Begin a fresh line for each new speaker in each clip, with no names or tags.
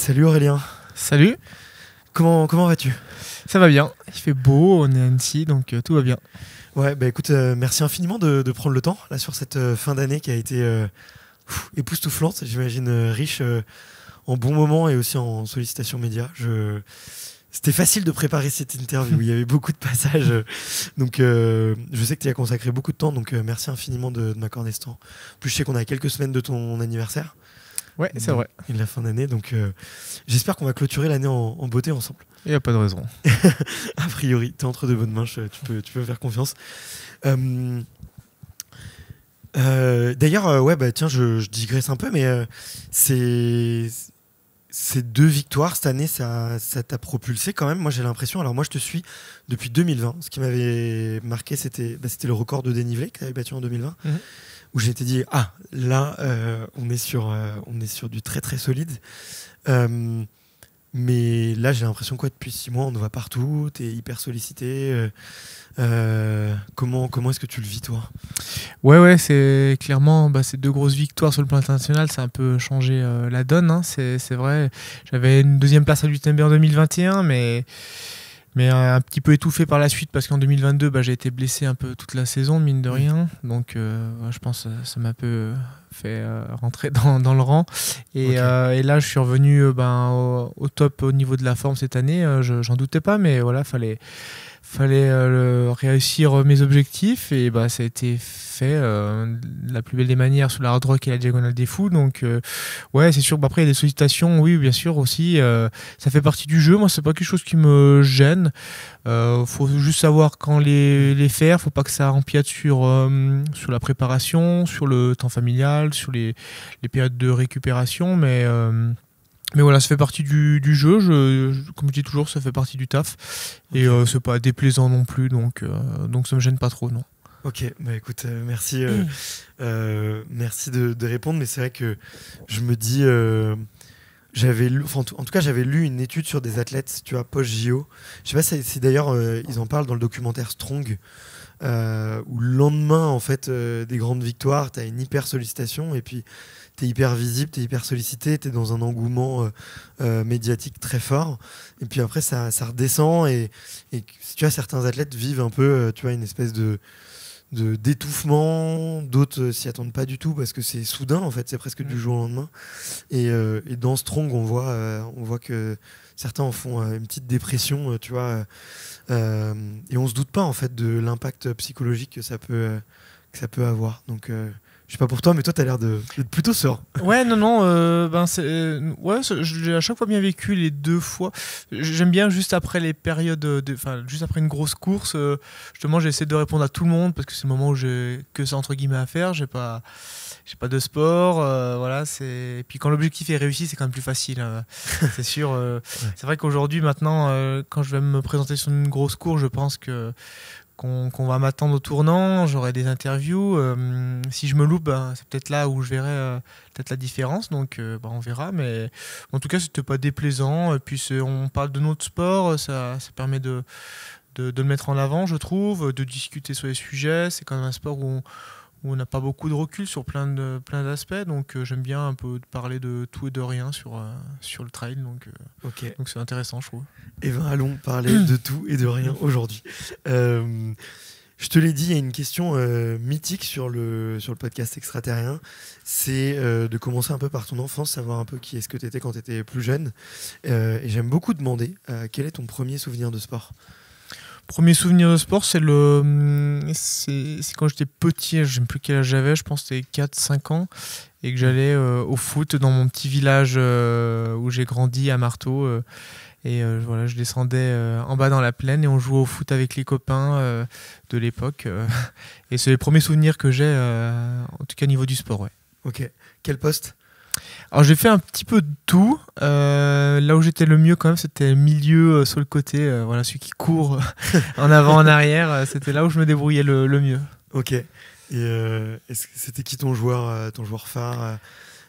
Salut Aurélien. Salut. Comment, comment vas-tu Ça va bien. Il fait beau, on est à Annecy, donc euh, tout va bien. Ouais, bah écoute, euh, merci infiniment
de, prendre le temps là sur cette euh, fin d'année qui a été époustouflante, j'imagine riche en bons moments et aussi en sollicitations médias. Je... C'était facile de préparer cette interview, il y avait beaucoup de passages. Donc je sais que tu as consacré beaucoup de temps, donc merci infiniment de, m'accorder ce temps. plus je sais qu'on a quelques semaines de ton anniversaire. Ouais, c'est vrai. Et de la fin d'année. Donc, euh, j'espère qu'on va clôturer l'année en, beauté ensemble. Il n'y a pas de raison. a priori, tu es entre de bonnes mains, tu, peux, tu peux faire confiance. Euh, euh, d'ailleurs, ouais, bah, tiens, je, digresse un peu, mais c'est ces deux victoires cette année, ça, t'a propulsé quand même. Moi, j'ai l'impression. Alors, moi, je te suis depuis 2020. Ce qui m'avait marqué, c'était bah, c'était le record de dénivelé que tu avais battu en 2020 où j'étais dit ah là euh, on est sur euh, on est sur du très très solide. Euh, mais là j'ai l'impression quoi depuis six mois on va
partout, t'es hyper sollicité. comment comment est-ce que tu le vis toi Ouais ouais c'est clairement bah, ces deux grosses victoires sur le plan international ça a un peu changé la donne hein. c'est vrai j'avais une deuxième place à l'UTMB en 2021 mais mais un petit peu étouffé par la suite parce qu'en 2022 bah, j'ai été blessé un peu toute la saison mine de mm. rien donc euh, je pense que euh, ça m'a un peu euh, fait rentrer dans, le rang et, là je suis revenu ben, au, top au niveau de la forme cette année j'en doutais pas mais voilà fallait fallait euh, réussir euh, mes objectifs et bah ça a été fait euh, de la plus belle des manières sous la hard rock et la diagonale des fous donc ouais c'est sûr bah, après il y a des sollicitations oui bien sûr aussi ça fait partie du jeu moi c'est pas quelque chose qui me gêne faut juste savoir quand les, les, faire faut pas que ça empiète sur sur la préparation sur le temps familial sur les, les périodes de récupération mais mais voilà, ça fait partie du, jeu. Je, comme je dis toujours, ça fait partie du taf. Et euh, c'est pas déplaisant non plus, donc, euh, donc ça me gêne pas trop, non.
Ok, bah écoute, euh, merci, euh, euh, merci de, répondre, mais c'est vrai que je me dis, j'avais, lu, en tout cas, j'avais lu une étude sur des athlètes, tu vois, post JO. Je sais pas si, d'ailleurs ils en parlent dans le documentaire Strong, où le lendemain en fait des grandes victoires, tu as une hyper sollicitation et puis tu hyper visible, tu es hyper sollicité, tu es dans un engouement euh, euh, médiatique très fort. Et puis après, ça, ça redescend. Et, tu vois, certains athlètes vivent un peu, euh, tu vois, une espèce de d'étouffement, d'autres s'y attendent pas du tout parce que c'est soudain en fait, c'est presque du jour au lendemain. Et, dans Strong, on voit, on voit que certains en font une petite dépression, tu vois, et on se doute pas en fait de l'impact psychologique que ça peut, que ça peut avoir. Donc je sais pas pour toi, mais toi, as l'air de, plutôt serein.
Ouais, non, non. Euh, ben, c'est, euh, ouais. ouais, j'ai à chaque fois bien vécu les deux fois. J'aime bien juste après les périodes, enfin, juste après une grosse course, euh, justement, j'essaie de répondre à tout le monde parce que c'est le moment où j'ai que ça entre guillemets à faire. J'ai pas, j'ai pas de sport, voilà. C'est et puis quand l'objectif est réussi, c'est quand même plus facile. Hein. c'est sûr. C'est vrai qu'aujourd'hui, maintenant, quand je vais me présenter sur une grosse course, je pense que qu'on va m'attendre au tournant, j'aurai des interviews. Euh, si je me loupe, ben, c'est peut-être là où je verrai euh, peut-être la différence, donc euh, ben, on verra. Mais en tout cas, c'était pas déplaisant. Et puis on parle de notre sport, ça, ça permet de, de, le mettre en avant, je trouve, de discuter sur les sujets. C'est quand même un sport où où on n'a pas beaucoup de recul sur plein plein d'aspects donc euh, j'aime bien un peu parler de tout et de rien sur euh, sur le trail donc euh, donc c'est intéressant je trouve et ben allons parler de tout et de rien aujourd'hui je te l'ai dit il y a une question
mythique sur le sur le podcast extraterrien c'est de commencer un peu par ton enfance savoir un peu qui est-ce que tu étais quand tu étais plus jeune et j'aime beaucoup demander quel est ton premier souvenir
de sport Premier souvenir de sport, c'est le, c'est quand j'étais petit, je ne plus quel âge j'avais, je pense que c'était 4-5 ans, et que j'allais euh, au foot dans mon petit village euh, où j'ai grandi à Marteau. Euh, et voilà, je descendais en bas dans la plaine et on jouait au foot avec les copains de l'époque. et c'est les premiers souvenirs que j'ai, en tout cas au niveau du sport. Ouais. Ok. Quel poste alors j'ai fait un petit peu de tout. Euh, là où j'étais le mieux quand même, c'était milieu euh, sur le côté, euh, voilà celui qui court en avant, en arrière. c'était là où je me débrouillais le, mieux. Ok.
Et c'était qui ton joueur, ton joueur phare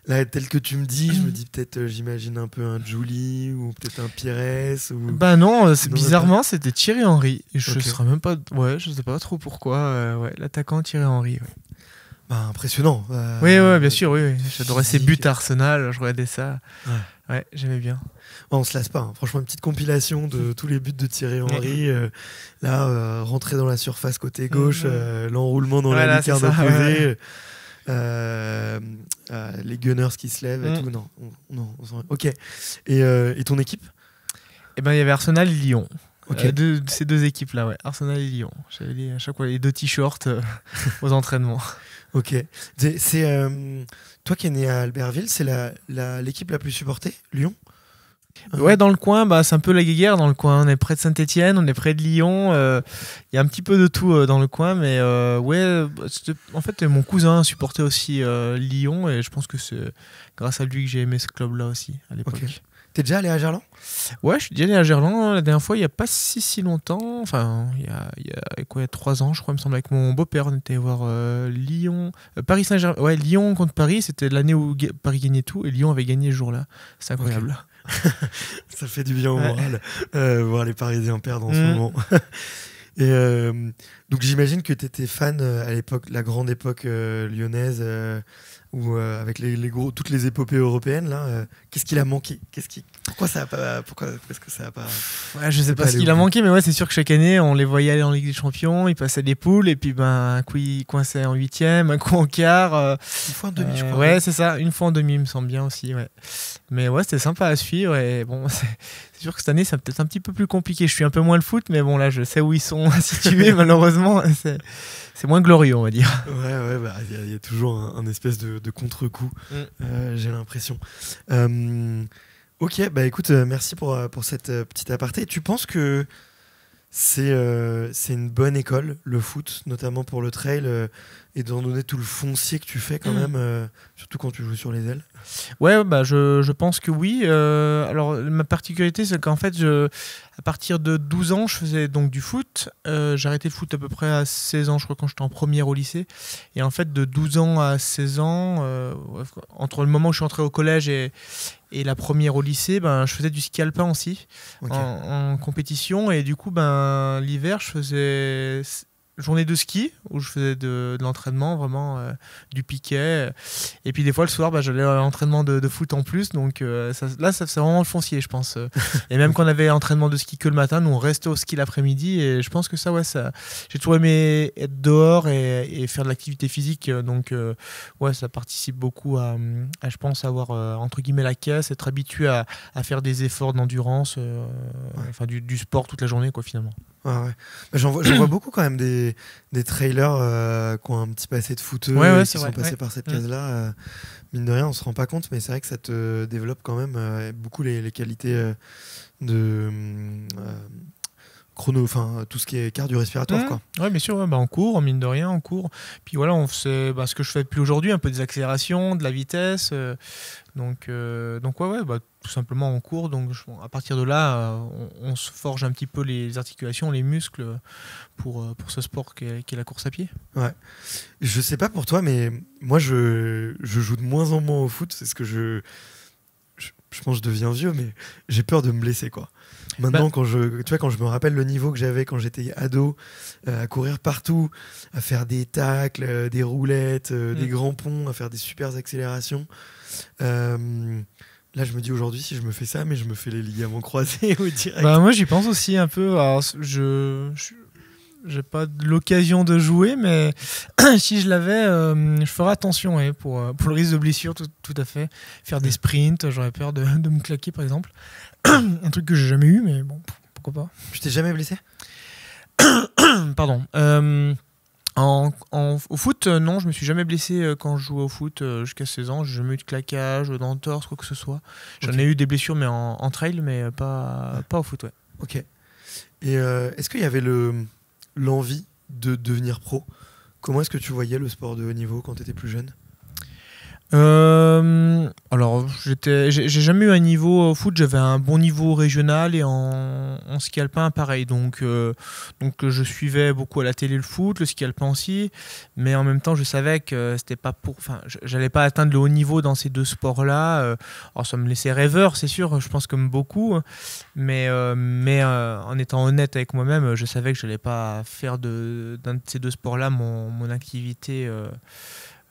Là, tel que tu me dis, je me dis peut-être, j'imagine un peu un Julie ou peut-être un Pires ou. Bah non, bizarrement,
c'était Thierry Henry. Je ne même pas, ouais, je sais pas trop pourquoi. ouais, l'attaquant Thierry Henry. Bah, impressionnant. Euh, oui, bien sûr, oui, J'adorais ses buts à Arsenal, je regardais ça. Ouais, j'aimais bien. On on se lasse pas, hein. franchement, une petite compilation de tous les buts de
Thierry Henry. Euh, là, euh, rentrer dans la surface côté gauche, l'enroulement dans la lucarne opposée. les gunners qui se lèvent et mm. tout.
Non, ok. Et, ton équipe eh ben, il y avait Arsenal et Lyon. ces deux équipes-là, ouais. Arsenal et Lyon. J'avais à chaque fois les deux t-shirts aux entraînements. Ok. C'est euh, toi qui es né à Albertville, c'est l'équipe la, l'équipe la, plus supportée, Lyon hein Ouais, dans le coin, bah, c'est un peu la guerre dans le coin. On est près de Saint-Etienne, on est près de Lyon. Euh, il y a un petit peu de tout euh, dans le coin, mais ouais, bah, en fait, mon cousin supportait aussi Lyon et je pense que c'est grâce à lui que j'ai aimé ce club-là aussi à l'époque. T'es déjà allé à Gerland Ouais, je suis déjà allé à Gerland hein. la dernière fois, il n'y a pas si si longtemps. Enfin, il y a, quoi, trois ans, je crois, il me semble, avec mon beau-père, on était voir euh, Lyon, euh, Paris Saint-Germain. Lyon contre Paris, c'était l'année où Paris gagnait tout et Lyon avait gagné ce jour-là. C'est incroyable. Ça fait du bien au moral, euh, voir les Parisiens
perdre en ce mmh. moment. Et euh, donc j'imagine que tu étais fan euh, à l'époque, la grande époque euh, lyonnaise, ou avec les, gros, toutes les épopées européennes. qu'est-ce qu'il a manqué Qu'est-ce qui, pourquoi ça a pas Pourquoi est que ça a pas Je sais pas, ce qu'il a
manqué, mais ouais, c'est sûr que chaque année, on les voyait aller en Ligue des Champions, ils passaient des poules, et puis ben un coup ils coinçaient en huitième, un coup en quart. une fois en demi, je crois. Ouais, c'est ça, une fois en demi, il me semble bien aussi. Ouais. Mais ouais, c'était sympa à suivre. Et bon, c'est sûr que cette année, c'est peut-être un petit peu plus compliqué. Je suis un peu moins le foot, mais bon, là, je sais où ils sont situés. malheureusement, c'est moins glorieux, on va dire. Ouais, ouais, bah, il bah, y, y, a toujours un, espèce de, contre-coup, mm. euh, j'ai l'impression.
Euh, ok, bah écoute, euh, merci pour, pour cette petite aparté. Tu penses que c'est c'est une bonne école, le foot, notamment pour le trail et d'en donner tout le foncier que tu fais quand mm. même, euh, surtout quand tu joues sur les ailes
Ouais, bah, je, je pense que oui. Euh, alors, ma particularité, c'est qu'en fait, je, à partir de 12 ans, je faisais donc du foot. Euh, j'ai arrêté le foot à peu près à 16 ans, je crois, quand j'étais en première au lycée. Et en fait, de 12 ans à 16 ans, euh, entre le moment où je suis entré au collège et, et la première au lycée, ben, je faisais du ski alpin aussi, en, en, compétition. Et du coup, ben, l'hiver, je faisais journée de ski où je faisais de, l'entraînement vraiment euh, du piquet et puis des fois le soir bah, j'allais à l'entraînement de, foot en plus donc euh, là ça c'est vraiment le foncier je pense et même quand on avait entraînement de ski que le matin nous on restait au ski l'après-midi et je pense que ça ouais ça j'ai toujours aimé être dehors et, faire de l'activité physique donc euh, ouais ça participe beaucoup à, je pense avoir entre guillemets la caisse être habitué à, faire des efforts d'endurance enfin du, du, sport toute la journée quoi finalement bah, j'en vois, beaucoup quand même des, trailers euh, qui ont un petit
passé de foot, qui sont passés par cette case-là. Euh, mine de rien, on se rend pas compte, mais c'est vrai que ça te développe quand même euh, beaucoup les, qualités de chrono, enfin
tout ce qui est cardio-respiratoire. quoi. Ouais, bien sûr, bah, en cours, mine de rien, en cours. Puis voilà, on bah, ce que je fais plus aujourd'hui, un peu des accélérations, de la vitesse, donc, euh, donc ouais, bah, tout simplement on court. Donc à partir de là, euh, on, se forge un petit peu les articulations, les muscles pour, euh, pour ce sport qui est, la course à pied.
Ouais. Je sais pas pour toi, mais moi je, je joue de moins en moins au foot. C'est ce que je, je, pense que je deviens vieux, mais j'ai peur de me blesser. quoi. Maintenant, bah- quand, je, tu vois, quand je me rappelle le niveau que j'avais quand j'étais ado, à courir partout, à faire des tacles, des roulettes, des mm. grands ponts, à faire des supers accélérations. Euh, là, je me dis aujourd'hui, si je me fais ça, mais je me fais les ligaments croisés ou direct. Bah,
moi, j'y pense aussi un peu. je n'ai pas l'occasion de jouer, mais si je l'avais, euh, je ferais attention hein, pour, euh, pour le risque de blessure, tout, à fait. Faire des sprints, j'aurais peur de, me claquer, par exemple. un truc que j'ai jamais eu, mais bon, pourquoi pas. Je t'ai jamais blessé Pardon. En, au foot, euh, non, je me suis jamais blessé euh, quand je jouais au foot euh, jusqu'à 16 ans. je me eu de claquage, d'entorse, quoi que ce soit. J'en ai eu des blessures, mais en, trail, mais pas, pas au foot, ouais. Ok.
Et est-ce qu'il y avait le, l'envie de devenir pro Comment est-ce que tu voyais
le sport de haut niveau quand tu étais plus jeune euh, alors, j'étais, j'ai jamais eu un niveau au foot. J'avais un bon niveau régional et en, ski alpin, pareil. Donc, euh, donc, je suivais beaucoup à la télé le foot, le ski alpin aussi. Mais en même temps, je savais que c'était pas pour. Enfin, j'allais pas atteindre le haut niveau dans ces deux sports-là. Euh, alors, ça me laissait rêveur, c'est sûr. Je pense comme beaucoup. Mais, mais en étant honnête avec moi-même, je savais que j'allais pas faire de de ces deux sports-là mon, mon activité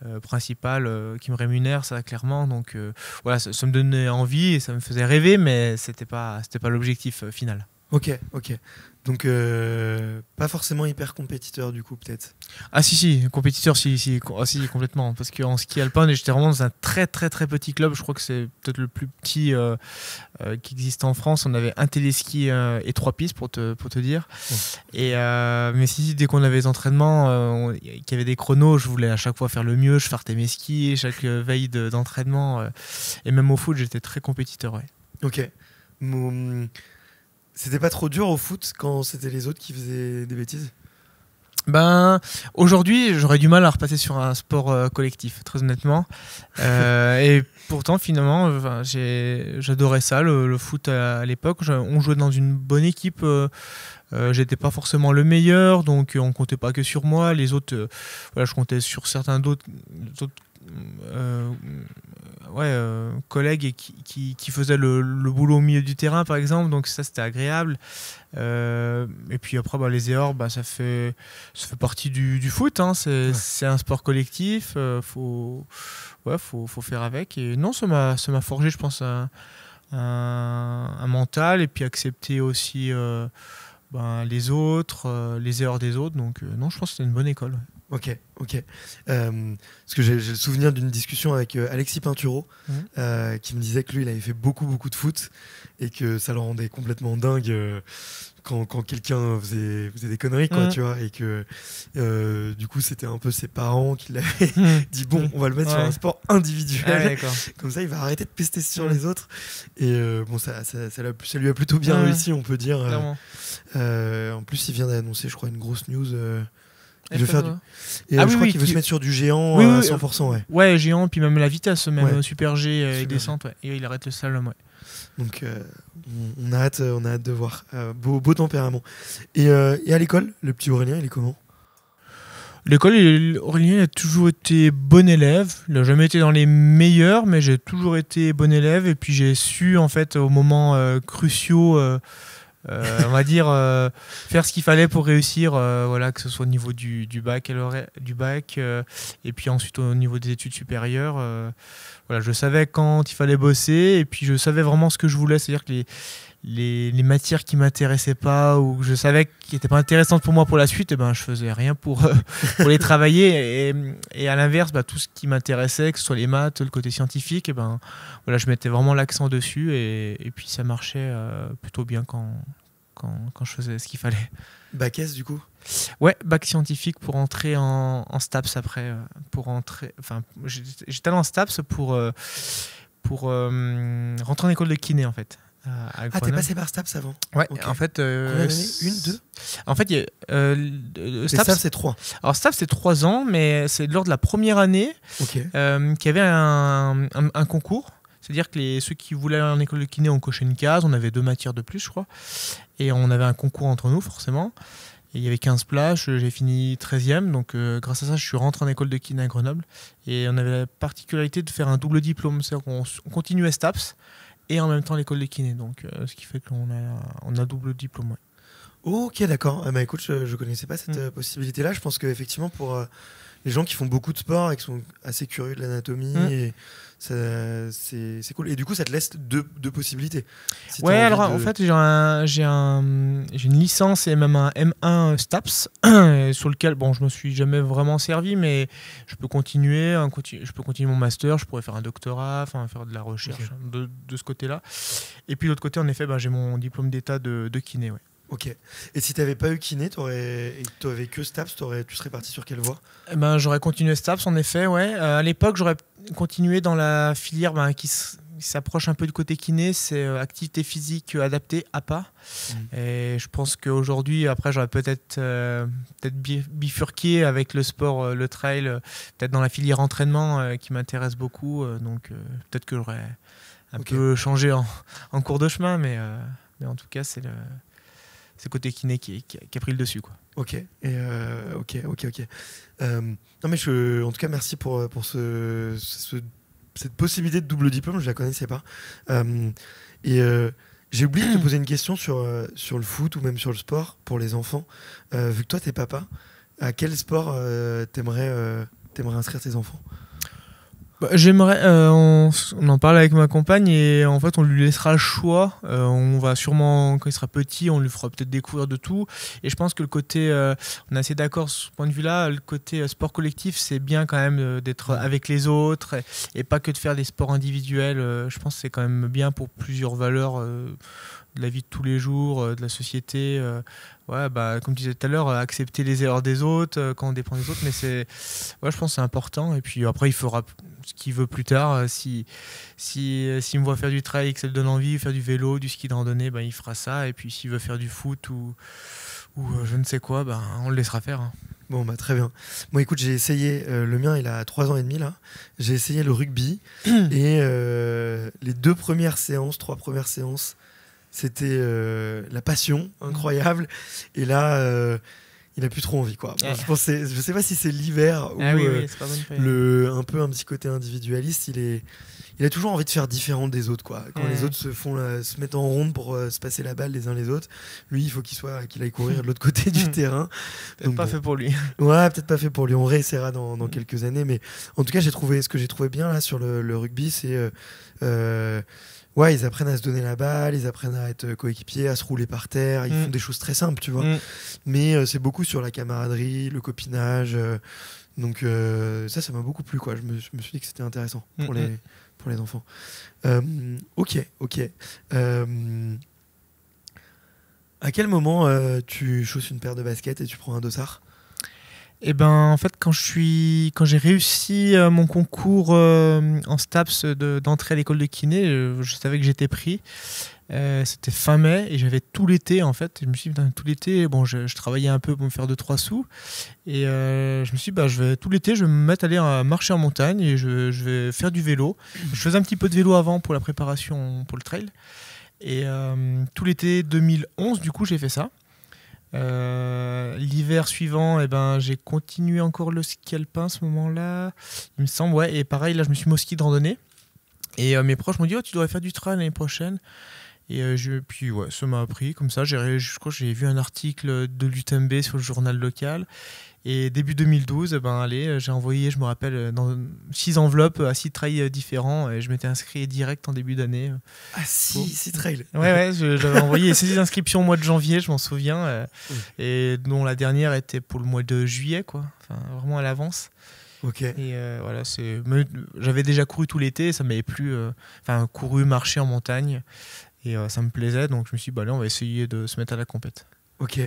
euh, principal euh, qui me rémunère, ça clairement. Donc euh, voilà, ça, me donnait envie et ça me faisait rêver, mais c'était pas, c'était pas l'objectif final.
Ok, ok.
Donc, euh, pas forcément hyper compétiteur, du coup, peut-être. Ah, si, si, compétiteur, si, ah, si, complètement. Parce qu'en ski alpin, j'étais vraiment dans un très, très, très petit club. Je crois que c'est peut-être le plus petit euh, euh, qui existe en France. On avait un téléski et trois pistes, pour te, pour te dire. Et, mais si, dès qu'on avait des entraînements, qu'il y avait des chronos, je voulais à chaque fois faire le mieux. Je fartais mes skis, chaque veille d'entraînement. et même au foot, j'étais très compétiteur, ouais.
Ok. C'était pas trop dur au foot quand c'était les autres qui faisaient des bêtises
ben, aujourd'hui, j'aurais du mal à repasser sur un sport euh, collectif, très honnêtement. Euh, et pourtant, finalement, euh, j'adorais ça, le, foot à, l'époque. on jouait dans une bonne équipe. j'étais pas forcément le meilleur, donc on comptait pas que sur moi. Les autres, voilà, je comptais sur certains d'autres ouais, euh, collègue et qui, qui, faisait le, le, boulot au milieu du terrain, par exemple. Donc ça, c'était agréable. Euh, et puis après, bah, les erreurs bah, ça, fait, ça fait partie du, du foot. Hein. C'est un sport collectif. il euh, faut, ouais, faut, faut, faire avec. Et non, ça m'a forgé, je pense, un, un, mental. Et puis accepter aussi ben, les autres, les erreurs des autres. Donc non, je pense que c'était une bonne école. Ok, ok.
Euh, parce que j'ai le souvenir d'une discussion avec euh, Alexis Pinturo, mhm. euh, qui me disait que lui, il avait fait beaucoup, beaucoup de foot et que ça le rendait complètement dingue quand, quelqu'un faisait, des conneries, quoi, mhm. tu vois. Et que du coup, c'était un peu ses parents qui l'avaient mhm. dit bon, on va le mettre sur un sport individuel. Ah, comme ça, il va arrêter de pester sur les autres. Et bon, ça, ça, ça, ça, lui a plutôt bien réussi, on peut dire. en plus, il vient d'annoncer, je crois, une grosse news il veut faire ah euh, je crois qu'il veut se mettre sur du géant euh, à 100%. Euh,
ouais. géant, puis même la vitesse, même Super G et descente. Et il arrête le slalom, Donc
on, a hâte, on a de voir. beau, tempérament. Et, à l'école,
le petit Aurélien, il est comment L'école, Aurélien a toujours été bon élève. Il n'a jamais été dans les meilleurs, mais j'ai toujours été bon élève. Et puis j'ai su, en fait, au moment cruciaux euh, on va dire euh, faire ce qu'il fallait pour réussir, euh, voilà, que ce soit au niveau du, bac, et du bac et puis ensuite au niveau des études supérieures. voilà, je savais quand il fallait bosser et puis je savais vraiment ce que je voulais, c'est-à-dire que les, matières qui m'intéressaient pas ou que je savais qui n'étaient pas intéressantes pour moi pour la suite, eh ben, je faisais rien pour, euh, les travailler. Et, à l'inverse, bah, tout ce qui m'intéressait, que ce soit les maths, le côté scientifique, eh ben, voilà, je mettais vraiment l'accent dessus et, puis ça marchait euh, plutôt bien quand, quand, quand, je faisais ce qu'il fallait. Bac S du coup Ouais, bac scientifique pour entrer en, en STAPS après. Euh, pour entrer, enfin, j'étais allé en STAPS pour, pour rentrer en école de kiné en fait. Ah, t'es passé par Staps avant Ouais, en fait. Euh, une, deux En fait, y euh, Staps, c'est trois. Alors, Staps, c'est trois ans, mais c'est lors de la première année euh, qu'il y avait un, concours. C'est-à-dire que les, ceux qui voulaient aller en école de kiné ont coché une case, on avait deux matières de plus, je crois. Et on avait un concours entre nous, forcément. il y avait 15 places, j'ai fini 13e, donc grâce à ça, je suis rentré en école de kiné à Grenoble. Et on avait la particularité de faire un double diplôme, c'est-à-dire qu'on continuait STAPS, et en même temps l'école de kiné. Donc, euh, ce qui fait qu'on a, on a double diplôme.
Ok, d'accord. mais ah, bah, écoute, je ne connaissais pas cette mm. euh, possibilité-là. Je pense qu'effectivement, pour euh, les gens qui font beaucoup de sport et qui sont assez curieux de l'anatomie mm c'est cool. Et du coup, ça te laisse deux, deux possibilités. ouais, alors en fait,
j'ai un, un, une licence et même un M1 euh, STAPS sur lequel bon, je me suis jamais vraiment servi, mais je peux continuer, un, je peux continuer mon master, je pourrais faire un doctorat, enfin faire de la recherche de, de, ce côté-là. Et puis de l'autre côté, en effet, ben, j'ai mon diplôme d'état de, kiné. Ok.
Et si tu n'avais pas eu kiné, tu n'avais que Staps, tu serais parti sur quelle voie
eh Ben j'aurais continué Staps en effet, ouais. Euh, à l'époque, j'aurais continué dans la filière ben, qui s'approche un peu du côté kiné, c'est euh, activité physique euh, adaptée APA. pas. Mmh. Et je pense qu'aujourd'hui, après, j'aurais peut-être peut-être bifurqué avec le sport, le trail, peut-être dans la filière entraînement qui m'intéresse beaucoup. donc peut-être que j'aurais un peu changé en, en, cours de chemin, mais, mais en tout cas, c'est le c'est côté kiné qui, a pris le dessus. Quoi. Ok, euh, ok, ok, ok. Euh, non mais je,
en tout cas, merci pour, euh, pour ce, cette possibilité de double diplôme, je la connaissais pas. et j'ai oublié de te poser une question sur, sur le foot ou même sur le sport pour les enfants. vu que toi, t'es papa, à quel sport t'aimerais,
t'aimerais inscrire tes enfants bah, j'aimerais. Euh, on, en parle avec ma compagne et en fait, on lui laissera le choix. Euh, on va sûrement, quand il sera petit, on lui fera peut-être découvrir de tout. Et je pense que le côté. Euh, on est assez d'accord sur ce point de vue-là. Le côté sport collectif, c'est bien quand même d'être avec les autres et, pas que de faire des sports individuels. je pense que c'est quand même bien pour plusieurs valeurs de la vie de tous les jours, euh, de la société. Euh, ouais, bah, comme tu disais tout à l'heure, accepter les erreurs des autres euh, quand on dépend des autres. Mais c'est, ouais, je pense c'est important. Et puis après, il fera ce qu'il veut plus tard. Si s'il si, si me voit faire du trail que ça lui donne envie, faire du vélo, du ski de randonnée, bah, il fera ça. Et puis s'il veut faire du foot ou, ou je ne sais quoi, bah, on le laissera faire. Hein. Bon, bah très bien. bon écoute, j'ai essayé, le
mien, il a 3 ans et demi, là. J'ai essayé le rugby. et les deux premières séances, trois premières séances, c'était euh, la passion mmh. incroyable. Et là, euh, il n'a plus trop envie. Quoi. Je, ne je sais pas si c'est l'hiver ou ah euh, le, un peu un petit côté individualiste. Il, est, il a toujours envie de faire différent des autres. Quoi. Quand les autres se, font se mettent en ronde pour se passer la balle les uns les autres, lui, il faut qu'il soit qu'il aille courir de l'autre côté du mmh. terrain. Peut-être pas fait pour lui. Ouais, peut-être pas fait pour lui. On réessayera dans, dans mmh. quelques années. Mais en tout cas, j'ai trouvé ce que j'ai trouvé bien là sur le, rugby, c'est. Ouais, ils apprennent à se donner la balle, ils apprennent à être coéquipiers, à se rouler par terre, ils mm. font des choses très simples, tu vois. Mm. Mais euh, c'est beaucoup sur la camaraderie, le copinage. Euh, donc euh, ça, ça m'a beaucoup plu, quoi. Je me, suis dit que c'était intéressant pour, mm, les, pour les enfants. ok, ok. à quel moment
tu chausses une paire de baskets et tu prends un dossard et eh ben, en fait, quand je suis, quand j'ai réussi euh, mon concours euh, en STAPS d'entrée à l'école de kiné, euh, je, savais que j'étais pris. c'était fin mai et j'avais tout l'été en fait. je me suis dit, tout l'été, bon, je, travaillais un peu pour me faire 2 trois sous. Et je me suis dit, bah, je vais, tout l'été, je vais me mettre à aller marcher en montagne et je, vais faire du vélo. Je faisais un petit peu de vélo avant pour la préparation pour le trail. Et tout l'été 2011, du coup, j'ai fait ça. Euh, l'hiver suivant, eh ben, j'ai continué encore le ski alpin à ce moment-là, il me semble. Ouais, et pareil, là, je me suis mosquée de randonnée. Et euh, mes proches m'ont dit oh, Tu devrais faire du trail l'année prochaine. Et euh, je, puis, ouais, ça m'a appris. Comme ça, j'ai vu un article de l'UTMB sur le journal local. Et début 2012, ben, allez, euh, j'ai envoyé, je me rappelle, euh, dans six enveloppes euh, à six trails différents et je m'étais inscrit direct en début d'année. Ah, six, six trails Ouais, ouais, j'avais envoyé six inscriptions au mois de janvier, je m'en souviens, et dont la dernière était pour le mois de juillet, quoi. vraiment à l'avance. Ok. Et voilà, c'est. J'avais déjà couru tout l'été, ça m'avait plu. Enfin, couru, marché en montagne, et ça me plaisait, donc je me suis dit, bah, allez, on va essayer de se mettre à la compète. Ok.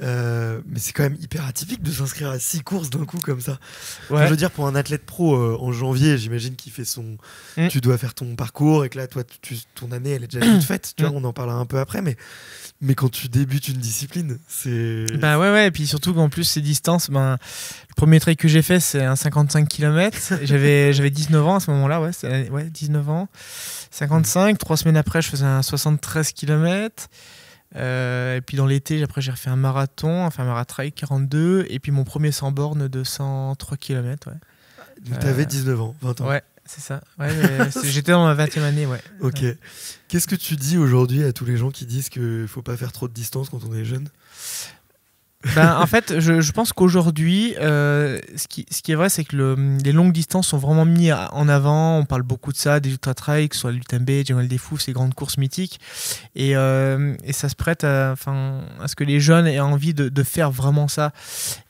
Euh, mais c'est quand même hyper atypique de s'inscrire à six courses d'un coup comme ça. Je veux
dire, pour un athlète pro euh, en janvier, j'imagine qu'il fait son. Mm. Tu dois faire ton parcours et que là, toi,
ton année, elle est déjà toute faite. Tu vois, mm. on en parlera un peu après, mais, mais quand tu débutes une discipline, c'est. Bah ouais, ouais, et puis surtout qu'en plus, ces distances, ben, le premier trail que j'ai fait, c'est un 55 km. J'avais 19 ans à ce moment-là, ouais, ouais, 19 ans. 55, trois semaines après, je faisais un 73 km. Euh, et puis dans l'été, après, j'ai refait un marathon, enfin un marathon 42, et puis mon premier sans borne de 103 km. Ouais. Donc t'avais 19 ans, 20 ans. Ouais, c'est ça. Euh, j'étais dans ma 20e année, ouais. Ok.
Qu'est-ce que tu dis aujourd'hui à tous les gens qui disent qu'il ne faut pas faire trop de distance quand on est jeune
ben, en fait, je, pense qu'aujourd'hui, euh, ce, qui, est vrai, c'est que les longues distances sont vraiment mises en avant. On parle beaucoup de ça, des ultra trails, que ce soit l'UTMB, Jamal des Fous, ces grandes courses mythiques. Et, euh, ça se prête à, à, ce que les jeunes aient envie de, de faire vraiment ça.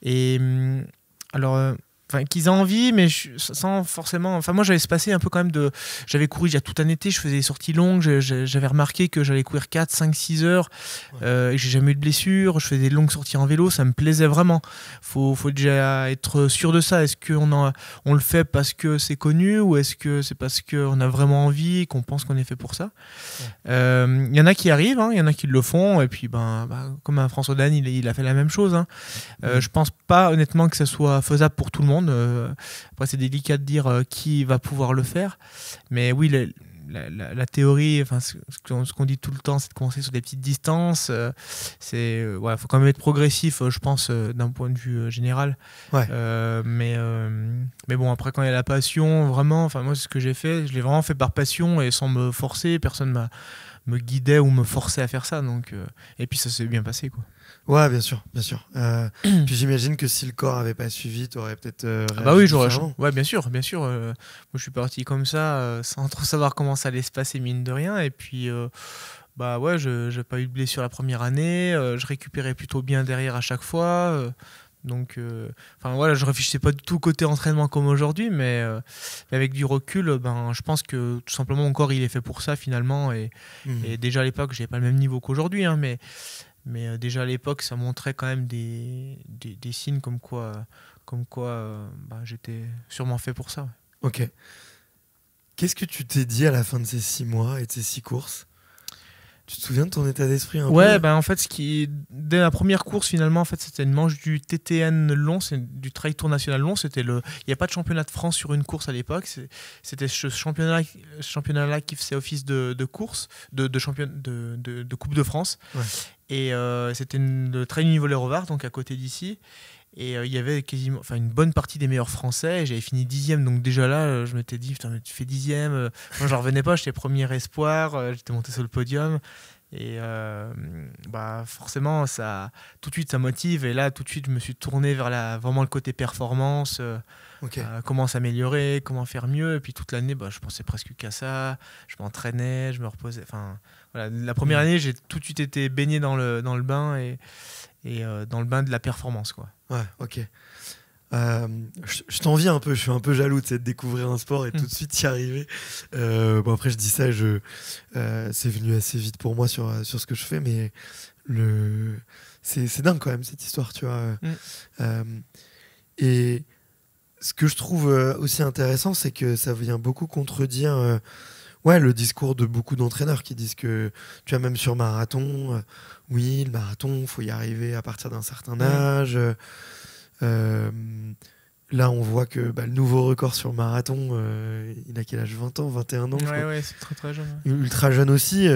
Et hum, alors. Euh, qu'ils ont envie mais sans forcément enfin moi j'avais se un peu quand même de j'avais couru il y a tout un été je faisais des sorties longues j'avais remarqué que j'allais courir 4 5 6 heures euh, et j'ai jamais eu de blessure je faisais des longues sorties en vélo ça me plaisait vraiment faut faut déjà être sûr de ça est-ce qu'on le fait parce que c'est connu ou est-ce que c'est parce qu'on a vraiment envie qu'on pense qu'on est fait pour ça il euh, y en a qui arrivent il hein, y en a qui le font et puis ben, ben comme comme François Dan il, a fait la même chose hein. euh, je pense pas honnêtement que ça soit faisable pour tout le monde euh, après, c'est délicat de dire euh, qui va pouvoir le faire. Mais oui, la, théorie, enfin, ce, qu'on dit tout le temps, c'est de commencer sur des petites distances. Euh, c'est, ouais, faut quand même être progressif, je pense, d'un point de vue général. mais, mais bon, après, quand il y a la passion, vraiment, enfin, moi, c'est ce que j'ai fait. Je l'ai vraiment fait par passion et sans me forcer. Personne m'a me guidait ou me forçait à faire ça. Donc, et puis, ça s'est bien passé, quoi. Ouais, bien sûr, bien sûr. Euh, puis j'imagine que si le corps avait pas suivi, tu aurais peut-être. Euh, ah bah oui, j'aurais. Ouais, bien sûr, bien sûr. Euh, moi, je suis parti comme ça, sans trop savoir comment ça allait se passer, mine de rien. Et puis, bah ouais, je n'ai pas eu de blessure la première année. je récupérais plutôt bien derrière à chaque fois. donc, enfin voilà, je réfléchissais pas du tout côté entraînement comme aujourd'hui, mais, avec du recul, ben, je pense que tout simplement mon corps il est fait pour ça finalement. Et, mmh. et déjà à l'époque, j'avais pas le même niveau qu'aujourd'hui, hein, mais mais euh, déjà à l'époque, ça montrait quand même des, signes comme quoi, comme quoi euh, bah, j'étais sûrement fait pour ça.
Ok. Qu'est-ce que tu t'es dit à la fin de ces six mois et de ces six courses tu te souviens de ton état d'esprit un Ouais,
ben en fait, ce qui dès la première course finalement, en fait, c'était une manche du TTN long, c'est du Trail Tour National long. C'était le, il n'y a pas de championnat de France sur une course à l'époque. C'était ce championnat, championnat-là qui faisait office de, course, de de, de, de, coupe de France. Et euh, c'était le Trail Niveau Rovard, donc à côté d'ici. Et euh, il y avait quasiment, enfin une bonne partie des meilleurs Français. J'avais fini dixième, donc déjà là, euh, je m'étais dit, putain, mais tu fais dixième. Euh. Moi, revenais pas. J'étais premier espoir. J'étais monté sur le podium. Et bah forcément, ça, tout de suite, ça motive. Et là, tout de suite, je me suis tourné vers la, vraiment le côté performance. comment s'améliorer, comment faire mieux. Et puis toute l'année, bah, je pensais presque qu'à ça. Je m'entraînais, je me reposais. Enfin, voilà, la première mm. année, j'ai tout de suite été baigné dans le, dans le bain. Et, et euh, dans le bain de la performance. Quoi. Ouais, ok. Euh, je, t'envie un peu,
je suis un peu jaloux de découvrir un sport et hmm. tout de suite y arriver. Euh, bon, après, je dis ça, je, c'est venu assez vite pour moi sur, sur ce que je fais, mais le, c'est, c'est dingue quand même cette histoire, tu vois. Hmm. et ce que je trouve aussi intéressant, c'est que ça vient beaucoup contredire ouais, le discours de beaucoup d'entraîneurs qui disent que, tu as même sur marathon, euh, oui, le marathon, faut y arriver à partir d'un certain âge. Euh, là, on voit que bah, le nouveau record sur marathon, euh, il a quel âge 20 ans, 21 ans Ouais, ouais, c'est très très jeune. Ultra jeune aussi.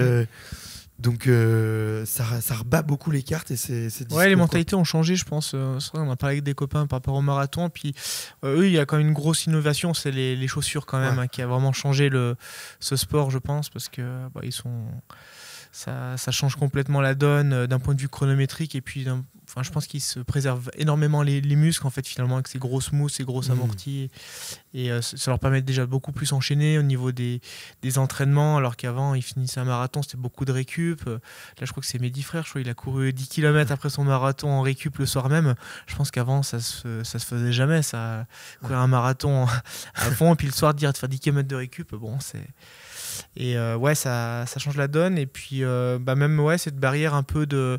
Donc euh, ça, ça, rebat beaucoup les cartes et c'est Ouais, les
mentalités ont changé, je pense. Euh, on a parlé avec des copains par rapport au marathon. Puis euh, eux, il y a quand même une grosse innovation, c'est les, chaussures quand même hein, qui a vraiment changé le, ce sport, je pense, parce que bah, ils sont ça, ça, change complètement la donne d'un point de vue chronométrique et puis je pense qu'ils se préserve énormément les, muscles en fait finalement avec ces grosses mousses, ces grosses mm. amorties et euh, ça leur permet déjà beaucoup plus enchaîner au niveau des, entraînements alors qu'avant ils finissaient un marathon c'était beaucoup de récup. Euh, là je crois que c'est mes frères je crois il a couru 10 km après son marathon en récup le soir même. Je pense qu'avant ça se, ça se faisait jamais ça courir un marathon à fond et puis le soir dire de faire 10 km de récup bon c'est et euh, ouais, ça, ça, change la donne. Et puis, euh, bah même ouais, cette barrière un peu de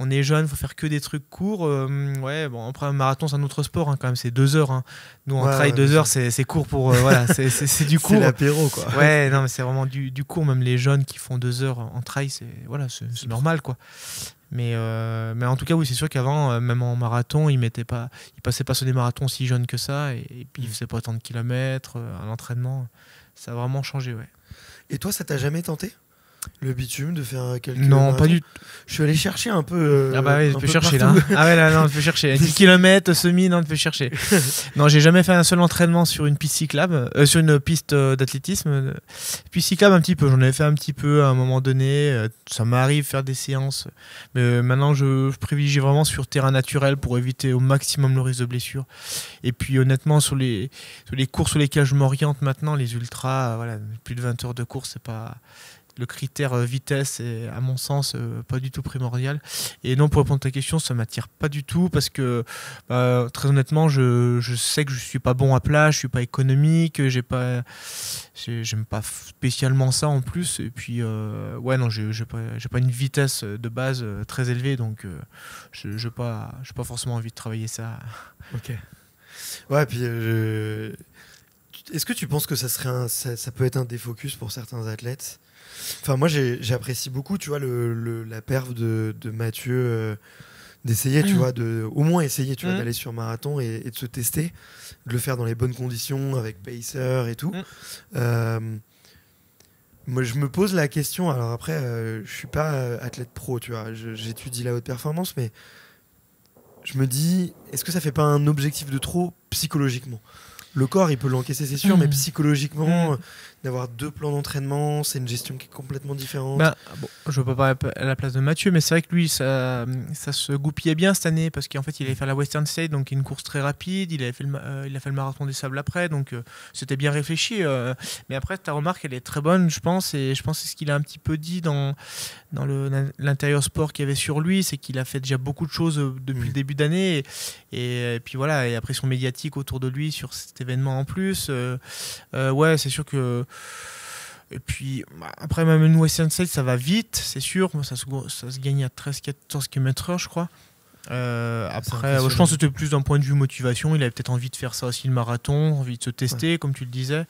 on est jeune, faut faire que des trucs courts. Euh, ouais, bon, après, un marathon, c'est un autre sport hein, quand même, c'est deux heures. Hein. Nous, on trail deux heures, c'est court pour. voilà, c'est du court. C'est l'apéro, quoi. Ouais, non, mais c'est vraiment du, du, court. Même les jeunes qui font deux heures en trail, c'est voilà, c'est normal, quoi. Mais, mais en tout cas, oui, c'est sûr qu'avant, même en marathon, ils mettait pas, il passait pas sur des marathons si jeunes que ça, et, puis il mm. faisaient pas tant de kilomètres, à l'entraînement. Ça a vraiment changé, ouais. Et toi, ça t'a jamais tenté le bitume, de faire quelques. Non, pas du tout. Je suis allé chercher un peu. Euh, ah bah oui, tu peux chercher là. Ah ouais, là, non, tu peux chercher. 10 km, semi, non, tu peux chercher. non, j'ai jamais fait un seul entraînement sur une piste cyclable, euh, sur une piste euh, d'athlétisme. Puis cyclable un petit peu, j'en avais fait un petit peu à un moment donné. ça m'arrive faire des séances. Mais maintenant, je, privilégie vraiment sur terrain naturel pour éviter au maximum le risque de blessure. Et puis honnêtement, sur les, sur les courses sur lesquelles je m'oriente maintenant, les ultras, voilà, plus de 20 heures de course, c'est pas le critère euh, vitesse est, à mon sens, euh, pas du tout primordial. Et non, pour répondre à ta question, ça m'attire pas du tout parce que, bah, très honnêtement, je, je, sais que je suis pas bon à plat, je suis pas économique, j'ai pas, j'aime pas spécialement ça en plus. Et puis, euh, ouais, non, j'ai pas, pas une vitesse de base euh, très élevée, donc je, n'ai pas, j'ai pas forcément envie de travailler ça. Ok. Ouais, puis
est-ce que tu penses que ça serait, ça, ça peut être un défocus pour certains athlètes? Enfin, moi, j'apprécie beaucoup, tu vois, la perve de, Mathieu euh, d'essayer, tu mm. vois, de, au moins essayer, tu mm. d'aller sur marathon et, de se tester, de le faire dans les bonnes conditions avec pacer et tout. Mm. Euh, moi, je me pose la question. Alors après, euh, je suis pas athlète pro, tu vois. J'étudie la haute performance, mais je me dis, est-ce que ça fait pas un objectif de trop psychologiquement le corps, il peut l'encaisser, c'est sûr, mais psychologiquement, d'avoir deux plans d'entraînement, c'est une gestion qui est complètement différente. Bah, ah bon,
je ne veux pas parler à la place de Mathieu, mais c'est vrai que lui, ça, ça se goupillait bien cette année parce qu'en fait, il allait faire la Western State, donc une course très rapide. Il, avait fait le, euh, il a fait le marathon des sables après, donc euh, c'était bien réfléchi. Euh. mais après, ta remarque, elle est très bonne, je pense, et je pense que c'est ce qu'il a un petit peu dit dans, dans l'intérieur sport qu'il y avait sur lui, c'est qu'il a fait déjà beaucoup de choses depuis mmh. le début d'année. Et, et, puis voilà, et après son médiatique autour de lui sur cet événement en plus. ouais, c'est sûr que et puis bah, après, même une Western Set ça va vite, c'est sûr. ça, se, gagne à 13-14 km/h, je crois. Euh, après, euh, je pense que c'était plus d'un point de vue motivation. Il avait peut-être envie de faire ça aussi le marathon, envie de se tester, comme tu le disais.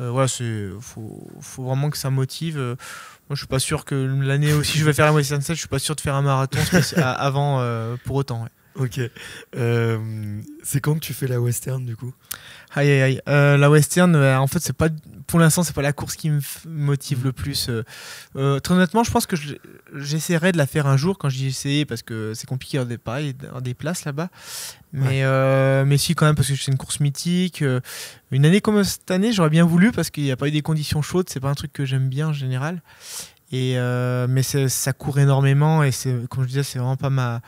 Euh, voilà, faut, vraiment que ça motive. Euh, moi, je suis pas sûr que l'année aussi je vais faire la Western Set je suis pas sûr de faire un marathon avant pour autant. Ok. Euh, c'est quand que tu fais la western du coup Aïe aïe aïe. Euh, la western, euh, en fait, c'est pas pour l'instant, c'est pas la course qui me motive mm. le plus. très honnêtement, je pense que j'essaierai de la faire un jour quand j'y essayé parce que c'est compliqué il y a des places là-bas. Mais, mais si, quand même, parce que c'est une course mythique. une année comme cette année, j'aurais bien voulu parce qu'il n'y a pas eu des conditions chaudes. C'est pas un truc que j'aime bien en général. Euh, mais ça court énormément et comme je disais, c'est vraiment pas ma,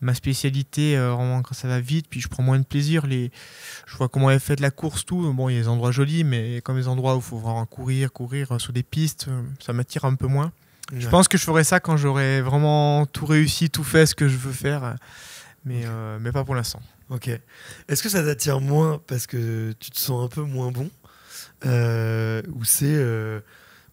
ma spécialité. Euh, vraiment quand ça va vite, puis je prends moins de plaisir. Les, je vois comment elle fait de la course, tout. Bon, il y a des endroits jolis, mais comme les endroits où il faut vraiment courir, courir euh, sur des pistes, ça m'attire un peu moins. Je pense que je ferai ça quand j'aurai vraiment tout réussi, tout fait ce que je veux faire, mais, mais pas pour l'instant. Ok.
Est-ce que ça t'attire moins parce que tu te sens un peu moins bon Ou c'est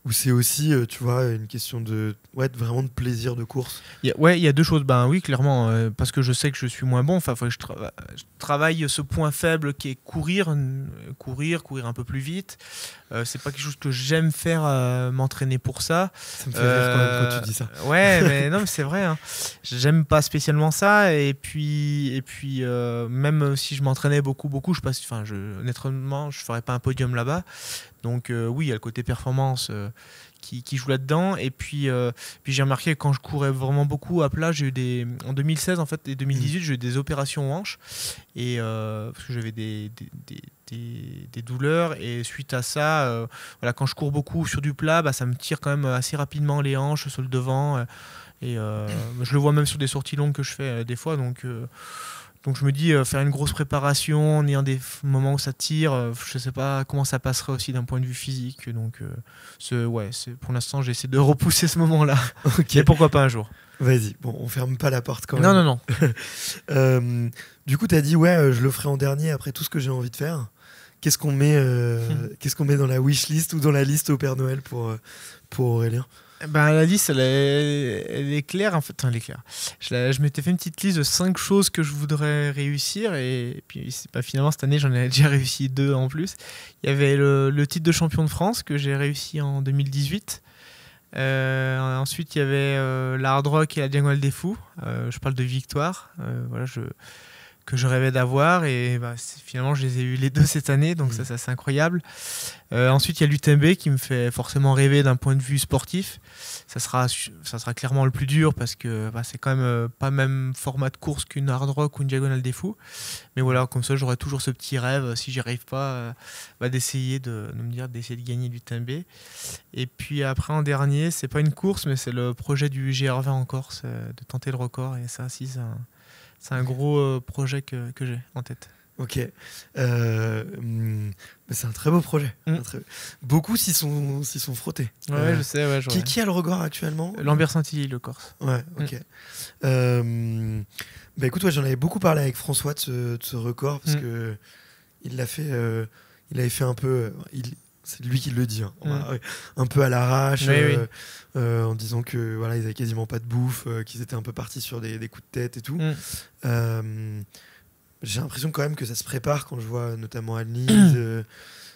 ou c'est aussi, euh, tu
vois, une question de ouais, vraiment de plaisir de course. ouais, il y a deux choses. Ben oui, clairement, euh, parce que je sais que je suis moins bon. Enfin, je, je, travaille ce point faible qui est courir, courir, courir un peu plus vite. Euh, c'est pas quelque chose que j'aime faire, euh, m'entraîner pour ça. Ça me fait rire quand, même quand tu dis ça. Ouais, mais non, mais c'est vrai. Hein. J'aime pas spécialement ça. Et puis, et puis, même si je m'entraînais beaucoup, beaucoup, je passe. Enfin, je, honnêtement, je ferais pas un podium là-bas. Donc euh, oui, il y a le côté performance euh, qui, joue là-dedans. Et euh, puis, j'ai remarqué quand je courais vraiment beaucoup à plat, j'ai eu des en 2016 en fait et 2018 mm. j'ai eu des opérations aux hanches parce que j'avais des douleurs et suite à ça, voilà, quand je cours beaucoup sur du plat, bah, ça me tire quand même assez rapidement les hanches sur le devant. et je le vois même sur des sorties longues que je fais des fois, donc donc je me dis, euh, faire une grosse préparation en des moments où ça tire, euh, je ne sais pas comment ça passera aussi d'un point de vue physique. Donc euh, ouais, pour l'instant, j'essaie de repousser ce moment-là. ok Et pourquoi pas un jour Vas-y, bon, on ferme pas la porte quand même. Non, non,
non. du coup, tu as dit, ouais, je le ferai en dernier après tout ce que j'ai envie de faire.
Qu'est-ce qu'on met, qu'est-ce qu'on met dans la wish list ou dans la liste au Père Noël pour, pour Aurélien ben, La liste, elle est, claire. En fait. elle est claire. Je, m'étais fait une petite liste de 5 choses que je voudrais réussir. Et, puis pas, finalement, cette année, j'en ai déjà réussi deux en plus. Il y avait le, titre de champion de France que j'ai réussi en 2018. Euh, ensuite, il y avait euh, l'hard Rock et la Diagonale des Fous. Euh, je parle de victoire. voilà, je que je rêvais d'avoir. Et bah, finalement, je les ai eu les deux cette année, donc ça, mm. c'est incroyable. Euh, ensuite, il y a l'UTMB qui me fait forcément rêver d'un point de vue sportif. Ça sera, ça sera clairement le plus dur parce que bah, c'est quand même euh, pas même format de course qu'une hard rock ou une diagonale des fous. Mais voilà, comme ça, j'aurai toujours ce petit rêve, euh, si j'y arrive pas, bah, d'essayer de, me dire d'essayer de gagner l'UTMB. Et puis après, en dernier, c'est pas une course, mais c'est le projet du GR20 en Corse de tenter le record. Et ça, si, c'est un c'est un gros euh, projet que, j'ai en tête. Ok. Euh, hmm,
c'est un très beau projet. Mm. Beaucoup s'y sont, sont frottés. Ouais, je euh, sais. qui, a le record actuellement Lambert saint le Corse. Ouais, mm. ok. Bah, écoute, j'en avais beaucoup parlé avec François de ce, record parce qu'il mm. que il l'a fait. il avait fait un peu c'est lui qui le dit, hein. mm. un peu à l'arrache, euh, euh, en disant que voilà, ils avaient quasiment pas de bouffe, euh, qu'ils étaient un peu partis sur des, coups de tête et tout. Mm. J'ai l'impression quand même que ça se prépare quand je vois notamment Anne-Lise. Mm.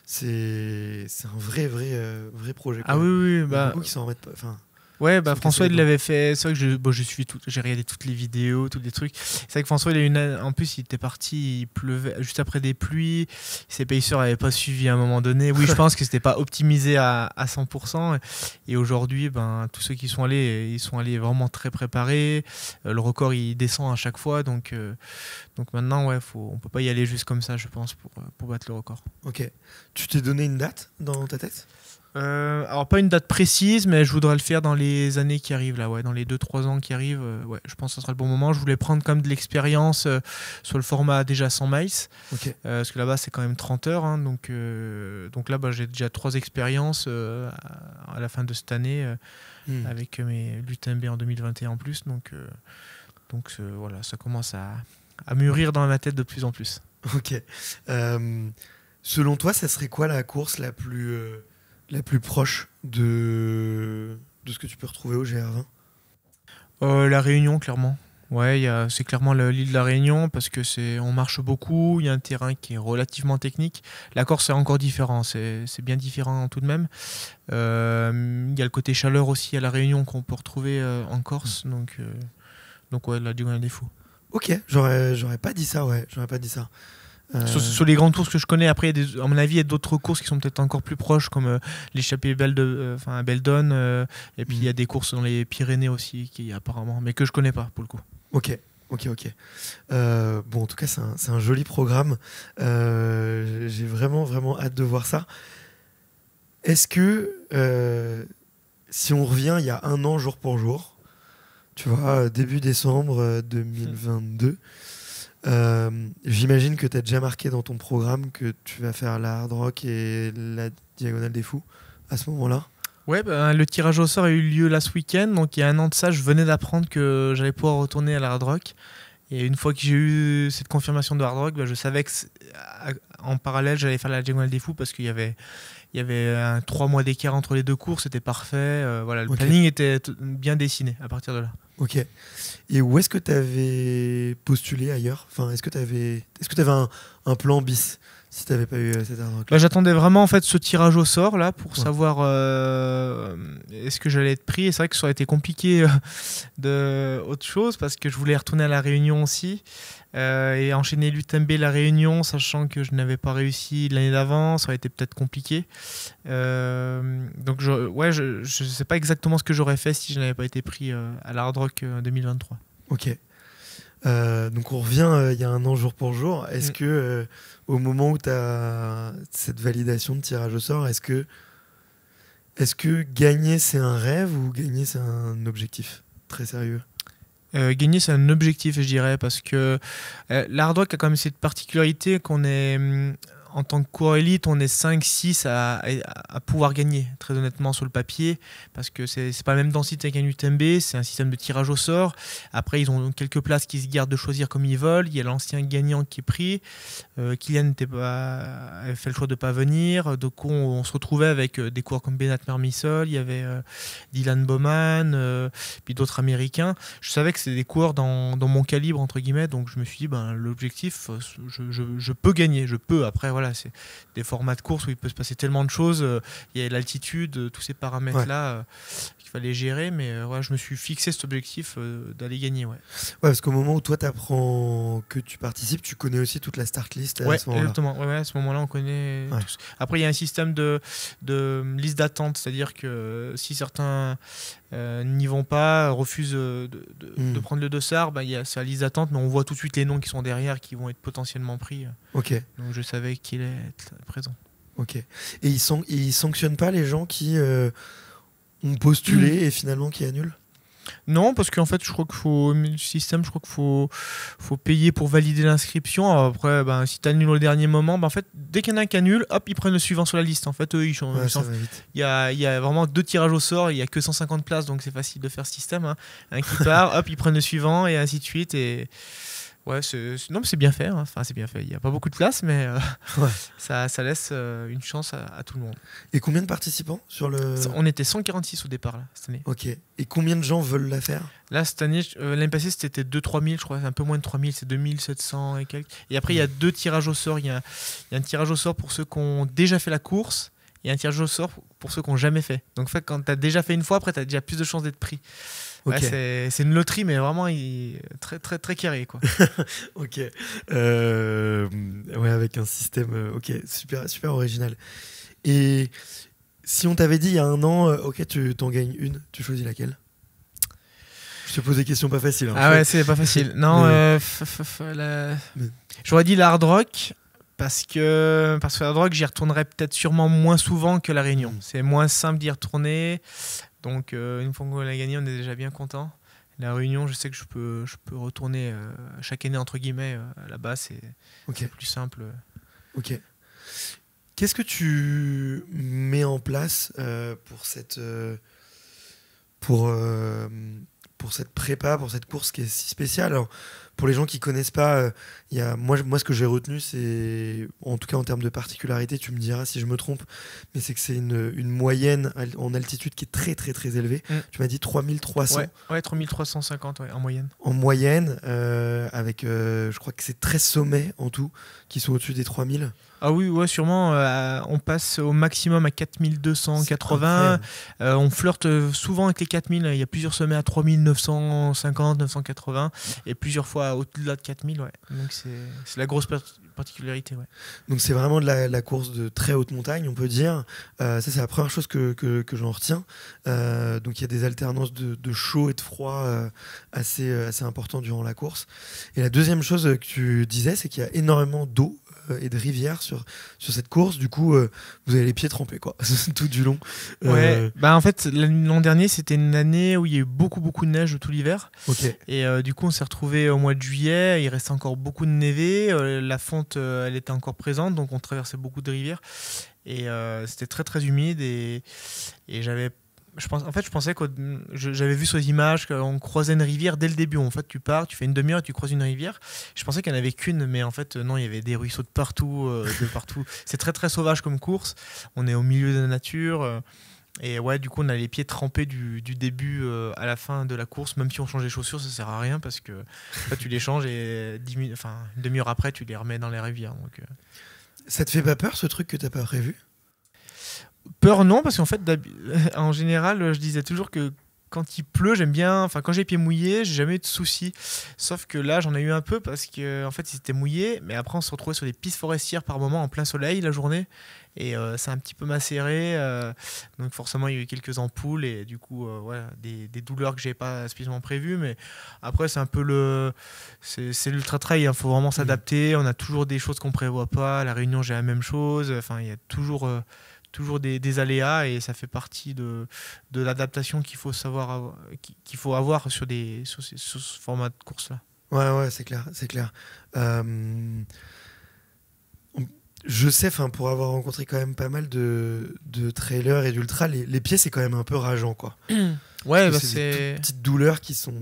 c'est un vrai, vrai, vrai projet. Ah oui, oui, bah, qui s'en remettent pas.
Ouais, bah, François, il l'avait fait. C'est vrai que je, j'ai regardé toutes les vidéos, tous les trucs. C'est vrai que François, il une. En plus, il était parti, il pleuvait juste après des pluies. Ses payseurs n'avaient pas suivi à un moment donné. Oui, je pense que c'était pas optimisé à, 100%. Et aujourd'hui, ben, tous ceux qui sont allés, ils sont allés vraiment très préparés. Euh, le record, il descend à chaque fois. Donc, euh, donc maintenant, ouais, faut, on peut pas y aller juste comme ça, je pense, pour, euh, pour battre le record. Ok. Tu t'es donné une date dans ta tête euh, alors pas une date précise, mais je voudrais le faire dans les années qui arrivent là, ouais, dans les 2-3 ans qui arrivent. Euh, ouais, je pense que ce sera le bon moment. Je voulais prendre quand même de l'expérience euh, sur le format déjà sans maïs. parce que là-bas c'est quand même 30 heures, hein, donc donc là bah, j'ai déjà trois expériences à la fin de cette année hmm. avec mes B en 2021 en plus, donc donc voilà, ça commence à, à mûrir dans ma tête de plus en plus. Ok. selon
toi, ça serait quoi la course la plus la plus proche de, de ce que tu peux retrouver au GR20
euh, La Réunion, clairement. Ouais, c'est clairement l'île de la Réunion parce que c'est, on marche beaucoup. Il y a un terrain qui est relativement technique. La Corse est encore différent, c'est, bien différent tout de même. Euh, il y a le côté chaleur aussi à la Réunion qu'on peut retrouver euh, en Corse, mm. donc donc ouais, là du a un défaut. Ok, j'aurais j'aurais pas dit ça, ouais, j'aurais pas dit ça. Euh. Sur, les grandes courses que je connais, après, à mon avis, il y a d'autres courses qui sont peut-être encore plus proches, comme euh, l'échappée belle euh, à Beldon, et puis il y a mhm. des courses dans les Pyrénées aussi, qui apparemment, mais que je connais pas pour le coup. Ok. Ok, ok. bon, en tout cas, c'est un, un, joli programme. J'ai vraiment,
vraiment hâte de voir ça. Est-ce que, si on revient il y a un an, jour pour jour, tu vois, début décembre 2022, euh, j'imagine que tu as déjà marqué dans ton programme que tu vas faire la Hard Rock et la Diagonale des Fous à ce moment-là.
Ouais, bah, le tirage au sort a eu lieu last week-end, donc il y a un an de ça, je venais d'apprendre que j'allais pouvoir retourner à la Hard Rock. Et une fois que j'ai eu cette confirmation de Hard Rock, bah, je savais que en parallèle j'allais faire la Diagonale des Fous parce qu'il y avait il y avait un, trois mois d'écart entre les deux cours, c'était parfait. Euh, voilà, le planning était bien dessiné à partir de là.
Ok. Et où est-ce que tu avais postulé ailleurs enfin, Est-ce que tu avais, est -ce que avais un, plan bis si tu n'avais pas eu euh, cet
arnaque bah, J'attendais vraiment en fait, ce tirage au sort là, pour savoir euh, est-ce que j'allais être pris. Et c'est vrai que ça aurait été compliqué d'autre euh, de autre chose parce que je voulais retourner à la Réunion aussi. Euh, et enchaîner l'UTMB La Réunion, sachant que je n'avais pas réussi l'année d'avant, ça aurait été peut-être compliqué. Euh, donc, je, ouais, je ne sais pas exactement ce que j'aurais fait si je n'avais pas été pris euh, à l'Hard Rock 2023. Ok. donc on revient il y a un an jour pour jour. Est-ce mm. que au moment où tu as
cette validation de tirage au sort, est-ce que, est -ce que gagner c'est un rêve
ou gagner c'est un objectif très sérieux euh, gagner, c'est un objectif, je dirais, parce que euh, a quand même cette particularité qu'on est hum, en tant que coureur élite, on est 5-6 à, pouvoir gagner, très honnêtement, sur le papier, parce que c'est n'est pas la même densité qu'un UTMB, c'est un système de tirage au sort. Après, ils ont quelques places qui se gardent de choisir comme ils veulent. Il y a l'ancien gagnant qui est pris. Euh, Kylian n'était pas, avait fait le choix de ne pas venir. Donc, on, se retrouvait avec euh, des coureurs comme Benat Mermisol, il y avait euh, Dylan Bowman, puis d'autres américains. Je savais que c'était des coureurs dans, mon calibre, entre guillemets, donc je me suis dit, ben, l'objectif, je, je peux gagner, je peux. Après, voilà c'est des formats de course où il peut se passer tellement de choses. Euh, il y a l'altitude, euh, tous ces paramètres-là euh, qu'il fallait gérer. Mais ouais, je me suis fixé cet objectif d'aller gagner. Ouais, ouais
parce qu'au moment où toi, tu apprends que tu participes, tu connais aussi toute la start list à, ce moment-là. Exactement.
Ouais, à ce moment-là, on connaît. Après, il y a un système de, de liste d'attente, c'est-à-dire que si certains n'y vont pas, refusent de, hmm. de, prendre le dossard, bah, il y a sa liste d'attente, mais on voit tout de suite les noms qui sont derrière qui vont être potentiellement pris. Ok. Donc je savais il est présent.
Ok. Et ils, sont ils sanctionnent pas les gens qui euh, ont postulé
hmm. et finalement qui annulent non, parce qu'en fait, je crois qu'il faut. Le système, je crois qu'il faut, faut payer pour valider l'inscription. Après, ben, si tu annules au dernier moment, ben, en fait, dès qu'il y en a un qui annule, hop, ils prennent le suivant sur la liste. En fait, eux, ils changent. il, y a, il y a vraiment deux tirages au sort, il y a que 150 places, donc c'est facile de faire ce système. Hein. Un qui part, hop, ils prennent le suivant, et ainsi de suite. Et. Ouais, c'est, non, mais c'est bien fait. Hein. Enfin, c'est bien fait. Il n'y a pas beaucoup de place, mais euh, ça, ça, laisse euh, une chance à, tout le monde. Et combien de participants sur le On était 146 au départ là, cette année. Ok. Et combien de gens veulent la faire Là, cette année, euh, l'année passée, c'était 2-3 000, je crois, un peu moins de 3 000, c'est 2700 et quelques. Et après, il y a deux tirages au sort. Il y, y a, un tirage au sort pour ceux qui ont déjà fait la course et un tirage au sort pour ceux qui n'ont jamais fait. Donc, fait, quand tu as déjà fait une fois, après, tu as déjà plus de chances d'être pris c'est une loterie, mais vraiment il, très, très, très carré. Quoi. ok.
Euh, ouais, avec un système euh, ok, super, super original. Et si on t'avait dit il y a un an, euh, ok, tu t'en gagnes une, tu choisis laquelle je te pose des questions pas faciles. Hein. ah ouais, c'est pas facile. Non, euh,
j'aurais dit l'hard rock parce que parce que l'hard rock, j'y retournerai peut-être sûrement moins souvent que la Réunion. Mm. C'est moins simple d'y retourner. Donc euh, une fois qu'on l'a gagné, on est déjà bien content. La Réunion, je sais que je peux, je peux retourner euh, chaque année, entre guillemets, euh, là-bas, c'est plus simple. Ok.
Qu'est-ce que tu mets en place pour cette pour pour cette prépa, pour cette course qui est si spéciale pour les gens qui connaissent pas, euh, il moi, moi, ce que j'ai retenu, c'est, en tout cas en termes de particularité, tu me diras si je me trompe, mais c'est que c'est une, moyenne en altitude qui est très, très, très élevée. Mm. Tu m'as dit 3300. Ouais,
ouais 3350 ouais, en moyenne.
En moyenne, euh,
avec, euh, je crois que c'est 13 sommets en tout qui sont au-dessus des 3000. Ah oui, ouais, sûrement. Euh, on passe au maximum à 4280. Euh, on flirte euh, souvent avec les 4000. Hein. Il y a plusieurs sommets à 3950, 980 et plusieurs fois au-delà de 4000. Ouais. Donc c'est la grosse particularité. Ouais.
Donc c'est vraiment de la, course de très haute montagne, on peut dire. Euh, ça c'est la première chose que, que, que j'en retiens. Euh, donc il y a des alternances de, chaud et de froid euh, assez, assez importantes durant la course. Et la deuxième chose que tu disais, c'est qu'il y a énormément d'eau et de rivières sur, sur cette course. Du
coup, vous avez les pieds trempés, quoi, tout du long. Ouais, bah en fait, l'an dernier, c'était une année où il y a eu beaucoup, beaucoup de neige tout l'hiver. ok Et du coup, on s'est retrouvé au mois de juillet, il restait encore beaucoup de neige la, fond, euh, elle était encore présente, donc on traversait beaucoup de rivières. Et euh, c'était très très humide et, j'avais je pense, en fait, je pensais que j'avais vu sur les images qu'on croisait une rivière dès le début. En fait, tu pars, tu fais une demi-heure et tu croises une rivière. Je pensais qu'il n'y en avait qu'une, mais en fait, non, il y avait des ruisseaux de partout. Euh, de partout. C'est très, très sauvage comme course. On est au milieu de la nature. Et ouais, du coup, on a les pieds trempés du, début euh, à la fin de la course. Même si on change les chaussures, ça sert à rien parce que tu les changes et dix minutes, demi-heure après, tu les remets dans les rivières. Donc, euh. Ça te fait pas peur ce truc que t'as pas prévu Peur, non, parce qu'en fait, en général, je disais toujours que quand il pleut, j'aime bien. Enfin, quand j'ai les pieds mouillés, j'ai jamais eu de soucis. Sauf que là, j'en ai eu un peu parce que en fait, étaient mouillés Mais après, on se retrouvait sur des pistes forestières par moment en plein soleil la journée. Et euh, c'est un petit peu macéré. Euh, donc forcément, il y a eu quelques ampoules et du coup, euh, voilà, des, des, douleurs que j'avais pas spécialement prévues. Mais après, c'est un peu le. C'est l'ultra trail, il hein. faut vraiment mmh. s'adapter. On a toujours des choses qu'on prévoit pas. À la réunion, j'ai la même chose. Enfin, il y a toujours toujours des, aléas et ça fait partie de, de l'adaptation qu'il faut savoir qu'il faut avoir sur des sur, ce format de course là.
Ouais ouais c'est clair c'est clair je sais, enfin, pour avoir rencontré quand même pas mal de, trailers et d'ultra, les, pieds c'est quand même un peu rageant, quoi. Ouais, bah, c'est des petites
douleurs qui sont.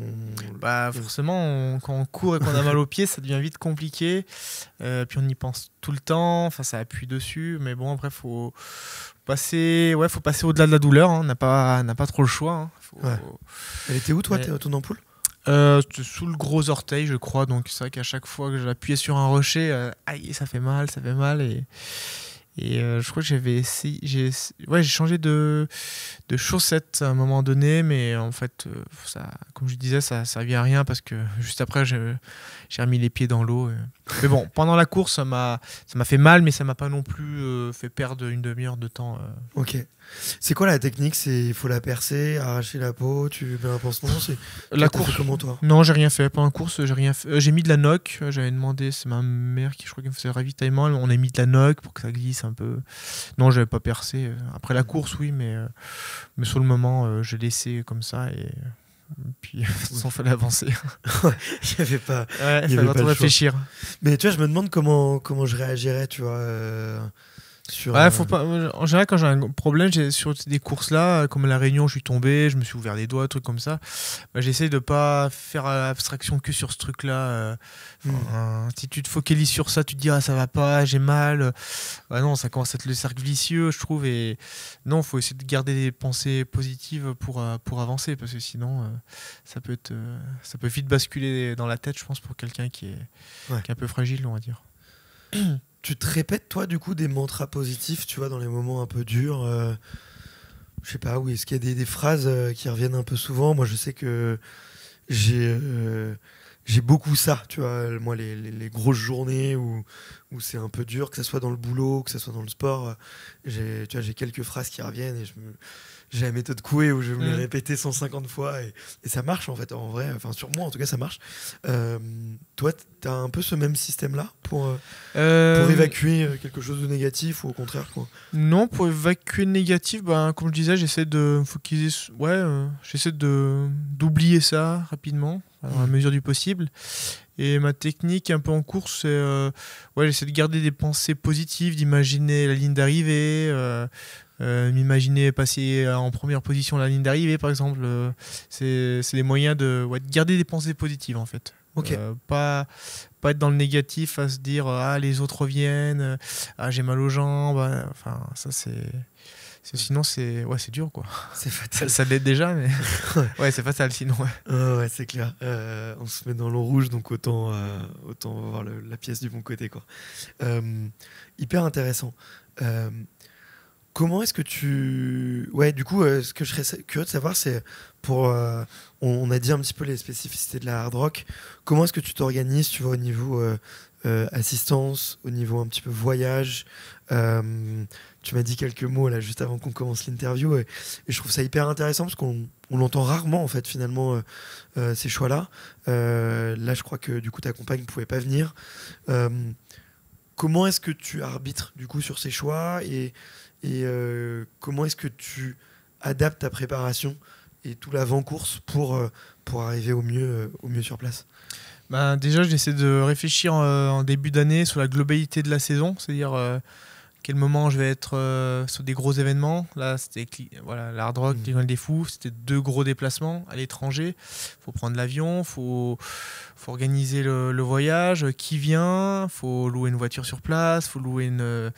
Bah forcément, quand on court et qu'on a mal aux pieds, ça devient vite compliqué. Euh, puis on y pense tout le temps. Enfin, ça appuie dessus. Mais bon, après, faut passer. Ouais, faut passer au-delà de la douleur. Hein. On n'a pas, pas trop le choix. Hein. Elle était où toi, ton ampoule euh, sous le gros orteil, je crois. Donc c'est vrai qu'à chaque fois que j'appuyais sur un rocher, euh, aïe, ça fait mal, ça fait mal. Et, euh, je crois que j'avais essayé. J'ai, ouais, j'ai changé de, de chaussettes à un moment donné, mais en fait, euh, ça, comme je disais, ça ne servait à rien parce que juste après, j'ai j'ai remis les pieds dans l'eau. Euh. Mais bon, pendant la course, ça m'a fait mal, mais ça m'a pas non plus euh, fait perdre une demi-heure de temps. Euh. Ok. C'est quoi la technique C'est il faut la percer, arracher
la peau, tu fais un pansement. La course. Comment toi
Non, j'ai rien fait. Pendant la course, j'ai rien fait. J'ai mis de la noc. J'avais demandé, c'est ma mère qui, je crois, qui me faisait le ravitaillement. On a mis de la noc pour que ça glisse un peu. Non, j'avais pas percé. Après la course, oui, mais, mais sur le moment, j'ai laissé comme ça et. Puis sans toute fallait avancer. il n'y avait pas. Ouais, il fallait réfléchir.
Mais tu vois, je me demande comment, comment je réagirais, tu vois. Euh, euh, faut
pas, en général, quand j'ai un problème, sur des courses là, comme la Réunion, je suis tombé, je me suis ouvert les doigts, trucs comme ça. Bah, j'essaie de pas faire abstraction que sur ce truc là. Euh, hmm. Si tu te focalises sur ça, tu te dis ah ça va pas, j'ai mal. Euh, bah, non, ça commence à être le cercle vicieux, je trouve. Et non, faut essayer de garder des pensées positives pour pour avancer parce que sinon, ça peut être, ça peut vite basculer dans la tête, je pense, pour quelqu'un qui, qui est un peu fragile, on va dire. tu te répètes, toi, du coup, des mantras positifs,
tu vois, dans les moments un peu durs euh, Je sais pas, oui, est-ce qu'il y a des, phrases euh, qui reviennent un peu souvent Moi, je sais que j'ai. Euh, j'ai beaucoup ça, tu vois, moi, les, grosses journées où, c'est un peu dur, que ce soit dans le boulot, que ce soit dans le sport, j'ai, j'ai quelques phrases qui reviennent et je me, j'ai la méthode couée où je me répéter 150 fois et, ça marche en fait, en vrai, enfin sur moi en tout cas ça marche. Euh, toi, tu as un peu ce même système-là pour, euh, pour euh, évacuer quelque chose de négatif ou au contraire
quoi Non, pour évacuer le négatif, ben, comme je disais, j'essaie de focaliser, ouais, j'essaie de d'oublier ça rapidement à mmh. mesure du possible. Et ma technique un peu en course, c'est ouais, j'essaie de garder des pensées positives, d'imaginer la ligne d'arrivée, euh, m'imaginer passer euh, en première position la ligne d'arrivée, par exemple. Euh, c'est les moyens de, garder des pensées positives, en fait. pas, pas être dans le négatif à se dire Ah, les autres reviennent, ah, j'ai mal aux jambes. Enfin, ça, c'est. Sinon, c'est ouais, dur, quoi. C'est fatal. Ça, ça l'est déjà, mais. ouais, c'est fatal, sinon. Ouais, c'est clair. on se met dans l'eau rouge, donc autant,
autant voir la pièce du bon côté, quoi. hyper intéressant. Comment est-ce que tu. Ouais, du coup, euh, ce que je serais curieux de savoir, c'est pour. Euh, on, a dit un petit peu les spécificités de la hard rock. Comment est-ce que tu t'organises, tu vois, au niveau euh, assistance, au niveau un petit peu voyage Tu m'as dit quelques mots, là, juste avant qu'on commence l'interview. Et, je trouve ça hyper intéressant parce qu'on l'entend rarement, en fait, finalement, ces choix-là. là, je crois que, du coup, ta compagne ne pouvait pas venir. comment est-ce que tu arbitres, du coup, sur ces choix et et euh, comment est-ce que tu adaptes ta préparation et tout
l'avant-course pour, euh, pour arriver au mieux, euh, au mieux sur place ben, Déjà, j'essaie de réfléchir en, en début d'année sur la globalité de la saison, c'est-à-dire quel moment je vais être euh, sur des gros événements. Là, c'était voilà, l'Hard Rock, mmh. des Fous, c'était deux gros déplacements à l'étranger. faut prendre l'avion, faut, faut organiser le, voyage, qui vient, faut louer une voiture sur place, faut louer une, euh,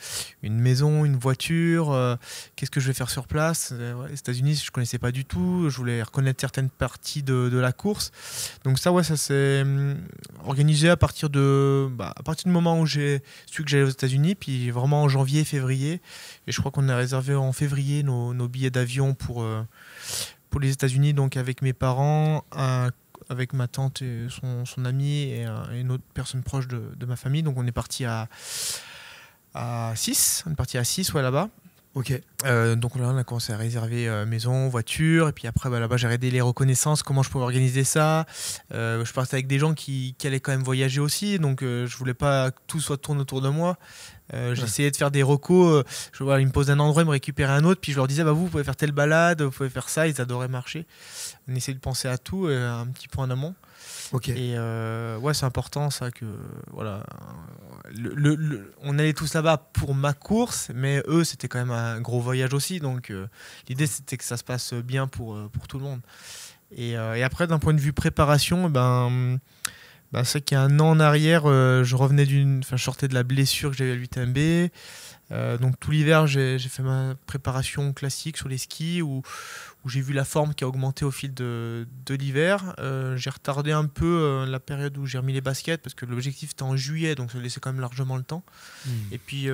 une maison, une voiture, euh, qu'est-ce que je vais faire sur place. les États-Unis, je connaissais pas du tout, je voulais reconnaître certaines parties de, de la course. Donc ça, ouais, ça s'est hum, organisé à partir de, bah, à partir du moment où j'ai su que j'allais aux États-Unis, puis vraiment en janvier février. Et je crois qu'on a réservé en février nos, billets d'avion pour, euh, pour les États-Unis, donc avec mes parents, avec ma tante et son, son ami et, une autre personne proche de, ma famille. Donc on est parti à, à 6. On est parti à 6, ou là-bas. Ok. Euh, donc là, on a commencé à réserver euh, maison, voiture. Et puis après, bah, là-bas, j'ai arrêté les reconnaissances, comment je pouvais organiser ça. je partais avec des gens qui, qui, allaient quand même voyager aussi. Donc je voulais pas que tout soit tourné autour de moi. Euh, j'essayais de faire des recos. Euh, je vois, ils me posaient un endroit, ils me récupéraient un autre. Puis je leur disais, bah, vous, pouvez faire telle balade, vous pouvez faire ça. Ils adoraient marcher. On essayait de penser à tout, et euh, un petit point en amont. Et ouais, c'est important ça que voilà. on allait tous là-bas pour ma course, mais eux, c'était quand même un gros voyage aussi. Donc l'idée, c'était que ça se passe bien pour, pour tout le monde. Et, et après, d'un point de vue préparation, ben bah, c'est qu'il y a un an en arrière, euh, je revenais d'une, enfin, sortais de la blessure que j'avais à l'UTMB. Euh, donc tout l'hiver, j'ai fait ma préparation classique sur les skis où, j'ai vu la forme qui a augmenté au fil de, l'hiver. Euh, j'ai retardé un peu euh, la période où j'ai remis les baskets parce que l'objectif était en juillet, donc ça laissait quand même largement le temps. Hmm. Et puis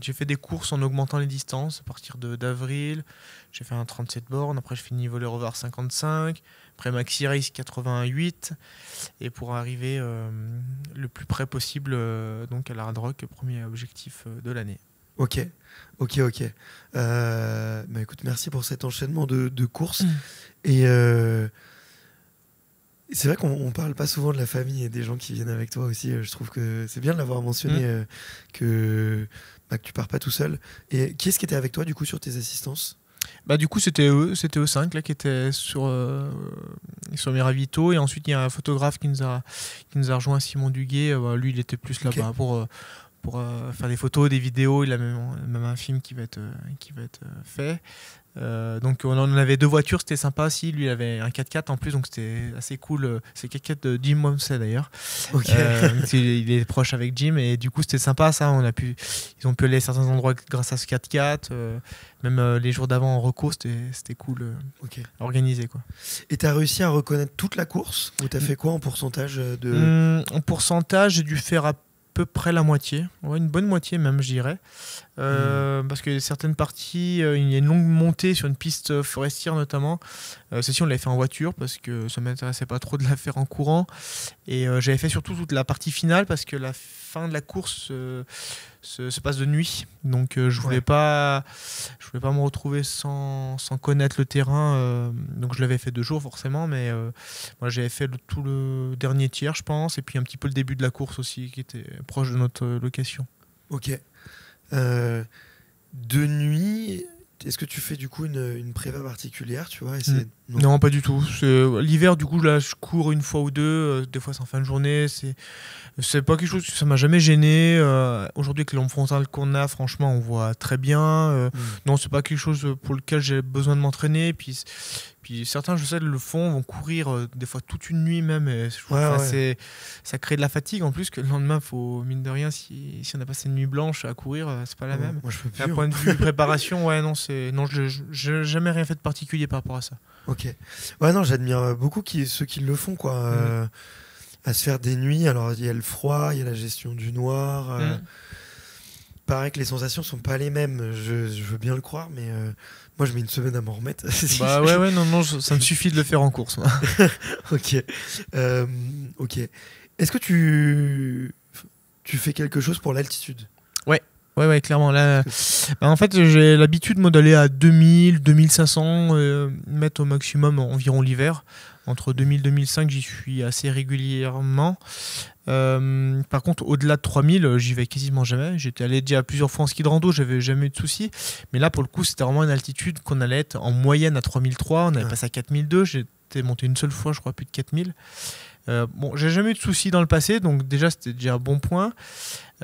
j'ai fait des courses en augmentant les distances à partir d'avril. J'ai fait un 37 bornes, après je finis voler revoir 55. Après Maxi Race 88 et pour arriver euh, le plus près possible euh, donc à la Rock, premier objectif euh, de l'année. Ok,
ok, ok. Bah, écoute, merci pour cet enchaînement de, courses. Mm. Et c'est vrai qu'on parle pas souvent de la famille et des gens qui viennent avec toi aussi. Je trouve que c'est bien de l'avoir mentionné mm. bah, que, tu pars pas tout seul. Et
qui est-ce qui était avec toi du coup sur tes assistances bah, du coup, c'était eux, c'était e là, qui était euh, sur, Miravito. Et ensuite, il y a un photographe qui nous a, qui nous a rejoint, Simon Duguet euh, bah, lui, il était plus là-bas pour, euh, pour faire des photos, des vidéos. Il a même, même un film qui va être, qui va être fait. Euh, donc on avait deux voitures, c'était sympa. aussi lui avait un 4x4 en plus, donc c'était assez cool. C'est 4x4 de Jim Momsey d'ailleurs. Euh, il est proche avec Jim et du coup c'était sympa ça. On a pu, ils ont pu aller certains endroits grâce à ce 4x4. Euh, même les jours d'avant en recours c'était cool organisé quoi. Et t'as réussi à reconnaître toute la course ou t'as mm. fait quoi en pourcentage de mm, En pourcentage, j'ai dû faire à peu près la moitié, une bonne moitié même, je dirais. Euh, parce que certaines parties, euh, il y a une longue montée sur une piste forestière notamment. Euh, celle-ci, on l'avait fait en voiture parce que ça m'intéressait pas trop de la faire en courant. Et euh, j'avais fait surtout toute la partie finale parce que la fin de la course se, passe de nuit. Donc je voulais pas, je voulais pas me retrouver sans, sans connaître le terrain. donc je l'avais fait deux jours forcément, mais moi j'avais fait tout le dernier tiers, je pense, et puis un petit peu le début de la course aussi qui était proche de notre location. Ok, euh, de
nuit, est-ce que tu fais du coup une, une prépa particulière, tu vois, essayer non. pas du tout.
L'hiver, du coup, là, je cours une fois ou deux, euh, des fois c'est en fin de journée. C'est pas quelque chose, ça m'a jamais gêné. Euh, aujourd'hui, avec les frontale qu'on a, franchement, on voit très bien. Euh, mm. Non, c'est pas quelque chose pour lequel j'ai besoin de m'entraîner. Puis, puis certains, je sais, le font, vont courir des fois toute une nuit même. ça, crée de la fatigue en plus que le lendemain, faut, mine de rien, si, si on a passé une nuit blanche à courir, c'est pas la même. Moi, je peux point hein. de vue préparation, ouais, non, non je n'ai jamais rien fait de particulier par rapport à ça. Ok.
Ouais, non, j'admire beaucoup ceux qui le font, quoi. Mm. Euh, à se faire des nuits. Alors, il y a le froid, il y a la gestion du noir. Euh, mm. Pareil que les sensations sont pas les mêmes. Je, veux bien le croire, mais euh, moi, je mets une semaine à m'en remettre. bah ouais, ouais,
non, non, ça me suffit de le
faire en course, moi. ok. ok. Est-ce que tu, tu fais quelque chose pour l'altitude
Ouais. Ouais, ouais, clairement. Là, bah, en fait, j'ai l'habitude d'aller à 2000, 2500 mètres au maximum environ l'hiver. Entre 2000 et 2005, j'y suis assez régulièrement. Euh, par contre, au-delà de 3000, j'y vais quasiment jamais. J'étais allé déjà plusieurs fois en ski de rando, j'avais jamais eu de soucis. Mais là, pour le coup, c'était vraiment une altitude qu'on allait être en moyenne à 3003. On avait passé à 4002. J'étais monté une seule fois, je crois, plus de 4000. Euh, bon, j'ai jamais eu de soucis dans le passé, donc déjà, c'était déjà un bon point.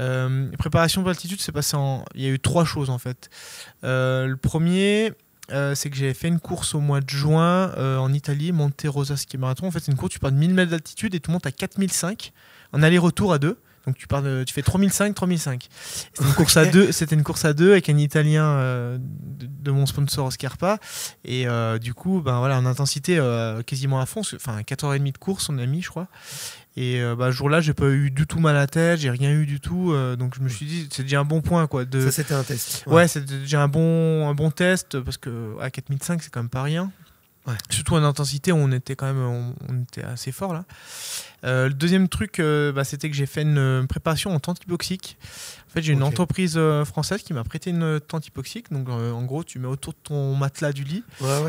Euh, préparation d'altitude, c'est passé en. Il y a eu trois choses en fait. Euh, le premier, euh, c'est que j'avais fait une course au mois de juin en Italie, Monte Rosa Ski Marathon. En fait, c'est une course, tu pars de 1000 mètres d'altitude et tu montes à 4005 en aller-retour à deux. Donc tu, pars tu fais 3005, 3005. C'était une course à deux. C'était une course à deux avec un Italien de, mon sponsor Oscarpa. Et du coup, ben voilà, en intensité quasiment à fond. Enfin, 4h30 de course, on a mis, je crois. Et euh, bah, jour-là, j'ai pas eu du tout mal à la tête, j'ai rien eu du tout. Euh, donc je me suis dit, c'est déjà un bon point. Quoi, de... Ça, c'était un test. Ouais, c'était déjà un bon, un bon test parce que à 4005, c'est quand même pas rien. Surtout en intensité, on était quand même on, était assez fort là. Euh, le deuxième truc, euh, bah, c'était que j'ai fait une préparation en tente hypoxique. En fait, j'ai une entreprise française qui m'a prêté une tente hypoxique. Donc, en gros, tu mets autour de ton matelas du lit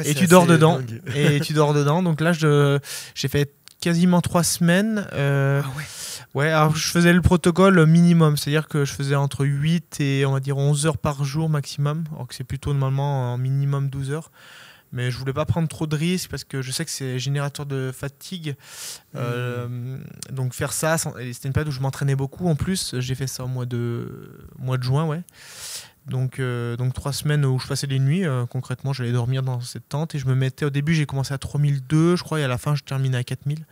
et tu dors dedans. Et tu dors dedans. Donc là, j'ai fait quasiment trois semaines. Euh, ah ouais. je faisais le protocole minimum, c'est-à-dire que je faisais entre 8 et on va dire 11 heures par jour maximum, alors que c'est plutôt normalement en minimum 12 heures mais je voulais pas prendre trop de risques parce que je sais que c'est générateur de fatigue. Mmh. Euh, donc faire ça, c'était une période où je m'entraînais beaucoup en plus. J'ai fait ça au mois de, mois de juin, ouais. Donc, euh, donc trois semaines où je passais des nuits. Euh, concrètement, j'allais dormir dans cette tente et je me mettais. Au début, j'ai commencé à 3002, je crois, et à la fin, je terminais à 4000.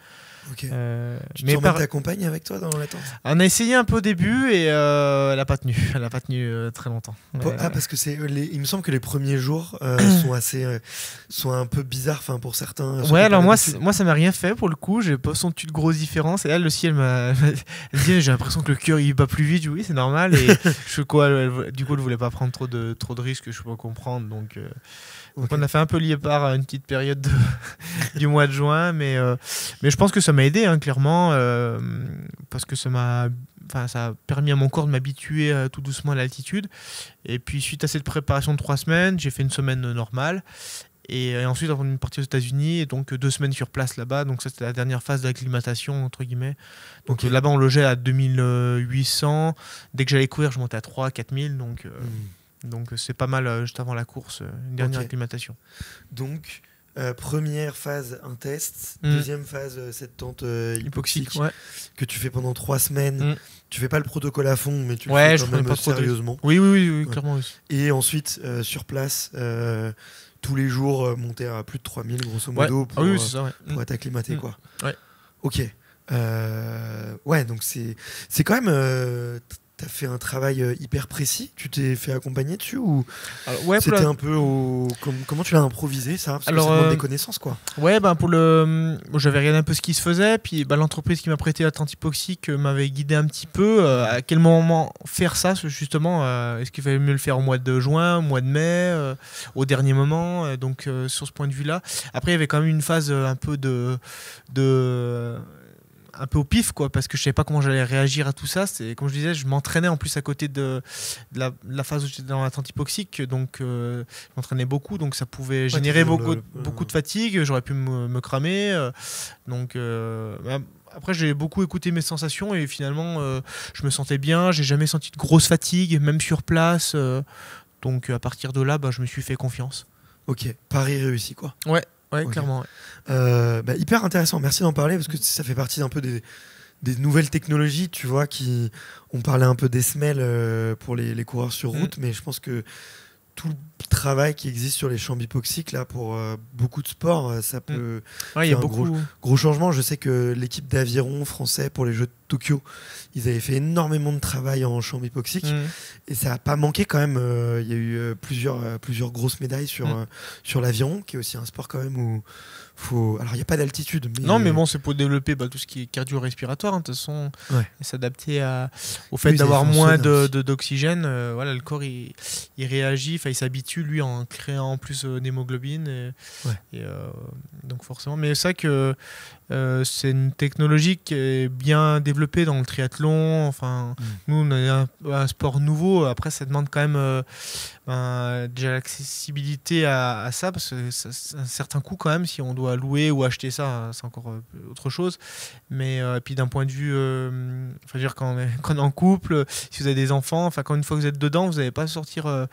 Ok, euh, tu mais ta compagne avec toi dans l'attente On a essayé un peu au début et euh, elle n'a pas tenu. Elle n'a pas tenu euh, très longtemps. Ah, parce que c'est.
Il me semble que les premiers jours sont assez. sont un peu bizarres pour certains. Ouais, alors moi,
moi ça m'a rien fait pour le coup. J'ai pas senti de grosse différences. Et elle aussi, elle m'a dit j'ai l'impression que le cœur il bat plus vite. Oui, c'est normal. Et je, quoi, du coup, elle voulait pas prendre trop de, trop de risques. Je peux comprendre. Donc. On a fait un peu lié par une petite période du mois de juin, mais, euh, mais je pense que ça m'a aidé, hein, clairement, euh, parce que ça m'a ça a permis à mon corps de m'habituer euh, tout doucement à l'altitude. Et puis, suite à cette préparation de trois semaines, j'ai fait une semaine normale. Et, ensuite, on est parti aux États-Unis, et donc deux semaines sur place là-bas. Donc, ça, c'était la dernière phase d'acclimatation, entre guillemets. Donc, là-bas, on logeait à 2800. Dès que j'allais courir, je montais à 3 4000. Donc, hmm. Donc euh, c'est pas mal euh, juste avant la course, euh, une dernière acclimatation. Donc
première phase, un test. Mm. Deuxième phase, cette tente hypoxique,
que tu fais pendant trois semaines.
Mm. Tu fais pas le protocole à fond, mais tu le fais quand même pas sérieusement. Oui, oui, oui, clairement. Et ensuite, sur place, tous les jours, monter à plus de 3000, grosso modo, pour, ah Quoi. Ok. ouais, donc c'est quand même T'as fait un travail euh, hyper précis Tu t'es fait accompagner dessus ou ouais, c'était un peu comment tu l'as improvisé ça Alors, euh, des connaissances quoi.
Ouais, ben pour le j'avais regardé un peu ce qui se faisait puis ben, l'entreprise qui m'a prêté la tente hypoxique m'avait guidé un petit peu euh, à quel moment faire ça justement est-ce qu'il fallait mieux le faire au mois de juin, au mois de mai au dernier moment donc sur ce point de vue là. Après il y avait quand même une phase un peu de de un peu au pif, quoi, parce que je savais pas comment j'allais réagir à tout ça. C'est comme je disais, je m'entraînais en plus à côté de, la, phase où j'étais dans l'attente hypoxique, donc euh, je m'entraînais beaucoup, donc ça pouvait générer beaucoup, euh. beaucoup de fatigue. J'aurais pu me, cramer, euh, donc. Bah, après, j'ai beaucoup écouté mes sensations et finalement, je me sentais bien. J'ai jamais senti de grosse fatigue, même sur place. donc, à partir de là, bah, je me suis fait confiance. Ok, Paris réussi quoi. Ouais, Ouais, clairement.
Euh, bah, hyper intéressant. Merci d'en parler parce que ça fait partie d'un peu des, nouvelles technologies, tu vois, qui. ont parlé un peu des semelles euh, pour les, coureurs sur mm. route, mais je pense que tout le travail qui existe sur les champs bipoxiques là pour euh, beaucoup de sports ça mm. peut il y a un beaucoup gros, gros, changement je sais que l'équipe d'aviron français pour les jeux de Tokyo, ils avaient fait énormément de travail en chambre hypoxique mm. et ça n'a pas manqué quand même. Euh, il y a eu euh, plusieurs, euh, plusieurs grosses médailles sur, mm. sur l'avion, qui est aussi un sport quand même où faut. Alors il n'y a pas d'altitude. Non, mais bon,
c'est pour développer bah, tout ce qui est cardio-respiratoire, hein, de toute façon, s'adapter au fait d'avoir moins d'oxygène. De, voilà, le corps il, réagit, il s'habitue lui en créant plus d'hémoglobine. donc forcément, mais c'est ça que euh, c'est une technologie qui est bien développée dans le triathlon. Enfin, mm. nous, on a un, sport nouveau. Après, ça demande quand même euh, ben, déjà l'accessibilité à, ça, parce que c'est un certain coût quand même, si on doit louer ou acheter ça, hein, c'est encore euh, autre chose. Mais euh, puis d'un point de vue, euh, dire, quand, on est, en couple, si vous avez des enfants, enfin, quand une fois que vous êtes dedans, vous n'allez pas sortir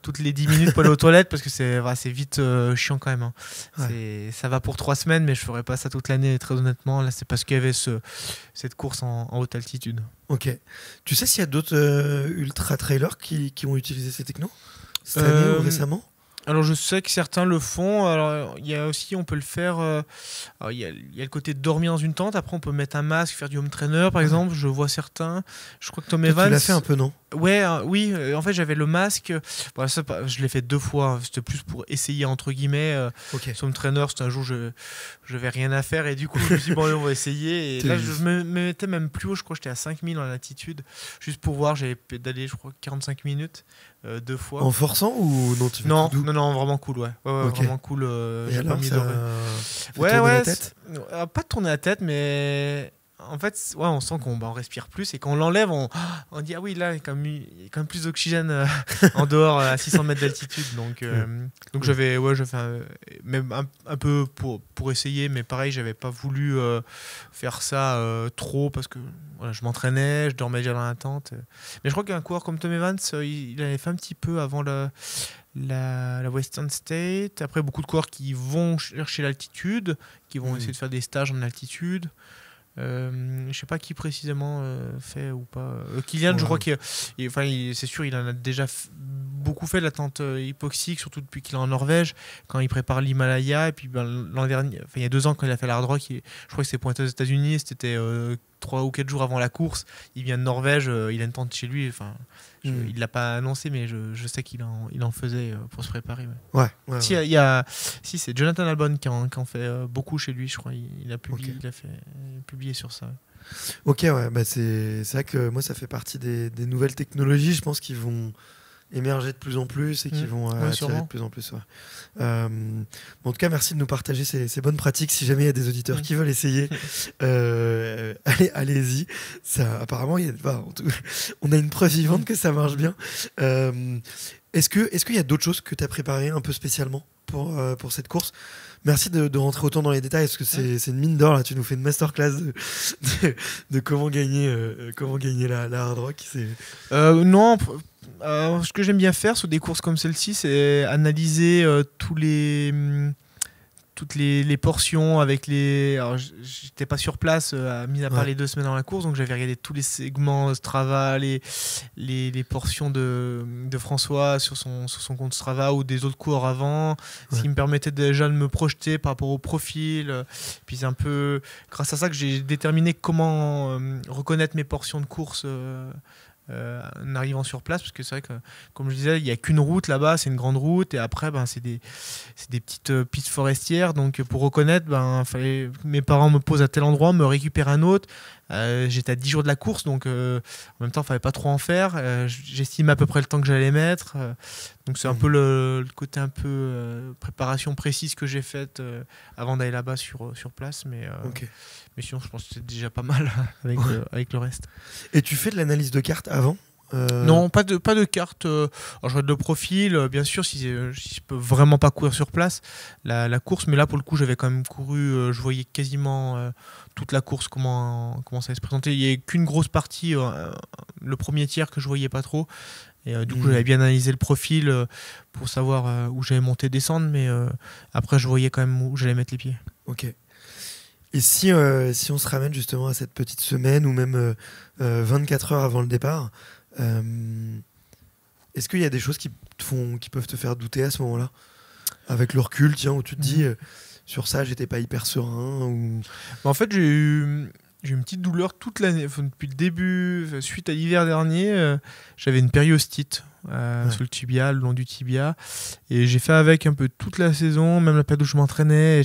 toutes les 10 minutes pour aller aux toilettes, parce que c'est vite chiant quand même. Hein. Ça va pour 3 semaines, mais je ne ferai pas ça toute l'année, très honnêtement. Là, c'est parce qu'il y avait ce, cette course en, haute altitude. Ok. Tu sais s'il y a d'autres ultra trailers qui, qui ont utilisé ces technos euh, récemment alors je sais que certains le font. Alors il y a aussi, on peut le faire. Euh, il, y a, le côté de dormir dans une tente. Après, on peut mettre un masque, faire du home trainer, par exemple. Je vois certains. Je crois que Tom Evans. Tu l'as fait un peu, non Ouais, euh, oui. en fait, j'avais le masque. ça, je l'ai fait deux fois. Hein. C'était plus pour essayer entre guillemets. Okay. Home trainer, c'est un jour je je vais rien à faire et du coup je me suis bon on va essayer. Et là, je me mettais même plus haut. Je crois que j'étais à 5000 en altitude, juste pour voir. J'avais pédalé, je crois, 45 minutes. Euh, deux fois. En forçant ou non tu non, non, non, vraiment cool, ouais. ouais, ouais Vraiment cool. Euh, j'ai pas mis de... Ouais, ouais. Ah, pas de tourner la tête, mais en fait, ouais, on sent qu'on bah, respire plus et quand on l'enlève, on, on, dit ah oui, là, il y a quand même, plus d'oxygène euh, en dehors à 600 mètres d'altitude. Donc, euh, mm. donc mm. j'avais, ouais, même un, peu pour, essayer, mais pareil, j'avais pas voulu euh, faire ça trop parce que je m'entraînais, je dormais déjà dans la tente. Mais je crois qu'un coureur comme Tom Evans, il, avait fait un petit peu avant La, Western State. Après, beaucoup de coureurs qui vont chercher l'altitude, qui vont mm. essayer de faire des stages en altitude. Euh, je sais pas qui précisément euh, fait ou pas. Euh, Kylian, je crois que, enfin, c'est sûr, il en a déjà beaucoup fait l'attente euh, hypoxique, surtout depuis qu'il est en Norvège, quand il prépare l'Himalaya. Et puis ben, l'an dernier, il y a deux ans, quand il a fait l'Hard Rock, je crois que c'est pointé aux États-Unis. C'était 3 ou 4 jours avant la course. Il vient de Norvège, euh, il a une tente chez lui. Enfin, ne hmm. il l'a pas annoncé, mais je, je sais qu'il en, il en faisait euh, pour se préparer. Ouais. si, Il y a, si c'est Jonathan Albon qui en, qui en, fait euh, beaucoup chez lui, je crois. Il, a, publié, il a fait, publié sur ça.
Ok, ouais, bah c'est vrai que moi, ça fait partie des, des nouvelles technologies, je pense, qu'ils vont émerger de plus en plus et qui mmh. vont euh, de plus en plus. Euh, en tout cas, merci de nous partager ces, bonnes pratiques. Si jamais il y a des auditeurs mmh. qui veulent essayer, euh, allez, allez-y. Ça, apparemment, y a, on a une preuve vivante que ça marche bien. Euh, est-ce que, est-ce qu'il y a d'autres choses que tu as préparées un peu spécialement pour, pour cette course Merci de, rentrer autant dans les détails Est-ce que c'est, une mine d'or là. Tu nous fais une masterclass de, de, comment gagner, comment
gagner la, la hard rock. non ce que j'aime bien faire sur des courses comme celle-ci, c'est analyser euh, tous les, mm, toutes les, portions avec les. j'étais pas sur place, euh, mis à part les deux semaines dans la course, donc j'avais regardé tous les segments euh, Strava, les, les portions de, François sur son, son compte Strava ou des autres cours avant, ce qui me permettait déjà de me projeter par rapport au profil. Puis c'est un peu grâce à ça que j'ai déterminé comment reconnaître mes portions de course. Euh, en arrivant sur place, parce que c'est vrai que, comme je disais, il n'y a qu'une route là-bas, c'est une grande route, et après, ben, c'est des, petites euh, pistes forestières, donc pour reconnaître, ben, fallait, mes parents me posent à tel endroit, me récupèrent un autre, euh, j'étais à 10 jours de la course, donc en même temps, il fallait pas trop en faire, j'estime à peu près le temps que j'allais mettre, donc c'est un mmh. peu le, côté un peu préparation précise que j'ai faite avant d'aller là-bas sur, sur place, mais... Mais je pense que c'est déjà pas mal euh, avec, le, reste.
Et tu fais de l'analyse de cartes avant euh Non,
pas de, pas de euh, Alors, je regarde le profil, bien sûr, si, je je peux vraiment pas courir sur place, la, course. Mais là, pour le coup, j'avais quand même couru, je voyais quasiment toute la course, comment, comment ça allait se présenter. Il n'y a qu'une grosse partie, le premier tiers que je voyais pas trop. Et du coup, mmh. j'avais bien analysé le profil pour savoir où j'allais monter, descendre, mais après, je voyais quand même où j'allais mettre les pieds. Ok.
Et si, euh, si on se ramène justement à cette petite semaine ou même 24 euh, euh, heures avant le départ, est-ce qu'il y a des choses qui, qui peuvent te faire douter à ce moment-là Avec le recul, tiens, où tu te dis, mhm. sur ça, j'étais pas hyper
serein ou... Bah, en fait, j'ai eu j'ai une petite douleur toute l'année, depuis le début, suite à l'hiver dernier, j'avais une périostite euh, sur le tibia, le long du tibia. Et j'ai fait avec un peu toute la saison, même la période où je m'entraînais.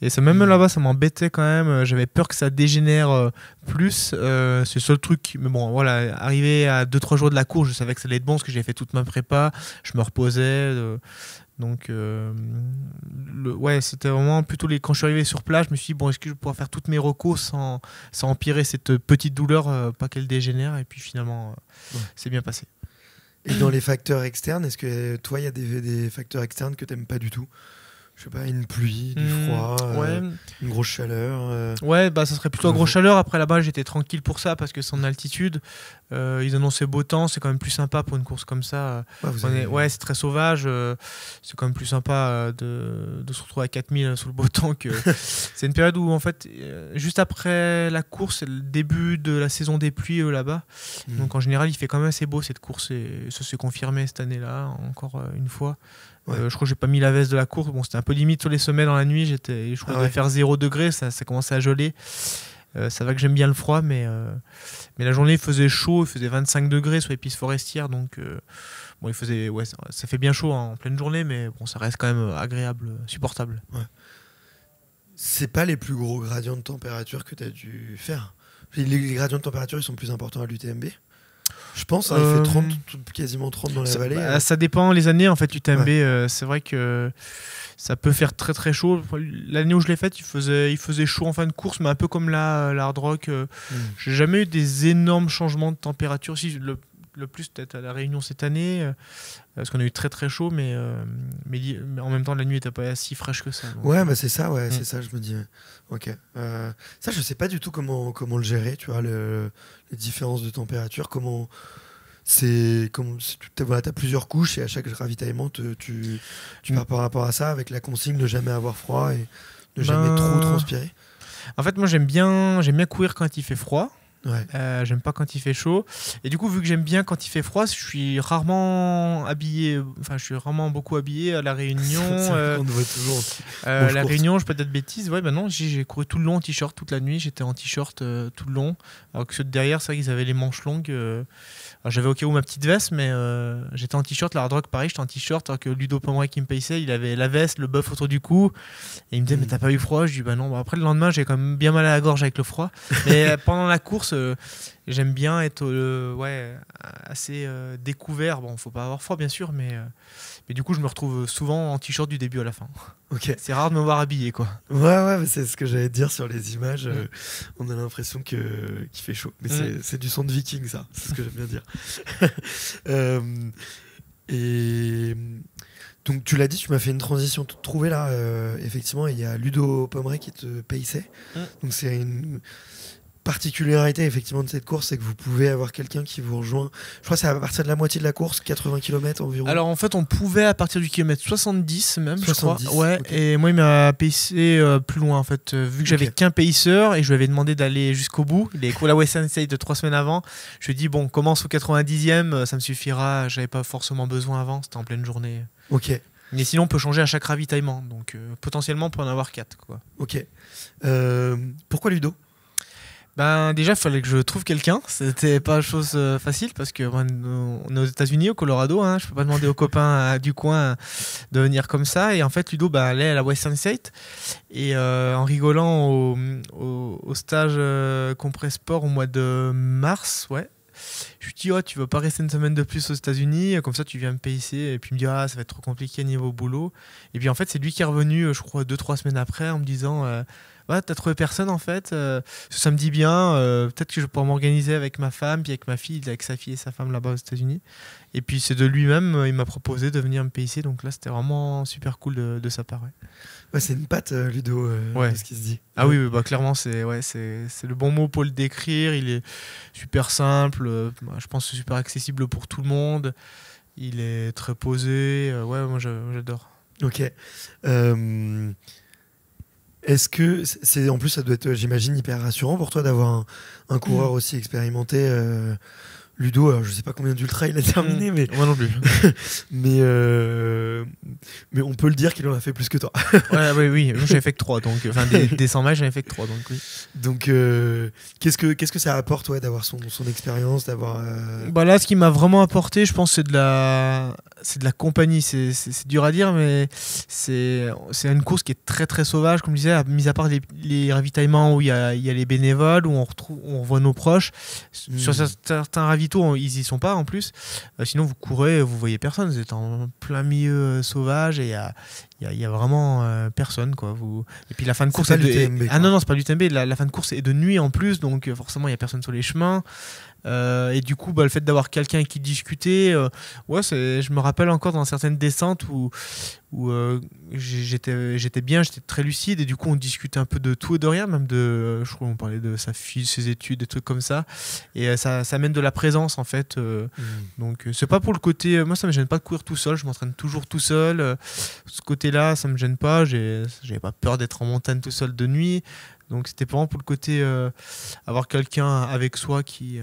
Et, ça, même mm. là-bas, ça m'embêtait quand même. Euh, j'avais peur que ça dégénère euh, plus. Euh, c'est le seul truc. Mais bon, voilà, arrivé à 2-3 jours de la course, je savais que ça allait être bon parce que j'avais fait toute ma prépa. Je me reposais. donc, le, ouais, c'était vraiment plutôt les, quand je suis arrivé sur place, je me suis dit, bon, est-ce que je pourrais faire toutes mes recours sans, sans empirer cette petite douleur, pas qu'elle dégénère Et puis finalement, c'est bien passé.
Et dans les facteurs externes, est-ce que toi, il y a des, facteurs externes que tu n'aimes pas du tout je sais pas, une pluie, du mmh, froid, euh, ouais. une grosse chaleur. Euh. Ouais, bah ça serait plutôt mmh. grosse
chaleur. Après là-bas, j'étais tranquille pour ça parce que c'est en altitude. Euh, ils annonçaient beau temps, c'est quand même plus sympa pour une course comme ça. Ouais, ouais c'est très sauvage. Euh, c'est quand même plus sympa de, de se retrouver à 4000 sous le beau temps que. c'est une période où en fait, juste après la course, c'est le début de la saison des pluies là-bas. Mmh. Donc en général, il fait quand même assez beau cette course et ça s'est confirmé cette année-là encore une fois. je crois que j'ai pas mis la veste de la course. Bon, c'était peu limite tous les sommets dans la nuit. J'étais, je crois ah faire 0 degré, ça, ça commençait à geler. Euh, ça va que j'aime bien le froid, mais, euh, mais la journée il faisait chaud, il faisait 25 degrés sur les pistes forestières, donc euh, bon, il faisait, ouais, ça, fait bien chaud en pleine journée, mais bon, ça reste quand même agréable, supportable. Ouais.
C'est pas les plus gros gradients de température que tu as dû faire. Les, les gradients de température ils sont plus importants à l'UTMB je pense. Hein, il fait 30, euh, quasiment 30 dans la vallée. Bah, euh. ça
dépend les années, en fait, UTMB. Ouais. Euh, c'est vrai que ça peut faire très très chaud. L'année où je l'ai fait il faisait, chaud en fin de course, mais un peu comme la, Rock. Hmm. J'ai jamais eu des énormes changements de température. Si, le, le plus peut-être à la Réunion cette année, euh, parce qu'on a eu très très chaud, mais, euh, mais, en même temps la nuit n'était pas si fraîche que ça. Ouais, bah c'est ça, ouais, mm. c'est ça, je me
dis. Ok. Euh, ça, je sais pas du tout comment, comment le gérer, tu vois, le, les différences de température, comment c'est comme tu voilà, as plusieurs couches et à chaque ravitaillement tu, tu pars mm. par rapport à ça avec la consigne de jamais avoir froid et de jamais ben, trop transpirer.
En fait, moi j'aime bien j'aime bien courir quand il fait froid. Ouais. Euh, j'aime pas quand il fait chaud. Et du coup, vu que j'aime bien quand il fait froid, je suis rarement habillé. Enfin, je suis rarement beaucoup habillé à la Réunion. euh, toujours. Euh, la Réunion, je peux être bêtise. Ouais, ben non, j'ai couru tout le long en t-shirt toute la nuit. J'étais en t-shirt euh, tout le long. Alors que ceux de derrière, c'est vrai qu'ils avaient les manches longues. J'avais au cas où ma petite veste, mais j'étais en t-shirt. La Hard Rock, pareil, j'étais en t-shirt. Alors que Ludo Pomeray qui me payait, il avait la veste, le buff autour du cou. Et il me disait, hmm. mais t'as pas eu froid Je dis, bah non. après, le lendemain, j'ai quand même bien mal à la gorge avec le froid. Mais pendant la course, euh, j'aime bien être euh, ouais, assez euh, découvert. Bon, faut pas avoir froid, bien sûr, mais, mais du coup, je me retrouve souvent en t-shirt du début à la fin. Ok. C'est rare de me voir habillé, quoi. Ouais, ouais,
c'est ce que j'allais dire sur les images. on a l'impression qu'il fait chaud. Mais mm. c'est du son de viking, ça. C'est ce que j'aime bien dire. et donc tu l'as dit, tu m'as fait une transition te trouvée là. effectivement, il y a Ludo Pomeray qui te payait mm. Donc c'est une, particularité effectivement de cette course, c'est que vous pouvez avoir quelqu'un qui vous rejoint. Je crois que c'est à partir de la moitié de la course, 80 km environ. Alors en
fait, on pouvait à partir du kilomètre 70 même, je crois. Ouais, et moi il m'a payé euh, plus loin en fait, euh, vu que j'avais qu'un paysseur et je lui avais demandé d'aller jusqu'au bout. Les Kula Western State de trois semaines avant, je lui ai dit bon, commence au 90e, euh, ça me suffira, j'avais pas forcément besoin avant, c'était en pleine journée. OK. Mais sinon, on peut changer à chaque ravitaillement, donc potentiellement on peut en avoir quatre. quoi. OK. pourquoi Ludo ben déjà, il fallait que je trouve quelqu'un. C'était pas chose euh, facile parce que ben, on est aux États-Unis, au Colorado. Hein, je peux pas demander aux copains euh, du coin euh, de venir comme ça. Et en fait, Ludo, ben, allait à la Western State. Et en rigolant au, au, au stage Compresport au mois de mars, ouais, dis, oh, tu veux pas rester une semaine de plus aux États-Unis, euh, comme ça tu viens me payer Et puis il me dit, ah, ça va être trop compliqué niveau boulot. Et puis en fait, c'est lui qui est revenu, euh, je crois, deux, trois semaines après en me disant, euh, t'as trouvé personne en fait, ça euh, me dit bien, peut-être que je pourrais m'organiser avec ma femme, puis avec ma fille, avec sa fille et sa femme là-bas aux États-Unis. Et puis c'est de lui-même, il m'a proposé de venir me payer Donc là, c'était vraiment super cool de, de sa bah, c'est une patte, euh, Ludo, euh, ce qui se dit. Ah oui, bah, clairement, c'est ouais, le bon mot pour le décrire. Il est super simple, euh, bah, je pense super accessible pour tout le monde. Il est très posé. ouais, moi j'adore.
Ok. Est-ce que c'est en plus ça doit être, j'imagine, hyper rassurant pour toi d'avoir un, coureur mm. aussi expérimenté Ludo, je sais pas combien d'ultra il a hmm. terminé, mais. Moi non plus. mais,
euh, mais on peut le dire qu'il en a fait plus que toi. ouais, oui, oui. Moi, j'avais fait que 3, donc. Enfin, des, 100 matchs, fait que 3, donc
Donc, euh, qu'est-ce, que, que ça apporte, ouais, d'avoir son, expérience, d'avoir. Euh, bah
là, ce qui m'a vraiment apporté, je pense, c'est de la. C'est de la compagnie. C'est, dur à dire, mais c'est, une course qui est très, très sauvage, comme je disais, mis à part les, ravitaillements où il y a, les bénévoles, où on, retrouve, on revoit nos proches. Sur hmm. certains ravitaillements, ils y sont pas en plus. Euh, sinon, vous courez, vous voyez personne. Vous êtes en plein milieu euh, sauvage et il y a, vraiment euh, personne. Quoi. Vous... Et puis la fin de course. ah c'est pas du TMB. La, la, fin de course est de nuit en plus, donc forcément, il y a personne sur les chemins. Euh, et du coup, bah, le fait d'avoir quelqu'un qui discutait, euh, ouais, je me rappelle encore dans certaines descentes où, où euh, j'étais, bien, j'étais très lucide, et du coup, on discutait un peu de tout et de rien, même de, je crois, on parlait de sa fille, ses études, des trucs comme ça. Et ça, ça amène de la présence, en fait. Mmh. Donc, c'est pas pour le côté, moi, ça me gêne pas de courir tout seul, je m'entraîne toujours tout seul. ce côté-là, ça me gêne pas, j'avais pas peur d'être en montagne tout seul de nuit. Donc, c'était vraiment pour le côté avoir quelqu'un avec soi qui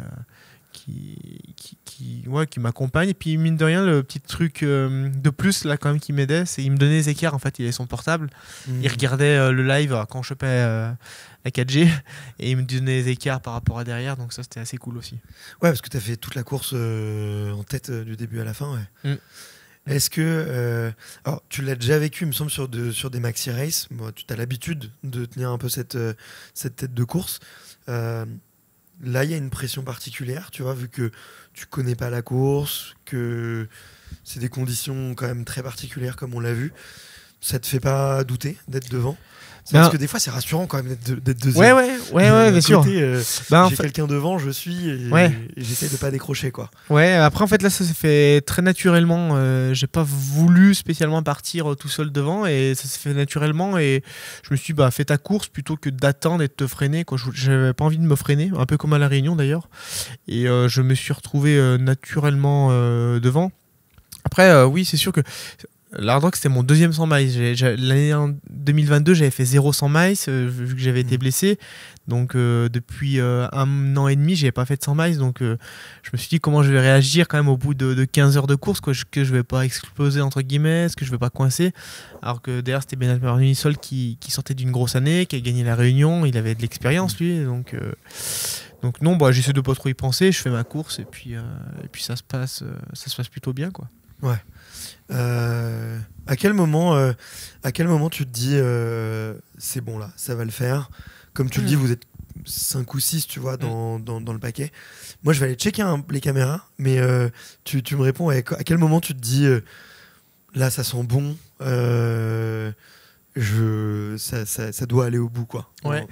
qui, qui, qui, ouais, qui m'accompagne. Et puis, mine de rien, le petit truc euh, de plus, là, quand même, qui m'aidait, c'est qu'il me donnait les écarts. En fait, il avait son portable. Il hmm. regardait euh, le live euh, quand je chopais la 4G. Et il me donnait les écarts par rapport à derrière. Donc, ça, c'était assez cool aussi. Ouais, parce que tu as fait toute la course en tête du début à la fin.
Ouais. Hmm. Est-ce que. alors, tu l'as déjà vécu, il me semble, sur, de, sur des maxi races. Bon, tu as l'habitude de tenir un peu cette, cette tête de course. Euh, Là, il y a une pression particulière, tu vois, vu que tu connais pas la course, que c'est des conditions quand même très particulières, comme on l'a vu. Ça te fait pas douter d'être devant parce ben- que des fois, c'est
rassurant quand même d'être deuxième. Ouais, ouais, ouais, ouais bien sûr. Euh, ben, j'ai quelqu'un devant, je suis et, ouais. j'essaie de pas décrocher. quoi. Ouais, après, en fait, là, ça s'est fait très naturellement. Euh, j'ai pas voulu spécialement partir euh, tout seul devant et ça s'est fait naturellement. Et je me suis fait bah, fait ta course plutôt que d'attendre et de te freiner. Quoi. J'avais pas envie de me freiner, un peu comme à La Réunion d'ailleurs. Et je me suis retrouvé naturellement devant. Après, oui, c'est sûr que L'hard c'était mon deuxième 100 miles. L'année 2022, j'avais fait 0 100 miles, euh, vu que j'avais été mm. blessé. Donc, euh, depuis euh, un an et demi, j'avais pas fait de 100 miles. Donc, je me suis dit comment je vais réagir quand même au bout de, 15 heures de course, quoi, que je vais pas exploser, entre guillemets, ce que je vais pas coincer. Alors que derrière, c'était Benat Marunisol qui, qui sortait d'une grosse année, qui a gagné la réunion. Il avait de l'expérience, lui. Donc, donc non, bah, j'essaie de pas trop y penser. Je fais ma course et puis, et puis ça, se passe, ça se passe plutôt bien, quoi. Ouais.
Euh, à, quel moment, euh, à quel moment tu te dis euh, c'est bon là, ça va le faire Comme tu le dis, mm. vous êtes 5 ou 6, tu vois, mm. dans, dans, le paquet. Moi, je vais aller checker hein, les caméras, mais tu, tu, me réponds à, quel moment tu te dis là, ça sent bon je, ça, ça, ça, doit aller au bout,
quoi. Ouais.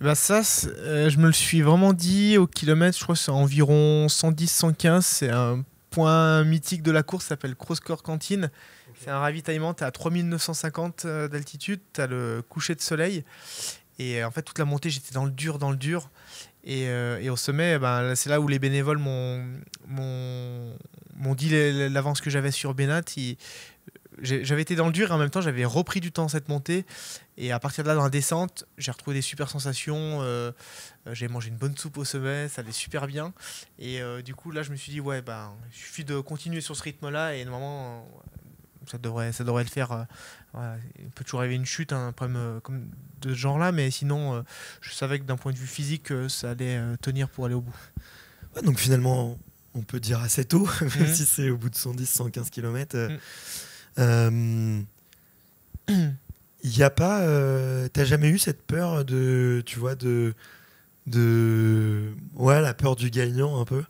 Bah ça... je me le suis vraiment dit au kilomètre, je crois c'est environ 110-115, c'est un point mythique de la course s'appelle Crosscore Cantine. C'est un ravitaillement, tu à 3950 euh, d'altitude, tu as le coucher de soleil. Et euh, en fait, toute la montée, j'étais dans le dur, dans le dur. Et, euh, et au sommet, eh ben, c'est là où les bénévoles m'ont dit l'avance que j'avais sur Benat j'avais été dans le dur et en même temps j'avais repris du temps cette montée. Et à partir de là, dans la descente, j'ai retrouvé des super sensations. Euh, euh, j'ai mangé une bonne soupe au sommet, ça allait super bien. Et euh, du coup, là, je me suis dit, ouais, bah, il suffit de continuer sur ce rythme-là et normalement, ça devrait, ça devrait le faire. Il peut toujours arriver une chute, hein, un problème comme de ce genre-là, mais sinon, je savais que d'un point de vue physique, ça allait tenir pour aller au bout. Ouais,
donc finalement, on peut dire assez tôt, même mmh. si c'est au bout de 110, 115 km il euh, n'y a pas. Euh, t'as jamais eu cette peur de, tu vois, de, de, ouais, la peur du gagnant un peu.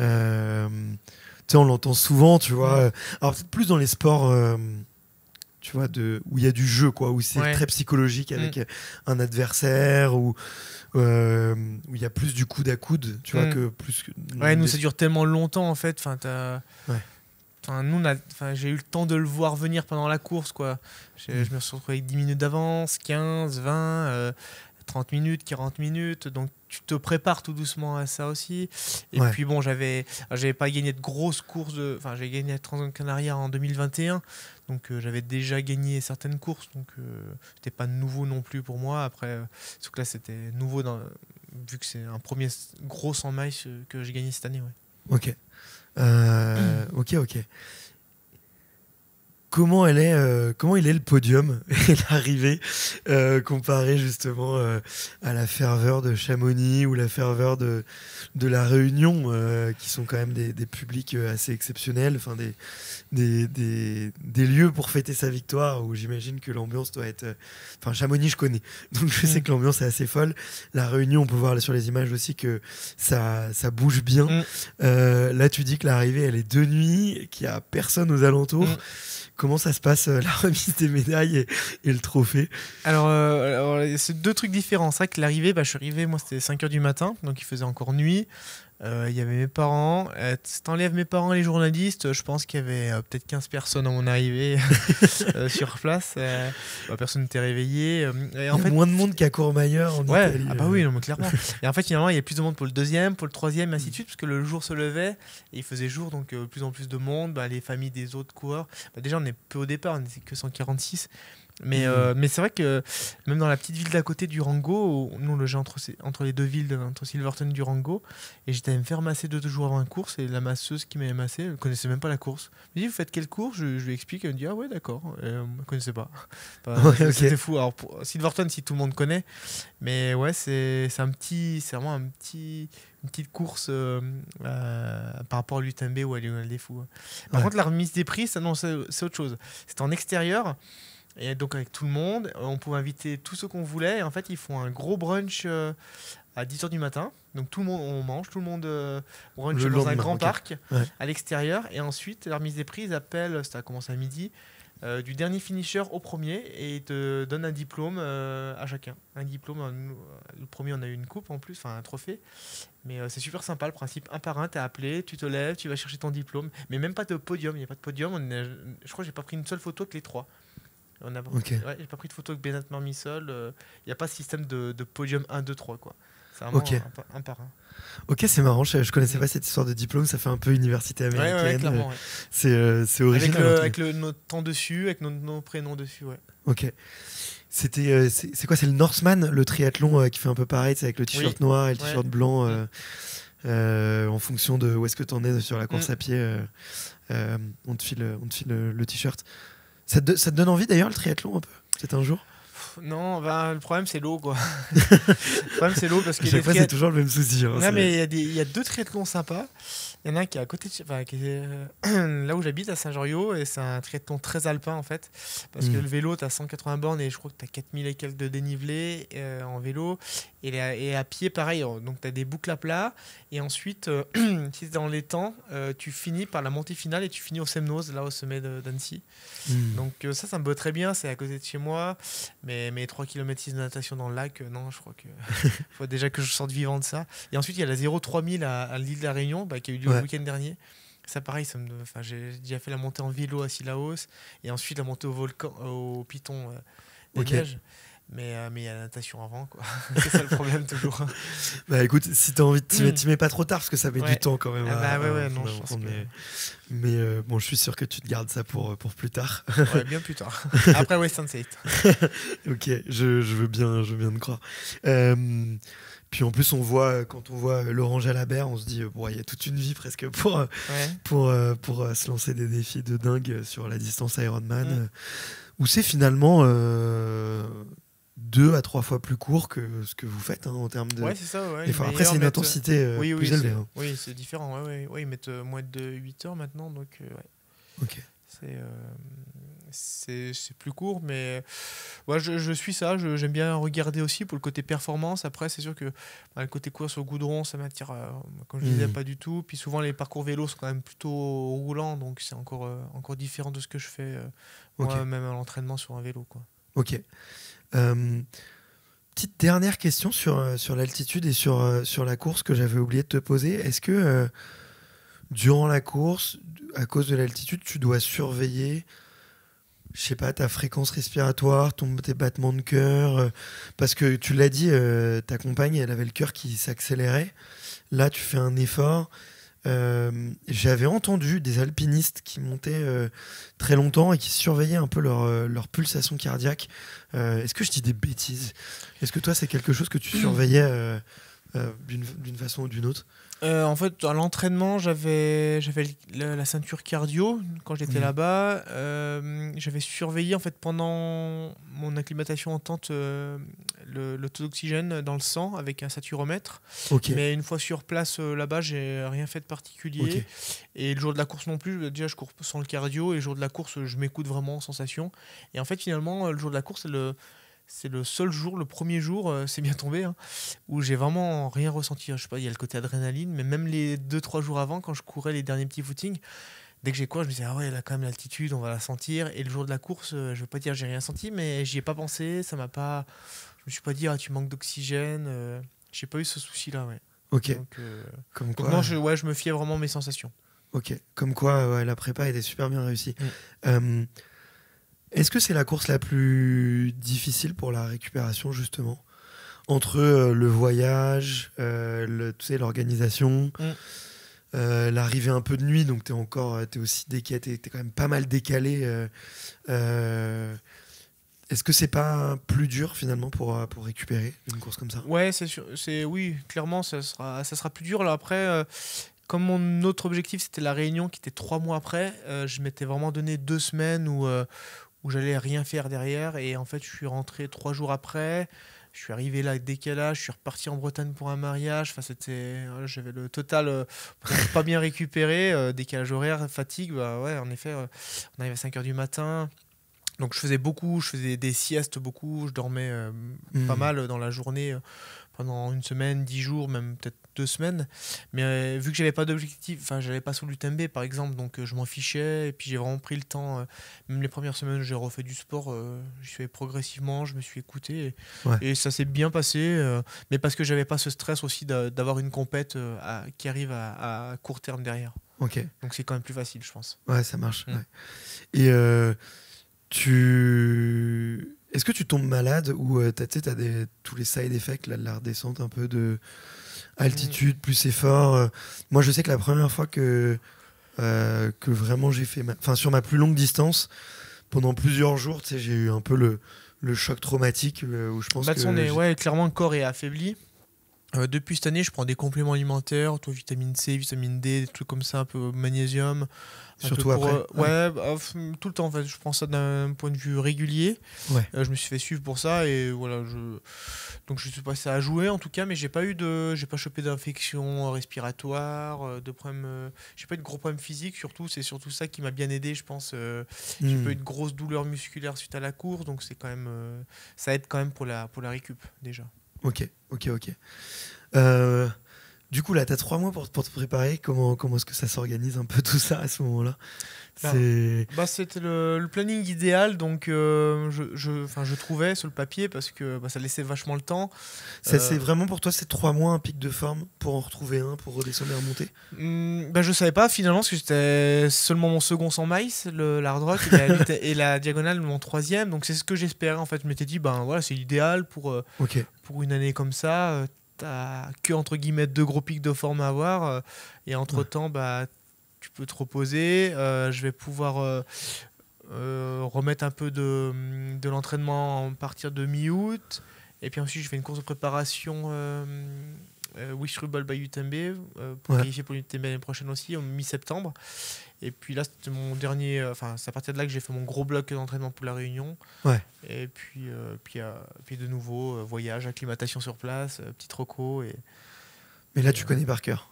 Euh, tu sais, on l'entend souvent, tu vois. Alors plus dans les sports. tu vois, de, où il y a du jeu, quoi, où c'est très psychologique mm. avec un adversaire, où où il y a plus du coude à coude, tu vois, mm. que plus. Que ouais, nous, ça dure
tellement longtemps, en fait. Enfin, ouais. Enfin, nous, enfin, j'ai eu le temps de le voir venir pendant la course. Quoi. Je mm. me suis retrouvé avec 10 minutes d'avance, 15, 20, 30 minutes, 40 minutes. Donc, tu te prépares tout doucement à ça aussi. Et puis, bon, j'avais, j'avais pas gagné de grosses courses. enfin, j'ai gagné la trans Canaria en 2021. Donc, euh, j'avais déjà gagné certaines courses. Donc, euh, c'était pas nouveau non plus pour moi. Après, euh, sauf que là, c'était nouveau dans, vu que c'est un premier gros 100 miles euh, que j'ai gagné cette année. Ouais.
Ok. Euh, ok, ok comment elle est, euh, comment il est le podium et l'arrivée euh, comparé justement euh, à la ferveur de Chamonix ou la ferveur de, de la Réunion, qui sont quand même des, publics assez exceptionnels, enfin des des, lieux pour fêter sa victoire où j'imagine que l'ambiance doit être, enfin Chamonix je connais, donc je sais mm. que l'ambiance est assez folle. La Réunion, on peut voir sur les images aussi que ça bouge bien. Mm. là, tu dis que l'arrivée elle est de nuit, qu'il y a personne aux alentours. Mm.
Comment ça se passe euh, la remise des médailles et, le trophée euh, Alors, c'est deux trucs différents. C'est vrai que l'arrivée, bah, je suis arrivé, moi c'était 5h du matin, donc il faisait encore nuit. Euh, il y avait mes parents. si euh, t'enlèves mes parents et les journalistes, je pense qu'il y avait euh, peut-être 15 personnes à mon arrivée sur place. Bah, personne n'était réveillé. en moins de
monde qu'à Courmayeur en ouais, Italie. Ah bah oui, non, clairement.
et en fait, finalement, il y a plus de monde pour le deuxième, pour le troisième, ainsi de mm. suite, parce que le jour se levait il faisait jour, donc plus en plus de monde, bah, les familles des autres coureurs. Bah, déjà, on est peu au départ, on n'était que 146. Mais, mhm. euh, mais c'est vrai que même dans la petite ville d'à côté, du nous on entre, entre les deux villes, entre Silverton et Durango, et j'étais allé me faire masser deux, jours avant la course, et la masseuse qui m'avait massé, elle connaissait même pas la course. lui ai dit Vous faites quelle course je, je, lui explique, elle me dit Ah ouais, d'accord, euh, elle ne connaissait pas. C'était fou. Alors Silverton, si tout le monde connaît, mais ouais, c'est un petit, c'est vraiment un petit, une petite course euh, par rapport à l'UTMB ou à Lionel des Fous. Hein. Par contre, la remise des prix, c'est autre chose. C'est en extérieur. Et donc avec tout le monde, on pouvait inviter tous ceux qu'on voulait. Et en fait, ils font un gros brunch euh, à 10h du matin. Donc tout le monde, on mange, tout le monde euh, brunch dans un grand parc à l'extérieur. Et ensuite, leur mise des prix, ils appellent, ça commence à midi, euh, du dernier finisher au premier et ils te donnent un diplôme à chacun. Un diplôme, le premier, on a eu une coupe en plus, enfin un trophée. Mais c'est super sympa le principe. Un par un, t'es appelé, tu te lèves, tu vas chercher ton diplôme. Mais même pas de podium, il n'y a pas de podium. je crois que j'ai pas pris une seule photo que les trois. On j'ai pas pris de photo avec Benat Marmissol. Il euh, n'y a pas de système de, podium 1, 2, 3. Quoi. C'est vraiment un, par un. Hein.
Ok, c'est marrant. Je, ne connaissais pas cette histoire de diplôme. Ça fait un peu université américaine. Euh, c'est, euh, original. Avec,
nos temps dessus, avec nos, prénoms dessus.
Ok. C'était, c'est, quoi C'est le Norseman, le triathlon qui fait un peu pareil, c'est avec le t-shirt noir et le t-shirt blanc. Mm. en fonction de où est-ce que tu en es sur la course mm. à pied, on te file, on le t-shirt. Ça te, donne envie d'ailleurs le triathlon un peu C'est un jour
non, ben, le problème c'est l'eau quoi. le problème c'est l'eau parce que. Chaque fois c'est toujours le même souci. Hein, non, mais il y, a deux triathlons sympas. Il y en a un qui est à côté de, enfin, qui est, euh, là où j'habite, à saint joriot et c'est un traiton très alpin en fait. Parce que mm. le vélo, tu as 180 bornes et je crois que tu as 4000 et quelques de dénivelé euh, en vélo. Et, à pied, pareil. Donc tu as des boucles à plat. Et ensuite, euh, si c'est dans les temps, tu finis par la montée finale et tu finis au Semnose, là au sommet d'Annecy. Mm. Donc ça, ça me botte très bien. C'est à côté de chez moi. Mais mes 3 km de natation dans le lac, non, je crois que faut déjà que je sorte vivant de ça. Et ensuite, il y a la 0 à, à l'île de la Réunion bah, qui a eu lieu le week-end dernier. Ça, pareil, j'ai déjà fait la montée en vélo à Sillaos et ensuite la montée au volcan, au Piton euh, des okay. Euh, mais il y a la natation avant, quoi. c'est ça le problème toujours.
bah écoute, si t'as envie de mm. t'y mets pas trop tard parce que ça met du temps quand même. Ah bah ouais, ouais, non, je pense mais, mais euh, bon, je suis sûr que tu te gardes ça pour, euh, pour plus tard. ouais, bien plus tard. Après Western State. ok, je, je, veux bien, je veux bien te croire. puis en plus, on voit, quand on voit Laurent on se dit, bon, il y a toute une vie presque pour, pour, pour, se lancer des défis de dingue sur la distance Ironman, mm. où c'est finalement deux à trois fois plus court que ce que vous faites hein, en termes de. Ouais, c'est ça. Ouais, après, c'est une euh, intensité euh, oui, plus élevée. Hein. Oui,
c'est différent. Ouais, Ils mettent euh, moins de 8 heures maintenant. Donc, C'est plus court, mais moi je, suis ça. J'aime bien regarder aussi pour le côté performance. Après, c'est sûr que bah, le côté course au goudron, ça m'attire, comme je disais, hmm. pas du tout. Puis souvent, les parcours vélo sont quand même plutôt roulants, donc c'est encore, encore différent de ce que je fais moi-même à l'entraînement sur un vélo. Quoi.
Ok. Euh, petite dernière question sur, euh, sur l'altitude et sur, euh, sur la course que j'avais oublié de te poser. Est-ce que durant la course, à cause de l'altitude, tu dois surveiller je sais pas, ta fréquence respiratoire, ton, tes battements de cœur. parce que tu l'as dit, ta compagne, elle avait le cœur qui s'accélérait. Là, tu fais un effort. Euh, j'avais entendu des alpinistes qui montaient euh, très longtemps et qui surveillaient un peu leur, euh, leur pulsation cardiaque. Est-ce que je dis des bêtises Est-ce que toi, c'est quelque chose que tu mm. surveillais d'une façon ou d'une autre
euh, en fait, à l'entraînement, j'avais j'avais la ceinture cardio quand j'étais là-bas. Euh, j'avais surveillé en fait pendant mon acclimatation en tente euh, le, taux d'oxygène dans le sang avec un saturomètre. Mais une fois sur place là-bas, j'ai rien fait de particulier. Et le jour de la course non plus, déjà je cours sans le cardio et le jour de la course, je m'écoute vraiment en sensation. Et en fait, finalement, le jour de la course, le c'est le seul jour, le premier jour, euh, c'est bien tombé, hein, où j'ai vraiment rien ressenti. Hein. Je sais pas, il y a le côté adrénaline, mais même les deux, trois jours avant, quand je courais les derniers petits footings, dès que j'ai quoi je me disais, ah ouais, a quand même, l'altitude, on va la sentir. Et le jour de la course, euh, je veux pas dire j'ai rien senti, mais j'y ai pas pensé, ça m'a pas. Je me suis pas dit, ah, tu manques d'oxygène. Euh, j'ai pas eu ce souci-là, ouais. Ok. Comme quoi. non, je, ouais, je me fiais vraiment mes sensations.
Ok. Comme quoi, la prépa était super bien réussie. Mm. Est-ce que c'est la course la plus difficile pour la récupération, justement Entre euh, le voyage, euh, l'organisation, mm. euh, l'arrivée un peu de nuit, donc tu es encore, aussi décalé, quand même pas mal décalé. Est-ce que c'est pas plus dur finalement pour, pour récupérer une course comme ça
Ouais, c'est oui, clairement, ça sera, ça sera plus dur. Là, après, comme mon autre objectif c'était la réunion qui était trois mois après, je m'étais vraiment donné deux semaines où, où j'allais rien faire derrière. Et en fait, je suis rentré trois jours après. Je suis arrivé là avec décalage, je suis reparti en Bretagne pour un mariage. Enfin, c'était, j'avais le total euh, pas bien récupéré, euh, décalage horaire, fatigue. Bah ouais, en effet, euh, on arrive à 5 heures du matin. Donc je faisais beaucoup, je faisais des siestes beaucoup, je dormais pas hmm. mal dans la journée pendant une semaine, dix jours, même peut-être deux semaines. Mais euh, vu que j'avais pas d'objectif, enfin, j'avais pas sous l'UTMB par exemple, donc euh, je m'en fichais. Et puis j'ai vraiment pris le temps. Euh, même les premières semaines, j'ai refait du sport. je suis progressivement, je me suis écouté. Et, ça s'est bien passé. mais parce que j'avais pas ce stress aussi d'avoir une compète qui arrive à, court terme derrière. Ok. Donc c'est quand même plus facile, je pense. Ouais, ça marche.
Mm. Et tu. Est-ce que tu tombes malade ou tu as, as des, tous les side effects là, de la redescente un peu de, altitude, plus effort euh. Moi, je sais que la première fois que, euh, que vraiment j'ai fait, enfin, sur ma plus longue distance, pendant plusieurs jours, j'ai eu un peu le, choc traumatique euh, où je pense que.
clairement, le corps est affaibli. Euh, depuis cette année, je prends des compléments alimentaires, toi, vitamine C, vitamine D, des trucs comme ça, un peu magnésium. Surtout après. Euh, ouais, bah, tout le temps, fait. Je prends ça d'un point de vue régulier. Ouais. Euh, je me suis fait suivre pour ça et voilà. Je... Donc, je suis passé à jouer en tout cas, mais j'ai pas eu de. J'ai pas chopé d'infection respiratoire, de problème. J'ai pas eu de gros problèmes physiques, surtout. C'est surtout ça qui m'a bien aidé, je pense. J'ai hmm. pas eu de grosses douleurs musculaires suite à la course, donc c'est quand même. ça aide quand même pour la, pour la récup déjà.
Ok, ok, ok. Euh, du coup, là, tu as trois mois pour, te préparer. Comment, comment est-ce que ça s'organise un peu tout ça à ce moment-là bah,
bah, C'était bah, le, le, planning idéal, donc euh, je, je, trouvais sur le papier parce que bah, ça laissait vachement le temps. C'est euh, vraiment pour toi, ces trois mois, un pic de forme pour en retrouver un, pour redescendre et remonter Je hmm, bah, Je savais pas finalement, parce que c'était seulement mon second sans maïs, le, rock, et la, diagonale, mon troisième. Donc c'est ce que j'espérais en fait. Je m'étais dit, ben voilà, c'est l'idéal pour, euh, pour une année comme ça t'as que entre guillemets deux gros pics de forme à avoir euh, et entre temps bah tu peux te reposer euh, je vais pouvoir euh, remettre un peu de, l'entraînement à partir de mi-août et puis ensuite je fais une course de préparation Wish Rubble by UTMB pour qualifier pour l'UTMB l'année prochaine aussi en mi-septembre et puis là, c'était mon dernier. Euh, enfin, c'est à partir de là que j'ai fait mon gros bloc d'entraînement pour la Réunion. Et puis, euh, puis, euh, puis de nouveau, voyage, acclimatation sur place, petit troco. Et,
Mais là, tu connais par cœur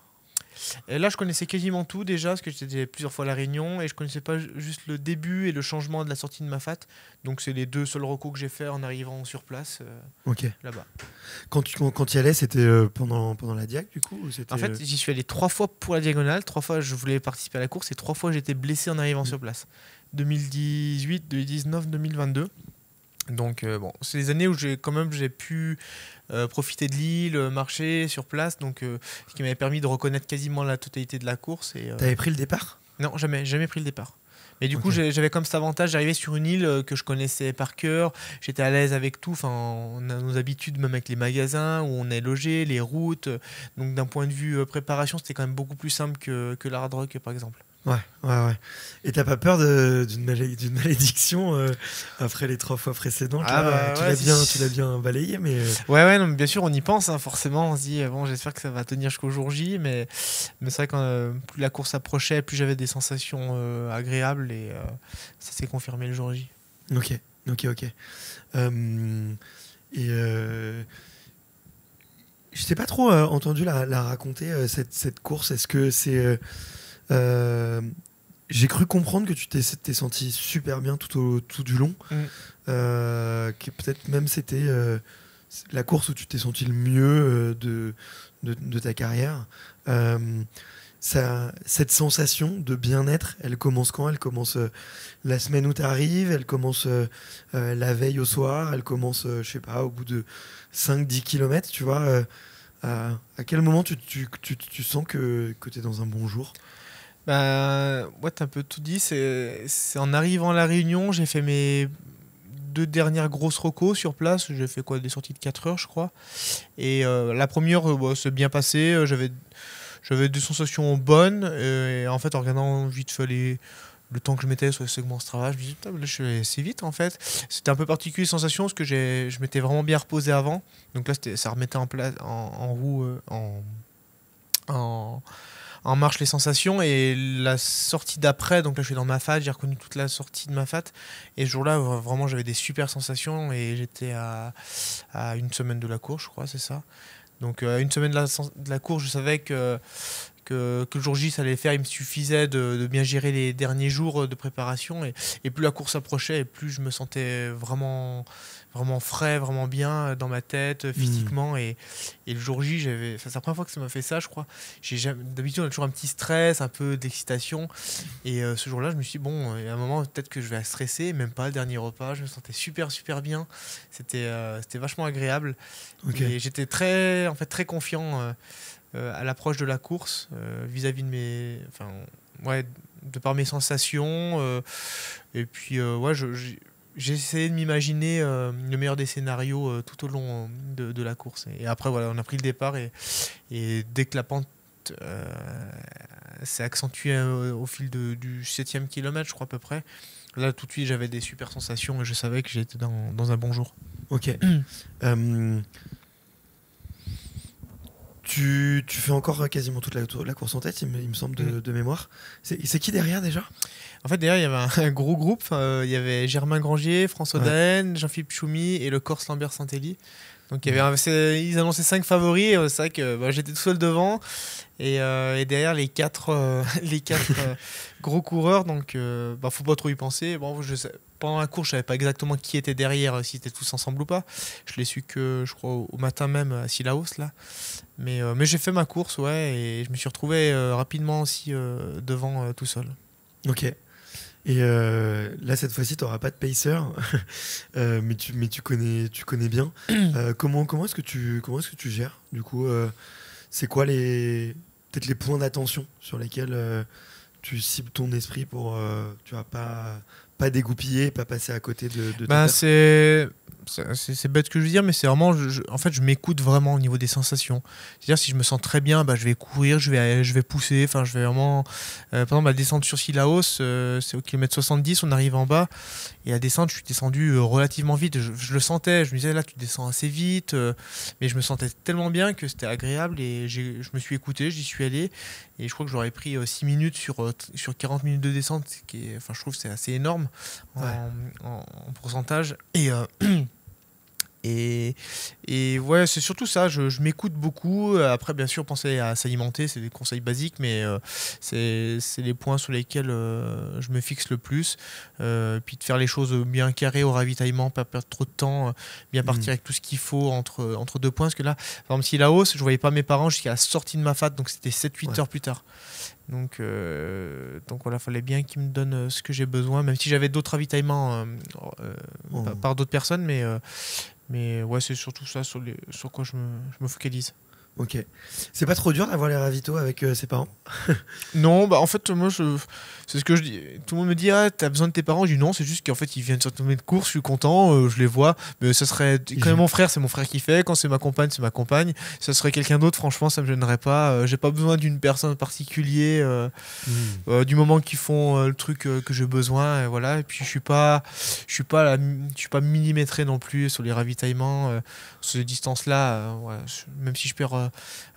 là, je connaissais quasiment tout déjà, parce que j'étais plusieurs fois à La Réunion, et je connaissais pas juste le début et le changement de la sortie de ma FAT. Donc, c'est les deux seuls recours que j'ai fait en arrivant sur place euh, là-bas.
Quand tu quand y allais, c'était euh, pendant, pendant la
diac, du coup En fait, euh j'y suis allé trois fois pour la diagonale, trois fois je voulais participer à la course, et trois fois j'étais blessé en arrivant mm. sur place. 2018, 2019, 2022. Donc euh, bon, c'est les années où j'ai quand même j'ai pu euh, profiter de l'île, euh, marcher sur place, donc ce qui m'avait permis de reconnaître quasiment la totalité de la course. Et t'avais pris le départ Non, jamais, jamais pris le départ. Mais du coup, j'avais comme cet avantage, d'arriver sur une île que je connaissais par cœur, j'étais à l'aise avec tout, enfin, on a nos habitudes, même avec les magasins où on est logé, les routes. Donc d'un point de vue préparation, c'était quand même beaucoup plus simple que, que l'hard rock, par exemple.
Ouais, ouais, ouais. Et t'as pas peur d'une malédiction euh, après les trois fois précédentes ah bah, Tu l'as bien, tu bien balayé, mais... Euh,
ouais, ouais, non, bien sûr, on y pense, hein, forcément. On se dit, euh, bon, j'espère que ça va tenir jusqu'au jour J, mais, mais c'est vrai que plus la course approchait, plus j'avais des sensations agréables, et ça s'est confirmé le jour J.
Ok, ok, ok. Hum, et... Je t'ai pas trop entendu la, la raconter, cette, cette, course. Est-ce que c'est... Euh, j'ai cru comprendre que tu t'es senti super bien tout, tout du long. Mm. Euh, peut-être même c'était euh, la course où tu t'es senti le mieux de, ta carrière. cette sensation de bien-être, elle commence quand Elle commence la semaine où tu arrives, elle commence la veille au soir, elle commence, je sais pas, au bout de 5-10 km, tu vois. à quel moment tu, sens que, que tu es dans
un bon jour bah, ouais, t'as un peu tout dit. C'est en arrivant à La Réunion, j'ai fait mes deux dernières grosses recos sur place. J'ai fait quoi Des sorties de 4 heures, je crois. Et euh, la première euh, bah, c'est bien passé euh, J'avais j'avais des sensations bonnes. Et en fait, en regardant vite fait le temps que je mettais sur les segments de travail, je me suis dit, là, je suis assez vite en fait. C'était un peu particulier sensation parce que je m'étais vraiment bien reposé avant. Donc là, ça remettait en, place, en, roue, en, en en Marche les sensations et la sortie d'après, donc là je suis dans ma fat, j'ai reconnu toute la sortie de ma fat et ce jour-là vraiment j'avais des super sensations et j'étais à, une semaine de la course je crois, c'est ça. Donc euh, à une semaine de la, course je savais que que, le jour J, ça allait faire. Il me suffisait de, bien gérer les derniers jours de préparation. Et, et, plus la course approchait, et plus je me sentais vraiment vraiment frais, vraiment bien euh, dans ma tête, euh, hmm. physiquement. Et, et, le jour J, j'avais, c'est la première fois que ça m'a fait ça, je crois. J'ai d'habitude, on a toujours un petit stress, un peu d'excitation. Et euh, ce jour-là, je me suis dit, bon, a un moment, peut-être que je vais stresser, même pas, le dernier repas. Je me sentais super, super bien. C'était, c'était vachement agréable. Et j'étais très, en fait, très confiant à l'approche de la course vis-à-vis de mes. Enfin, ouais, de par mes sensations. et puis, ouais, je j'ai essayé de m'imaginer euh, le meilleur des scénarios euh, tout au long euh, de, la course. Et après, voilà, on a pris le départ et, dès que la pente s'est accentuée au fil de, du septième kilomètre, je crois à peu près, là tout de suite j'avais des super sensations et je savais que j'étais dans, dans, un bon jour. Ok. Tu, tu, fais encore quasiment toute la, la course en tête, il me, semble, de, mm. de mémoire. C'est qui derrière déjà en fait, d'ailleurs, il y avait un, gros groupe. Euh, il y avait Germain Grangier, François Daen, Jean-Philippe Choumi et le Corse Lambert Santelli. Donc, il y avait ils annonçaient cinq favoris. Euh, c'est vrai que bah, j'étais tout seul devant. Et, euh, derrière, les quatre, les quatre gros coureurs. Donc, il ne bah, faut pas trop y penser. Bon, je sais, pendant la course, je savais pas exactement qui était derrière, s'ils étaient tous ensemble ou pas. Je l'ai su que, je crois, au matin même, à Sillaos, là. Mais, mais j'ai fait ma course, ouais. Et je me suis retrouvé rapidement aussi devant tout seul.
Ok. Et euh, là, cette fois-ci, tu n'auras pas de pacer, euh, mais, tu, mais tu, connais, tu connais bien. Euh, comment comment est-ce que, tu, est que tu gères Du coup, c'est quoi les être les points d'attention sur lesquels tu cibles ton esprit pour tu vas pas, pas dégoupiller, pas passer à côté de. de ben,
c'est c'est bête que je veux dire, mais c'est vraiment, je, en fait, je m'écoute vraiment au niveau des sensations. C'est-à-dire, si je me sens très bien, ben, je vais courir, je vais, je vais pousser, enfin, je vais vraiment. Euh, par exemple, la descente sur Sillaos, euh, c'est au kilomètre 70, on arrive en bas, et à descendre, je suis descendu euh, relativement vite. Je, le sentais, je me disais, là, tu descends assez vite, mais je me sentais tellement bien que c'était agréable, et je me suis écouté, j'y suis allé, et je crois que j'aurais pris 6 euh, minutes sur, euh, sur 40 minutes de descente, qui enfin, je trouve c'est assez énorme en pourcentage. Et. Euh, Et, et ouais, c'est surtout ça, je, m'écoute beaucoup. Après, bien sûr, penser à s'alimenter, c'est des conseils basiques, mais euh, c'est les points sur lesquels euh, je me fixe le plus. Euh, puis de faire les choses bien carrées au ravitaillement, pas perdre trop de temps, bien partir hmm. avec tout ce qu'il faut entre, entre deux points. Parce que là, par si la hausse, je voyais pas mes parents jusqu'à la sortie de ma fat, donc c'était 7-8 heures plus tard. Donc, euh, donc voilà, fallait bien qu'il me donne euh, ce que j'ai besoin, même si j'avais d'autres ravitaillements euh, euh, oh. par, d'autres personnes, mais, mais ouais, c'est surtout ça sur, les, sur quoi je me focalise. Ok. C'est pas trop dur d'avoir les ravitaux avec euh, ses parents Non, bah en fait, moi, je... c'est ce que je dis. Tout le monde me dit Ah, t'as besoin de tes parents Je dis non, c'est juste qu'en fait, ils viennent sur de courses, je suis content, euh, je les vois. Mais ça serait. Quand même, mon frère, c'est mon frère qui fait. Quand c'est ma compagne, c'est ma compagne. Ça serait quelqu'un d'autre, franchement, ça me gênerait pas. Euh, j'ai pas besoin d'une personne particulière. Hmm. du moment qu'ils font le truc que j'ai besoin, et voilà. Et puis, je suis pas, je suis pas, la... je suis pas millimétré non plus sur les ravitaillements. sur ces distances-là, même si je perds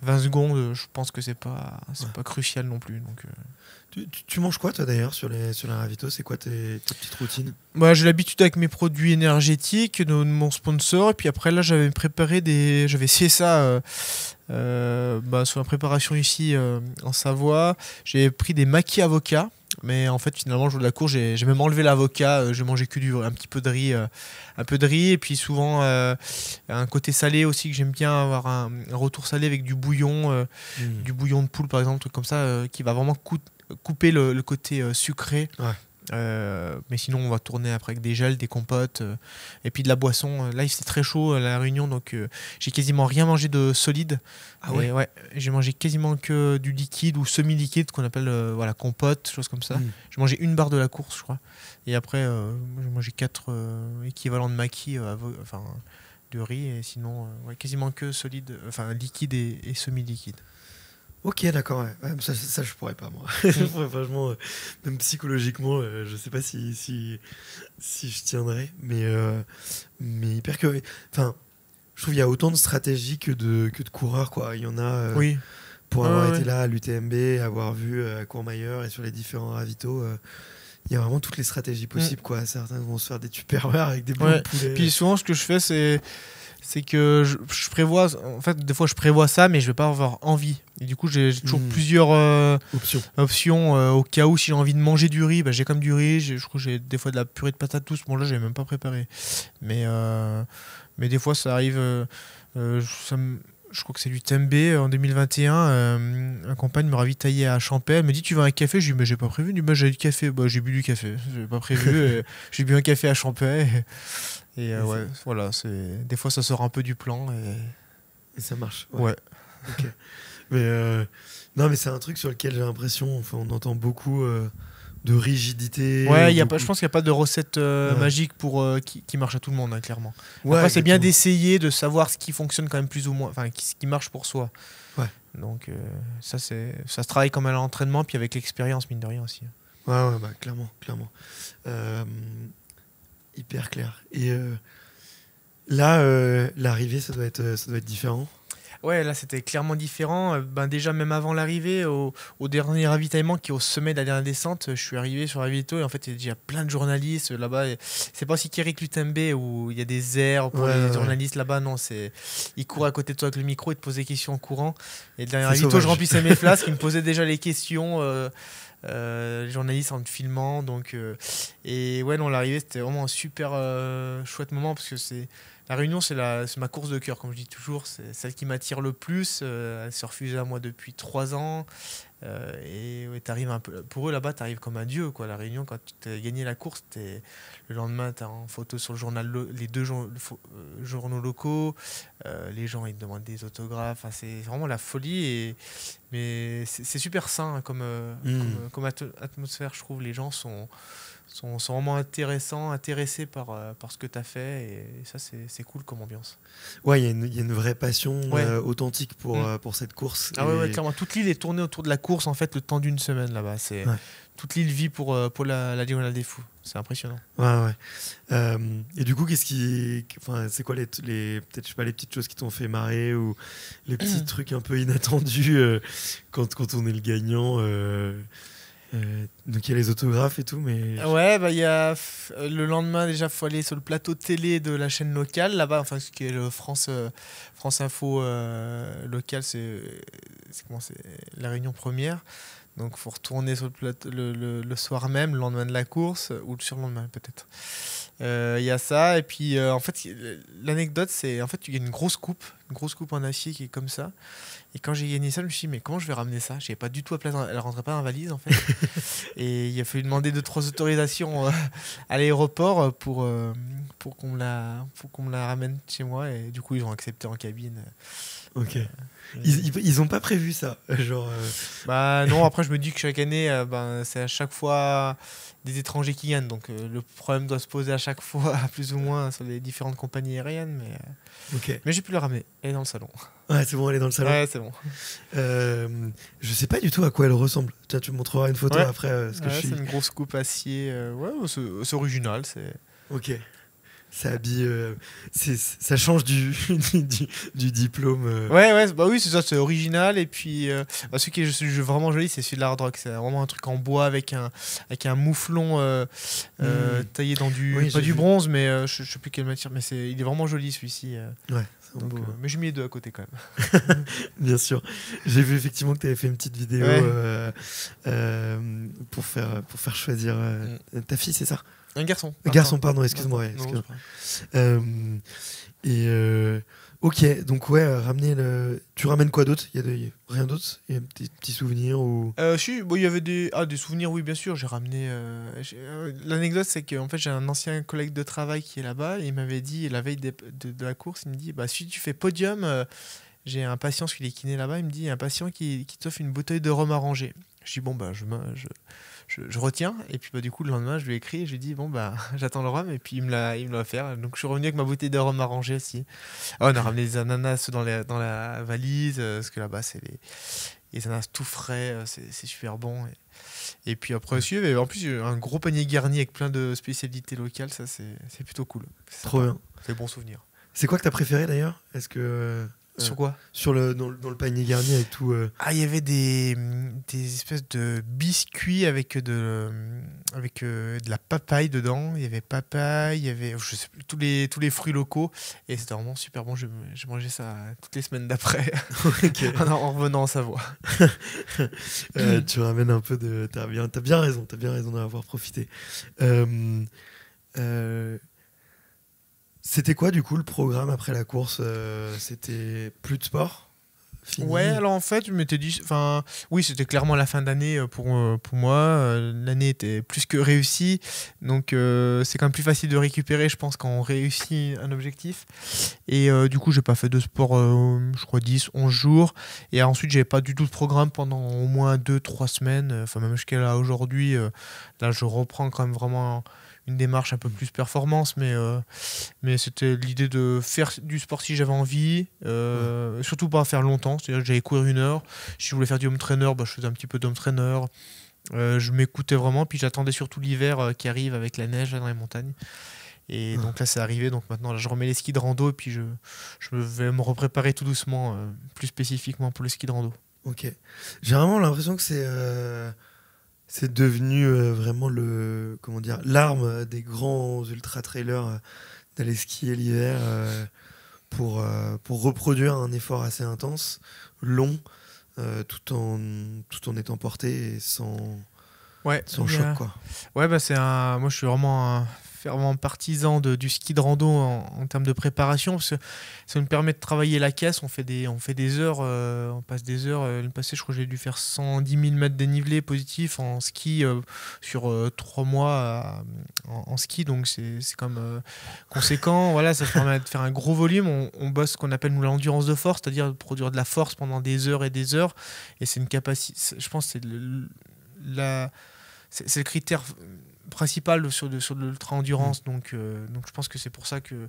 20 secondes, je pense que c'est pas, pas crucial non plus. Donc, euh.
tu, tu, manges quoi, toi, d'ailleurs, sur, les, sur la Ravito C'est quoi tes, petite routine routines
bah, J'ai l'habitude avec mes produits énergétiques, de, mon sponsor. Et puis après, là, j'avais préparé des. J'avais essayé ça euh, euh, bah, sur la préparation ici en Savoie. J'ai pris des maquis avocats. Mais en fait, finalement, je jour de la cour, j'ai même enlevé l'avocat. Euh, j'ai mangé que du, un petit peu de riz, euh, un peu de riz, et puis souvent euh, un côté salé aussi que j'aime bien avoir un, retour salé avec du bouillon, hmm. du bouillon de poule par exemple, truc comme ça, qui va vraiment couper le, côté sucré ouais. Euh, mais sinon, on va tourner après avec des gels, des compotes euh, et puis de la boisson. Là, il fait très chaud à la Réunion, donc euh, j'ai quasiment rien mangé de solide. Ah ouais. ouais j'ai mangé quasiment que du liquide ou semi-liquide qu'on appelle voilà compote, chose comme ça. Hmm. J'ai mangé une barre de la course, je crois. Et après, j'ai mangé quatre équivalents de maquis, enfin de riz, et sinon ouais, quasiment que solide, enfin liquide et semi-liquide. Ok, d'accord. ça, ça, je
pourrais pas, moi. Mm. Franchement, euh, même psychologiquement, euh, je sais pas si, si, si je tiendrais. Mais, euh, mais hyper curieux. Enfin, je trouve qu'il y a autant de stratégies que de, que de coureurs, quoi. Il y en a. oui. Pour ah, avoir été là à l'UTMB, avoir vu à Courmayeur et sur les différents ravitaux il y a vraiment toutes les stratégies mm. possibles. Quoi. Certains vont se faire des tupperwares avec des bons Puis
souvent, ce que je fais, c'est c'est que je, prévois, en fait, des fois je prévois ça, mais je vais pas avoir envie. Et du coup, j'ai toujours hmm. plusieurs euh, options. options euh, au cas où si j'ai envie de manger du riz, bah, j'ai comme du riz. Je crois que j'ai des fois de la purée de patates douce Bon, là, je même pas préparé. Mais, euh, mais des fois, ça arrive. Ça je crois que c'est du Tembé en 2021. ma compagne me ravitaillait à champagne Elle me dit Tu veux un café Je lui dis Mais j'ai pas prévu. Elle me dit bah, J'ai du café. Bah, j'ai bu du café. J'ai pas prévu. j'ai bu un café à champagne euh, et ouais, voilà, c'est des fois ça sort un peu du plan et, ça marche. Ouais. Mais euh, non, mais c'est un truc sur lequel j'ai
l'impression, enfin, on entend beaucoup euh, de rigidité. Ouais, y a pas, je
pense qu'il n'y a pas de recette magique pour qui, qui, marche à tout le monde, hein, clairement. Ouais, c'est bien d'essayer de savoir ce qui fonctionne quand même plus ou moins, enfin, ce qui marche pour soi. Ouais. Donc ça, c'est, ça se travaille comme à l'entraînement, puis avec l'expérience mine de rien aussi. Hein. Ouais, ouais, bah, clairement, clairement
hyper clair. Et euh, là, euh, l'arrivée, ça, doit être, euh, ça doit être différent.
Ouais, là c'était clairement différent. Ben, déjà, même avant l'arrivée, au, dernier ravitaillement qui est au sommet de la dernière descente, je suis arrivé sur la et en fait il y a déjà plein de journalistes là-bas. C'est pas aussi qu'Éric Lutembe où il y a des airs pour les journalistes là-bas. Non, c'est Il court à côté de toi avec le micro et te posent des questions en courant. Et le dernier ravito, je remplissais mes flasques, ils me posaient déjà les questions. Euh, les journalistes en filmant. Donc, euh, et ouais, non, l'arrivée, c'était vraiment un super euh, chouette moment parce que c'est la Réunion, c'est ma course de cœur, comme je dis toujours. C'est celle qui m'attire le plus. Euh, elle se refuse à moi depuis trois ans. Euh, et arrives un pour eux, là-bas, tu arrives comme un dieu. Quoi. La Réunion, quand tu as gagné la course, le lendemain, tu es en photo sur le journal, les deux euh, journaux locaux. les gens, ils te demandent des autographes. c'est vraiment la folie. mais c'est super sain hein, comme, hmm. atmosphère, je trouve. Les gens sont sont, sont vraiment intéressants, intéressés par, euh, par ce que tu as fait. Et, ça, c'est cool comme ambiance.
Ouais, il y, y, a une vraie passion euh, authentique pour, mm. euh, pour cette course. Ah ouais, clairement.
Toute l'île est tournée autour de la course, en fait, le temps d'une semaine là-bas. c'est Toute l'île vit pour, pour la, la Diagonale des Fous. C'est impressionnant. Ouais,
ouais. et du coup, qu'est-ce qui, enfin, c'est quoi les, les peut-être je sais pas les petites choses qui t'ont fait marrer ou les petits trucs un peu inattendus quand, quand on est le gagnant. Euh, donc il y a les autographes et tout, mais.
Ouais, bah il y a euh, le lendemain déjà, faut aller sur le plateau télé de la chaîne locale là-bas, enfin ce qui est le France euh, France Info local, c'est c'est la Réunion première. Donc, faut retourner sur le, le, soir même, le lendemain de la course, euh, ou le surlendemain peut-être. Il euh, y a ça, et puis euh, en fait, l'anecdote, c'est en fait, il y a une grosse coupe, une grosse coupe en acier qui est comme ça. Et quand j'ai gagné ça, je me suis dit, mais comment je vais ramener ça J'avais pas du tout à place, elle rentrait pas dans valise en fait. et il a fallu demander deux, trois autorisations à l'aéroport pour, pour qu'on me, la, me la ramène chez moi. Et du coup, ils ont accepté en cabine. Ok. Ils, ils, pas prévu ça. Euh, genre, euh. Bah non, après je me dis que chaque année, euh, ben, c'est à chaque fois des étrangers qui gagnent. Donc le problème doit se poser à chaque fois, plus ou moins, sur les différentes compagnies aériennes. Mais, Ok. mais j'ai pu le ramener. Elle est dans le salon. Ouais, c'est bon, elle est dans le salon. Ouais, c'est bon.
je sais pas du tout à quoi elle ressemble. tu me montreras une photo après. ce que suis... C'est une
grosse coupe acier. ouais, c'est original. C'est. Ok
ça habille, euh, ça change du, du, diplôme. Euh. Ouais,
ouais, bah oui, c'est ça, c'est original. Et puis, euh, bah, ce qui est je, vraiment joli, c'est celui de l'Hard Rock. C'est vraiment un truc en bois avec un, avec un mouflon hmm. taillé dans du, pas du bronze, mais je, ne sais plus quelle matière, mais c'est, il est vraiment joli celui-ci. ouais. mais j'ai mis les deux à côté quand même.
Bien sûr. J'ai vu effectivement que tu avais fait une petite vidéo pour, faire, pour faire choisir hmm. ta fille, c'est ça un garçon. Un garçon, pardon, excuse-moi. Euh, et euh, ok, donc ouais, euh, ramener le. Tu ramènes quoi d'autre Il y a rien d'autre Il y a des petits souvenirs ou euh, Si,
il y avait des ah des souvenirs, oui, bien sûr. J'ai ramené. L'anecdote, c'est qu'en fait, j'ai un ancien collègue de travail qui est là-bas. il m'avait dit la veille de, la course, il me dit, bah si tu fais podium. j'ai un patient, parce qu'il est kiné là-bas, il me dit, y a un patient qui, qui t'offre une bouteille de rhum arrangé. Je dis, bon, bah, je, je, retiens. Et puis bah, du coup, le lendemain, je lui ai écrit et je lui dis, Bon, bah, j'attends le rhum. Et puis il me l'a, il offert. Donc je suis revenu avec ma bouteille de rhum arrangée aussi. Ah, on a ramené des ananas dans, les, dans la valise, euh, parce que là-bas, c'est les, ananas tout frais, euh, c'est, super bon. Et, puis après aussi, et en plus, un gros panier garni avec plein de spécialités locales, ça c'est, plutôt cool. C'est Trop bien. C'est bon souvenir.
C'est quoi que t'as préféré d'ailleurs Est-ce que
euh, sur quoi Sur le dans, le panier garni et tout. Euh. Ah, il y avait des, espèces de biscuits avec de avec euh, de la papaye dedans. Il y avait papaye, il y avait je tous les tous les fruits locaux et c'était vraiment super bon. Je, mangeais ça toutes les semaines d'après en, revenant en Savoie. tu
ramènes un peu de. T'as bien, as bien raison. T'as bien raison d'avoir profité. euh, c'était quoi du coup le programme après la course euh, C'était plus de sport Ouais, alors
en fait, je m'étais dit, enfin, oui, c'était clairement la fin d'année euh, pour, euh, pour moi. L'année était plus que réussie, donc c'est quand même plus facile de récupérer, je pense, quand on réussit un objectif. Et du coup, j'ai pas fait de sport, je crois, 10, 11 jours. Et ensuite, n'avais pas du tout de programme pendant au moins 2, 3 semaines, enfin, même jusqu'à là aujourd'hui. là, je reprends quand même vraiment une démarche un peu plus performance, mais, euh, mais c'était l'idée de faire du sport si j'avais envie, euh, surtout pas faire longtemps, c'est-à-dire que j'allais courir une heure, si je voulais faire du home trainer, bah, je faisais un petit peu d'home trainer, euh, je m'écoutais vraiment, puis j'attendais surtout l'hiver qui arrive avec la neige dans les montagnes. Et donc là, c'est arrivé. Donc maintenant, je remets les skis de rando et puis je, je vais me repréparer tout doucement, plus spécifiquement pour le ski de rando. Ok.
J'ai vraiment l'impression que c'est c'est devenu euh, vraiment le comment dire l'arme euh, des grands ultra trailers euh, d'aller skier l'hiver pour pour reproduire un effort assez intense, long, tout en tout en étant porté et sans
Ouais, son choc, quoi. Ouais, bah, c'est un. Moi, je suis vraiment un fervent partisan de, du ski de rando en, termes de préparation, parce que ça nous permet de travailler la caisse. On fait des, on fait des heures, euh, on passe des heures. Euh, le passé, je crois que j'ai dû faire 110 000 mètres dénivelé positif en ski euh, sur trois mois en, ski, donc c'est comme conséquent. voilà, ça permet de faire un gros volume. On, bosse ce qu'on appelle l'endurance de force, c'est-à-dire produire de la force pendant des heures et des heures. Et c'est une capacité, je pense, c'est la c'est le critère euh, principal sur, de, sur l'ultra-endurance. Mm. Donc, euh, donc je pense que c'est pour ça que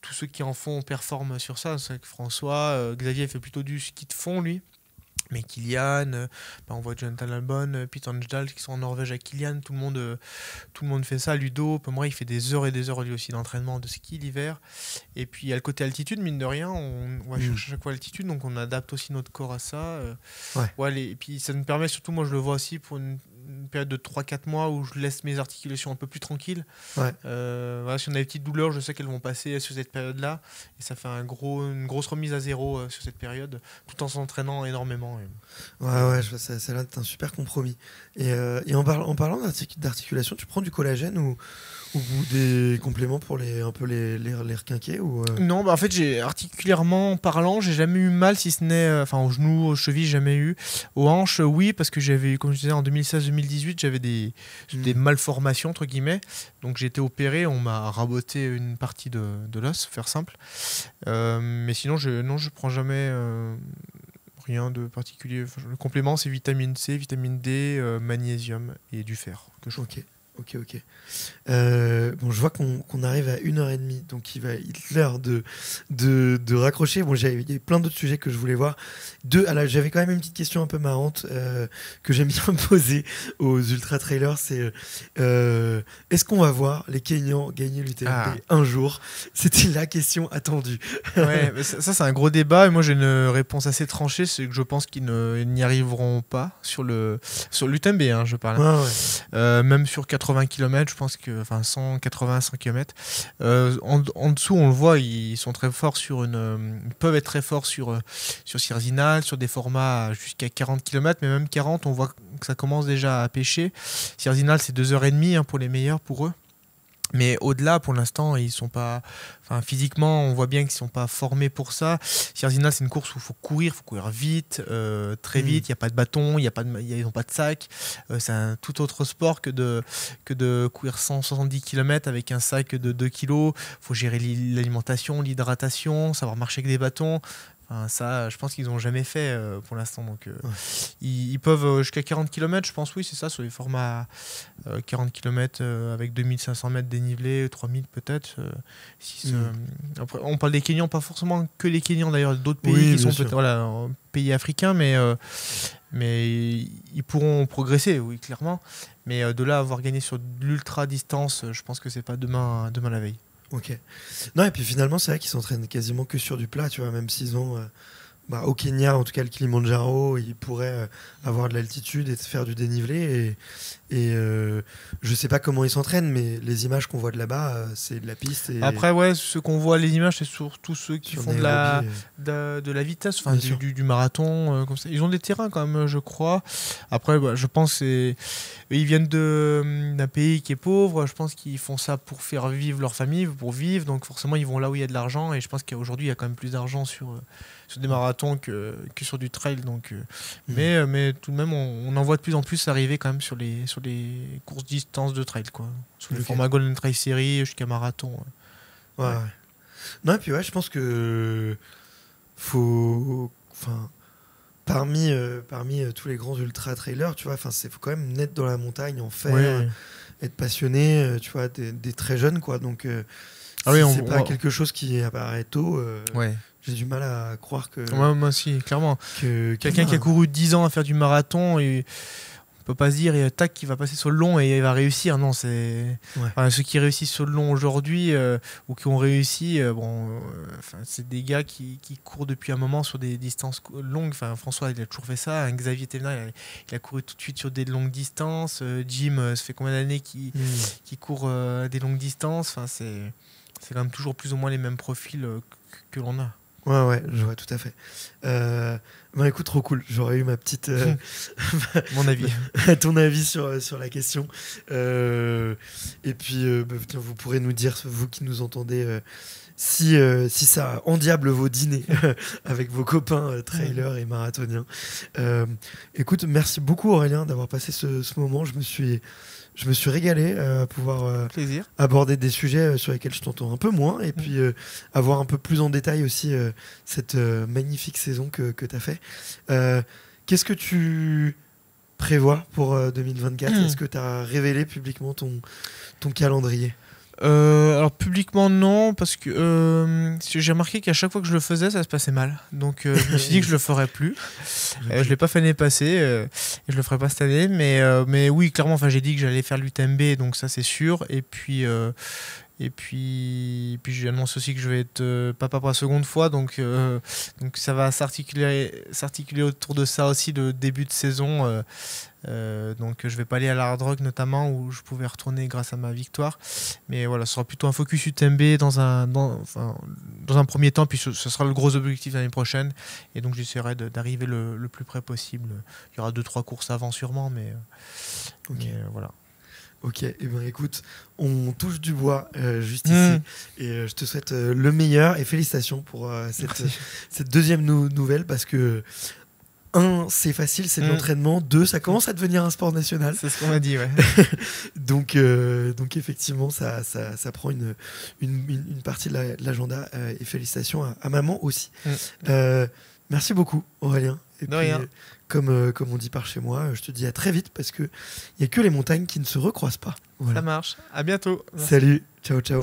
tous ceux qui en font performent sur ça. C'est que François, Xavier, euh, Xavier fait plutôt du ski de fond, lui. Mais Kylian, bah, on voit Jonathan Albon, Peter Angel qui sont en Norvège à Kylian, tout le monde, tout le monde fait ça. Ludo, moi, il fait des heures et des heures lui aussi d'entraînement de ski l'hiver. Et puis il y a le côté altitude, mine de rien, on, on va mm. chercher chaque fois altitude donc on adapte aussi notre corps à ça. Ouais. et puis ça nous permet surtout, moi je le vois aussi pour une une période de 3-4 mois où je laisse mes articulations un peu plus tranquilles. Euh, si on a des petites douleurs, je sais qu'elles vont passer sur cette période-là. Et ça fait un gros, une grosse remise à zéro euh, sur cette période, tout en s'entraînant énormément. Ouais, ouais, je
là, c'est un super compromis. Et, en, euh, en, parlant d'articulation, tu prends du collagène ou, ou des compléments pour les, un peu les, les, requinquer ou euh
Non, bah en fait, j'ai articulairement parlant, j'ai jamais eu mal, si ce n'est. Euh, enfin, au genou, aux chevilles, jamais eu. Aux hanches, oui, parce que j'avais eu, comme je disais, en 2016-2018, j'avais hmm. des, malformations, entre guillemets. Donc j'ai été opéré, on m'a raboté une partie de, de l'os, faire simple. Euh, mais sinon, je, non, je prends jamais. rien de particulier. le complément, c'est vitamine C, vitamine D, magnésium et du fer. Que je... Ok. Ok, ok. Euh, bon, je vois qu'on
arrive à 1 et demie donc il va être l'heure de, de, de, raccrocher. Bon, il y a plein d'autres sujets que je voulais voir. Deux, j'avais quand même une petite question un peu marrante euh, que j'aime bien poser aux ultra trailers c'est euh, euh, est-ce qu'on va voir les Kenyans gagner l'UTMB ah.
un jour C'était la question attendue. ouais, ça, c'est un gros débat et moi j'ai une réponse assez tranchée c'est que je pense qu'ils n'y arriveront pas sur l'UTMB, sur hein, je parle. même sur 80 80 km, je pense que, enfin 180, 100 km. en, dessous, on le voit, ils sont très forts sur une, euh, peuvent être très forts sur euh, sur Cirzinal, sur des formats jusqu'à 40 km, mais même 40, on voit que ça commence déjà à pêcher. Cirzinal, c'est deux heures et demie hein, pour les meilleurs pour eux. Mais au-delà, pour l'instant, ils sont pas. Enfin, physiquement, on voit bien qu'ils ne sont pas formés pour ça. Sierzina, c'est une course où il faut courir, faut courir vite, euh, très hmm. vite. Il n'y a pas de bâton, y a pas de, ils n'ont pas de sac. Euh, c'est un tout autre sport que de, que de courir 170 km avec un sac de 2 kg. Il faut gérer l'alimentation, l'hydratation, savoir marcher avec des bâtons. Hein, ça, je pense qu'ils n'ont jamais fait euh, pour l'instant. Donc, euh, ils, peuvent euh, jusqu'à 40 km, je pense, oui, c'est ça, sur les formats 40 km avec 2500 mètres dénivelé, 3000 peut-être. Mm. on parle des Kenyans, pas forcément que les Kenyans d'ailleurs, d'autres pays qui sont peut-être pays africains, mais, ils pourront progresser, oui, clairement. Mais de là à avoir gagné sur l'ultra distance, je pense que c'est pas demain, demain la veille. Ok. Non, et puis finalement, c'est vrai qu'ils s'entraînent quasiment que sur du plat, tu vois, même s'ils ont euh,
bah, au Kenya, en tout cas le Kilimanjaro, il pourrait euh, avoir de l'altitude et se faire du dénivelé. Et, et euh, je sais pas comment ils s'entraînent, mais les images qu'on voit de là-bas, euh, c'est de la piste. Et Après,
ouais, ce qu'on voit, les images, c'est surtout ceux qui font de la, de, la, vitesse, du, du, marathon. Ils ont des terrains quand même, je crois. Après, bah, je pense qu'ils ils viennent d'un pays qui est pauvre. Je pense qu'ils font ça pour faire vivre leur famille, pour vivre. Donc forcément, ils vont là où il y a de l'argent. Et je pense qu'aujourd'hui, il y a quand même plus d'argent sur sur des marathons que, que sur du trail. Donc, euh, mm. mais, euh, mais tout de même, on, en voit de plus en plus arriver quand même sur les, sur les courses distance de trail, quoi. Sur le format Golden Trail Series jusqu'à marathon. Ouais.
Non, et puis ouais, je pense que faut. Enfin, parmi, euh, parmi tous les grands ultra trailers, tu vois, enfin, c'est faut quand même naître dans la montagne, en faire, être passionné, tu vois, des, très jeunes, quoi. Donc,
ah si c'est pas quelque
chose qui apparaît tôt. ouais j'ai du mal à croire que. moi aussi, clairement.
Que quelqu'un qui a couru 10 ans à faire du marathon et on peut pas se dire et, tac, il va passer sur le long et il va réussir. Non, c'est ceux qui réussissent sur le long aujourd'hui euh, ou qui ont réussi, euh, bon, euh, c'est des gars qui, qui, courent depuis un moment sur des distances longues. Enfin, François, il a toujours fait ça. Xavier Thévenin, il, a couru tout de suite sur des longues distances. Jim, ça fait combien d'années qu'il mmh. court des longues distances Enfin, c'est c'est quand même toujours plus ou moins les mêmes profils que l'on a. Ouais, ouais, je tout à fait.
Euh, écoute, trop cool. J'aurais eu ma petite. Euh, Mon avis. ton avis sur, euh, sur la question. Euh, et puis, bah, vous pourrez nous dire, vous qui nous entendez, si, si ça endiable vos dîners avec vos copains trailers et marathoniens. écoute, merci beaucoup, Aurélien, d'avoir passé ce, ce moment. Je me suis je me suis régalé euh, à pouvoir euh, aborder des sujets euh, sur lesquels je t'entends un peu moins et puis avoir un peu plus en détail aussi cette magnifique saison que, tu as fait. Qu'est-ce que tu prévois pour
2024 hmm. Est-ce que tu as révélé publiquement ton, ton calendrier euh, alors publiquement non, parce que euh, j'ai remarqué qu'à chaque fois que je le faisais, ça se passait mal. Donc euh, je me suis dit que je le ferais plus. Euh, je l'ai pas fait l'année passée, euh, et je le ferai pas cette année. Mais mais oui, clairement, enfin j'ai dit que j'allais faire l'UTMB, donc ça c'est sûr. Et puis et puis, et puis j'annonce aussi que je vais être euh, papa pour la seconde fois, donc, euh, donc ça va s'articuler autour de ça aussi le début de saison. Euh, donc je vais pas aller à la Rock notamment où je pouvais retourner grâce à ma victoire. Mais voilà, ce sera plutôt un focus UTMB dans un, dans, enfin, dans un premier temps, puis ce, sera le gros objectif l'année prochaine. Et donc j'essaierai d'arriver le, plus près possible. Il y aura deux trois courses avant sûrement, mais voilà. Ok, et eh ben écoute, on touche du bois euh, juste
ici mm. et euh, je te souhaite euh, le meilleur et félicitations pour cette, deuxième nouvelle parce que un, c'est facile, c'est de mm. l'entraînement. Deux, ça commence à devenir un sport national. C'est ce qu'on m'a dit, ouais. donc, donc effectivement, ça, prend une, partie de l'agenda. et félicitations à, maman aussi. Mm. merci beaucoup, Aurélien. Et de rien. Euh, comme, on dit par chez moi, je te dis à très vite parce qu'il n'y a que les montagnes qui ne se recroisent pas.
Voilà. Ça marche. À bientôt. Salut.
ciao. ciao.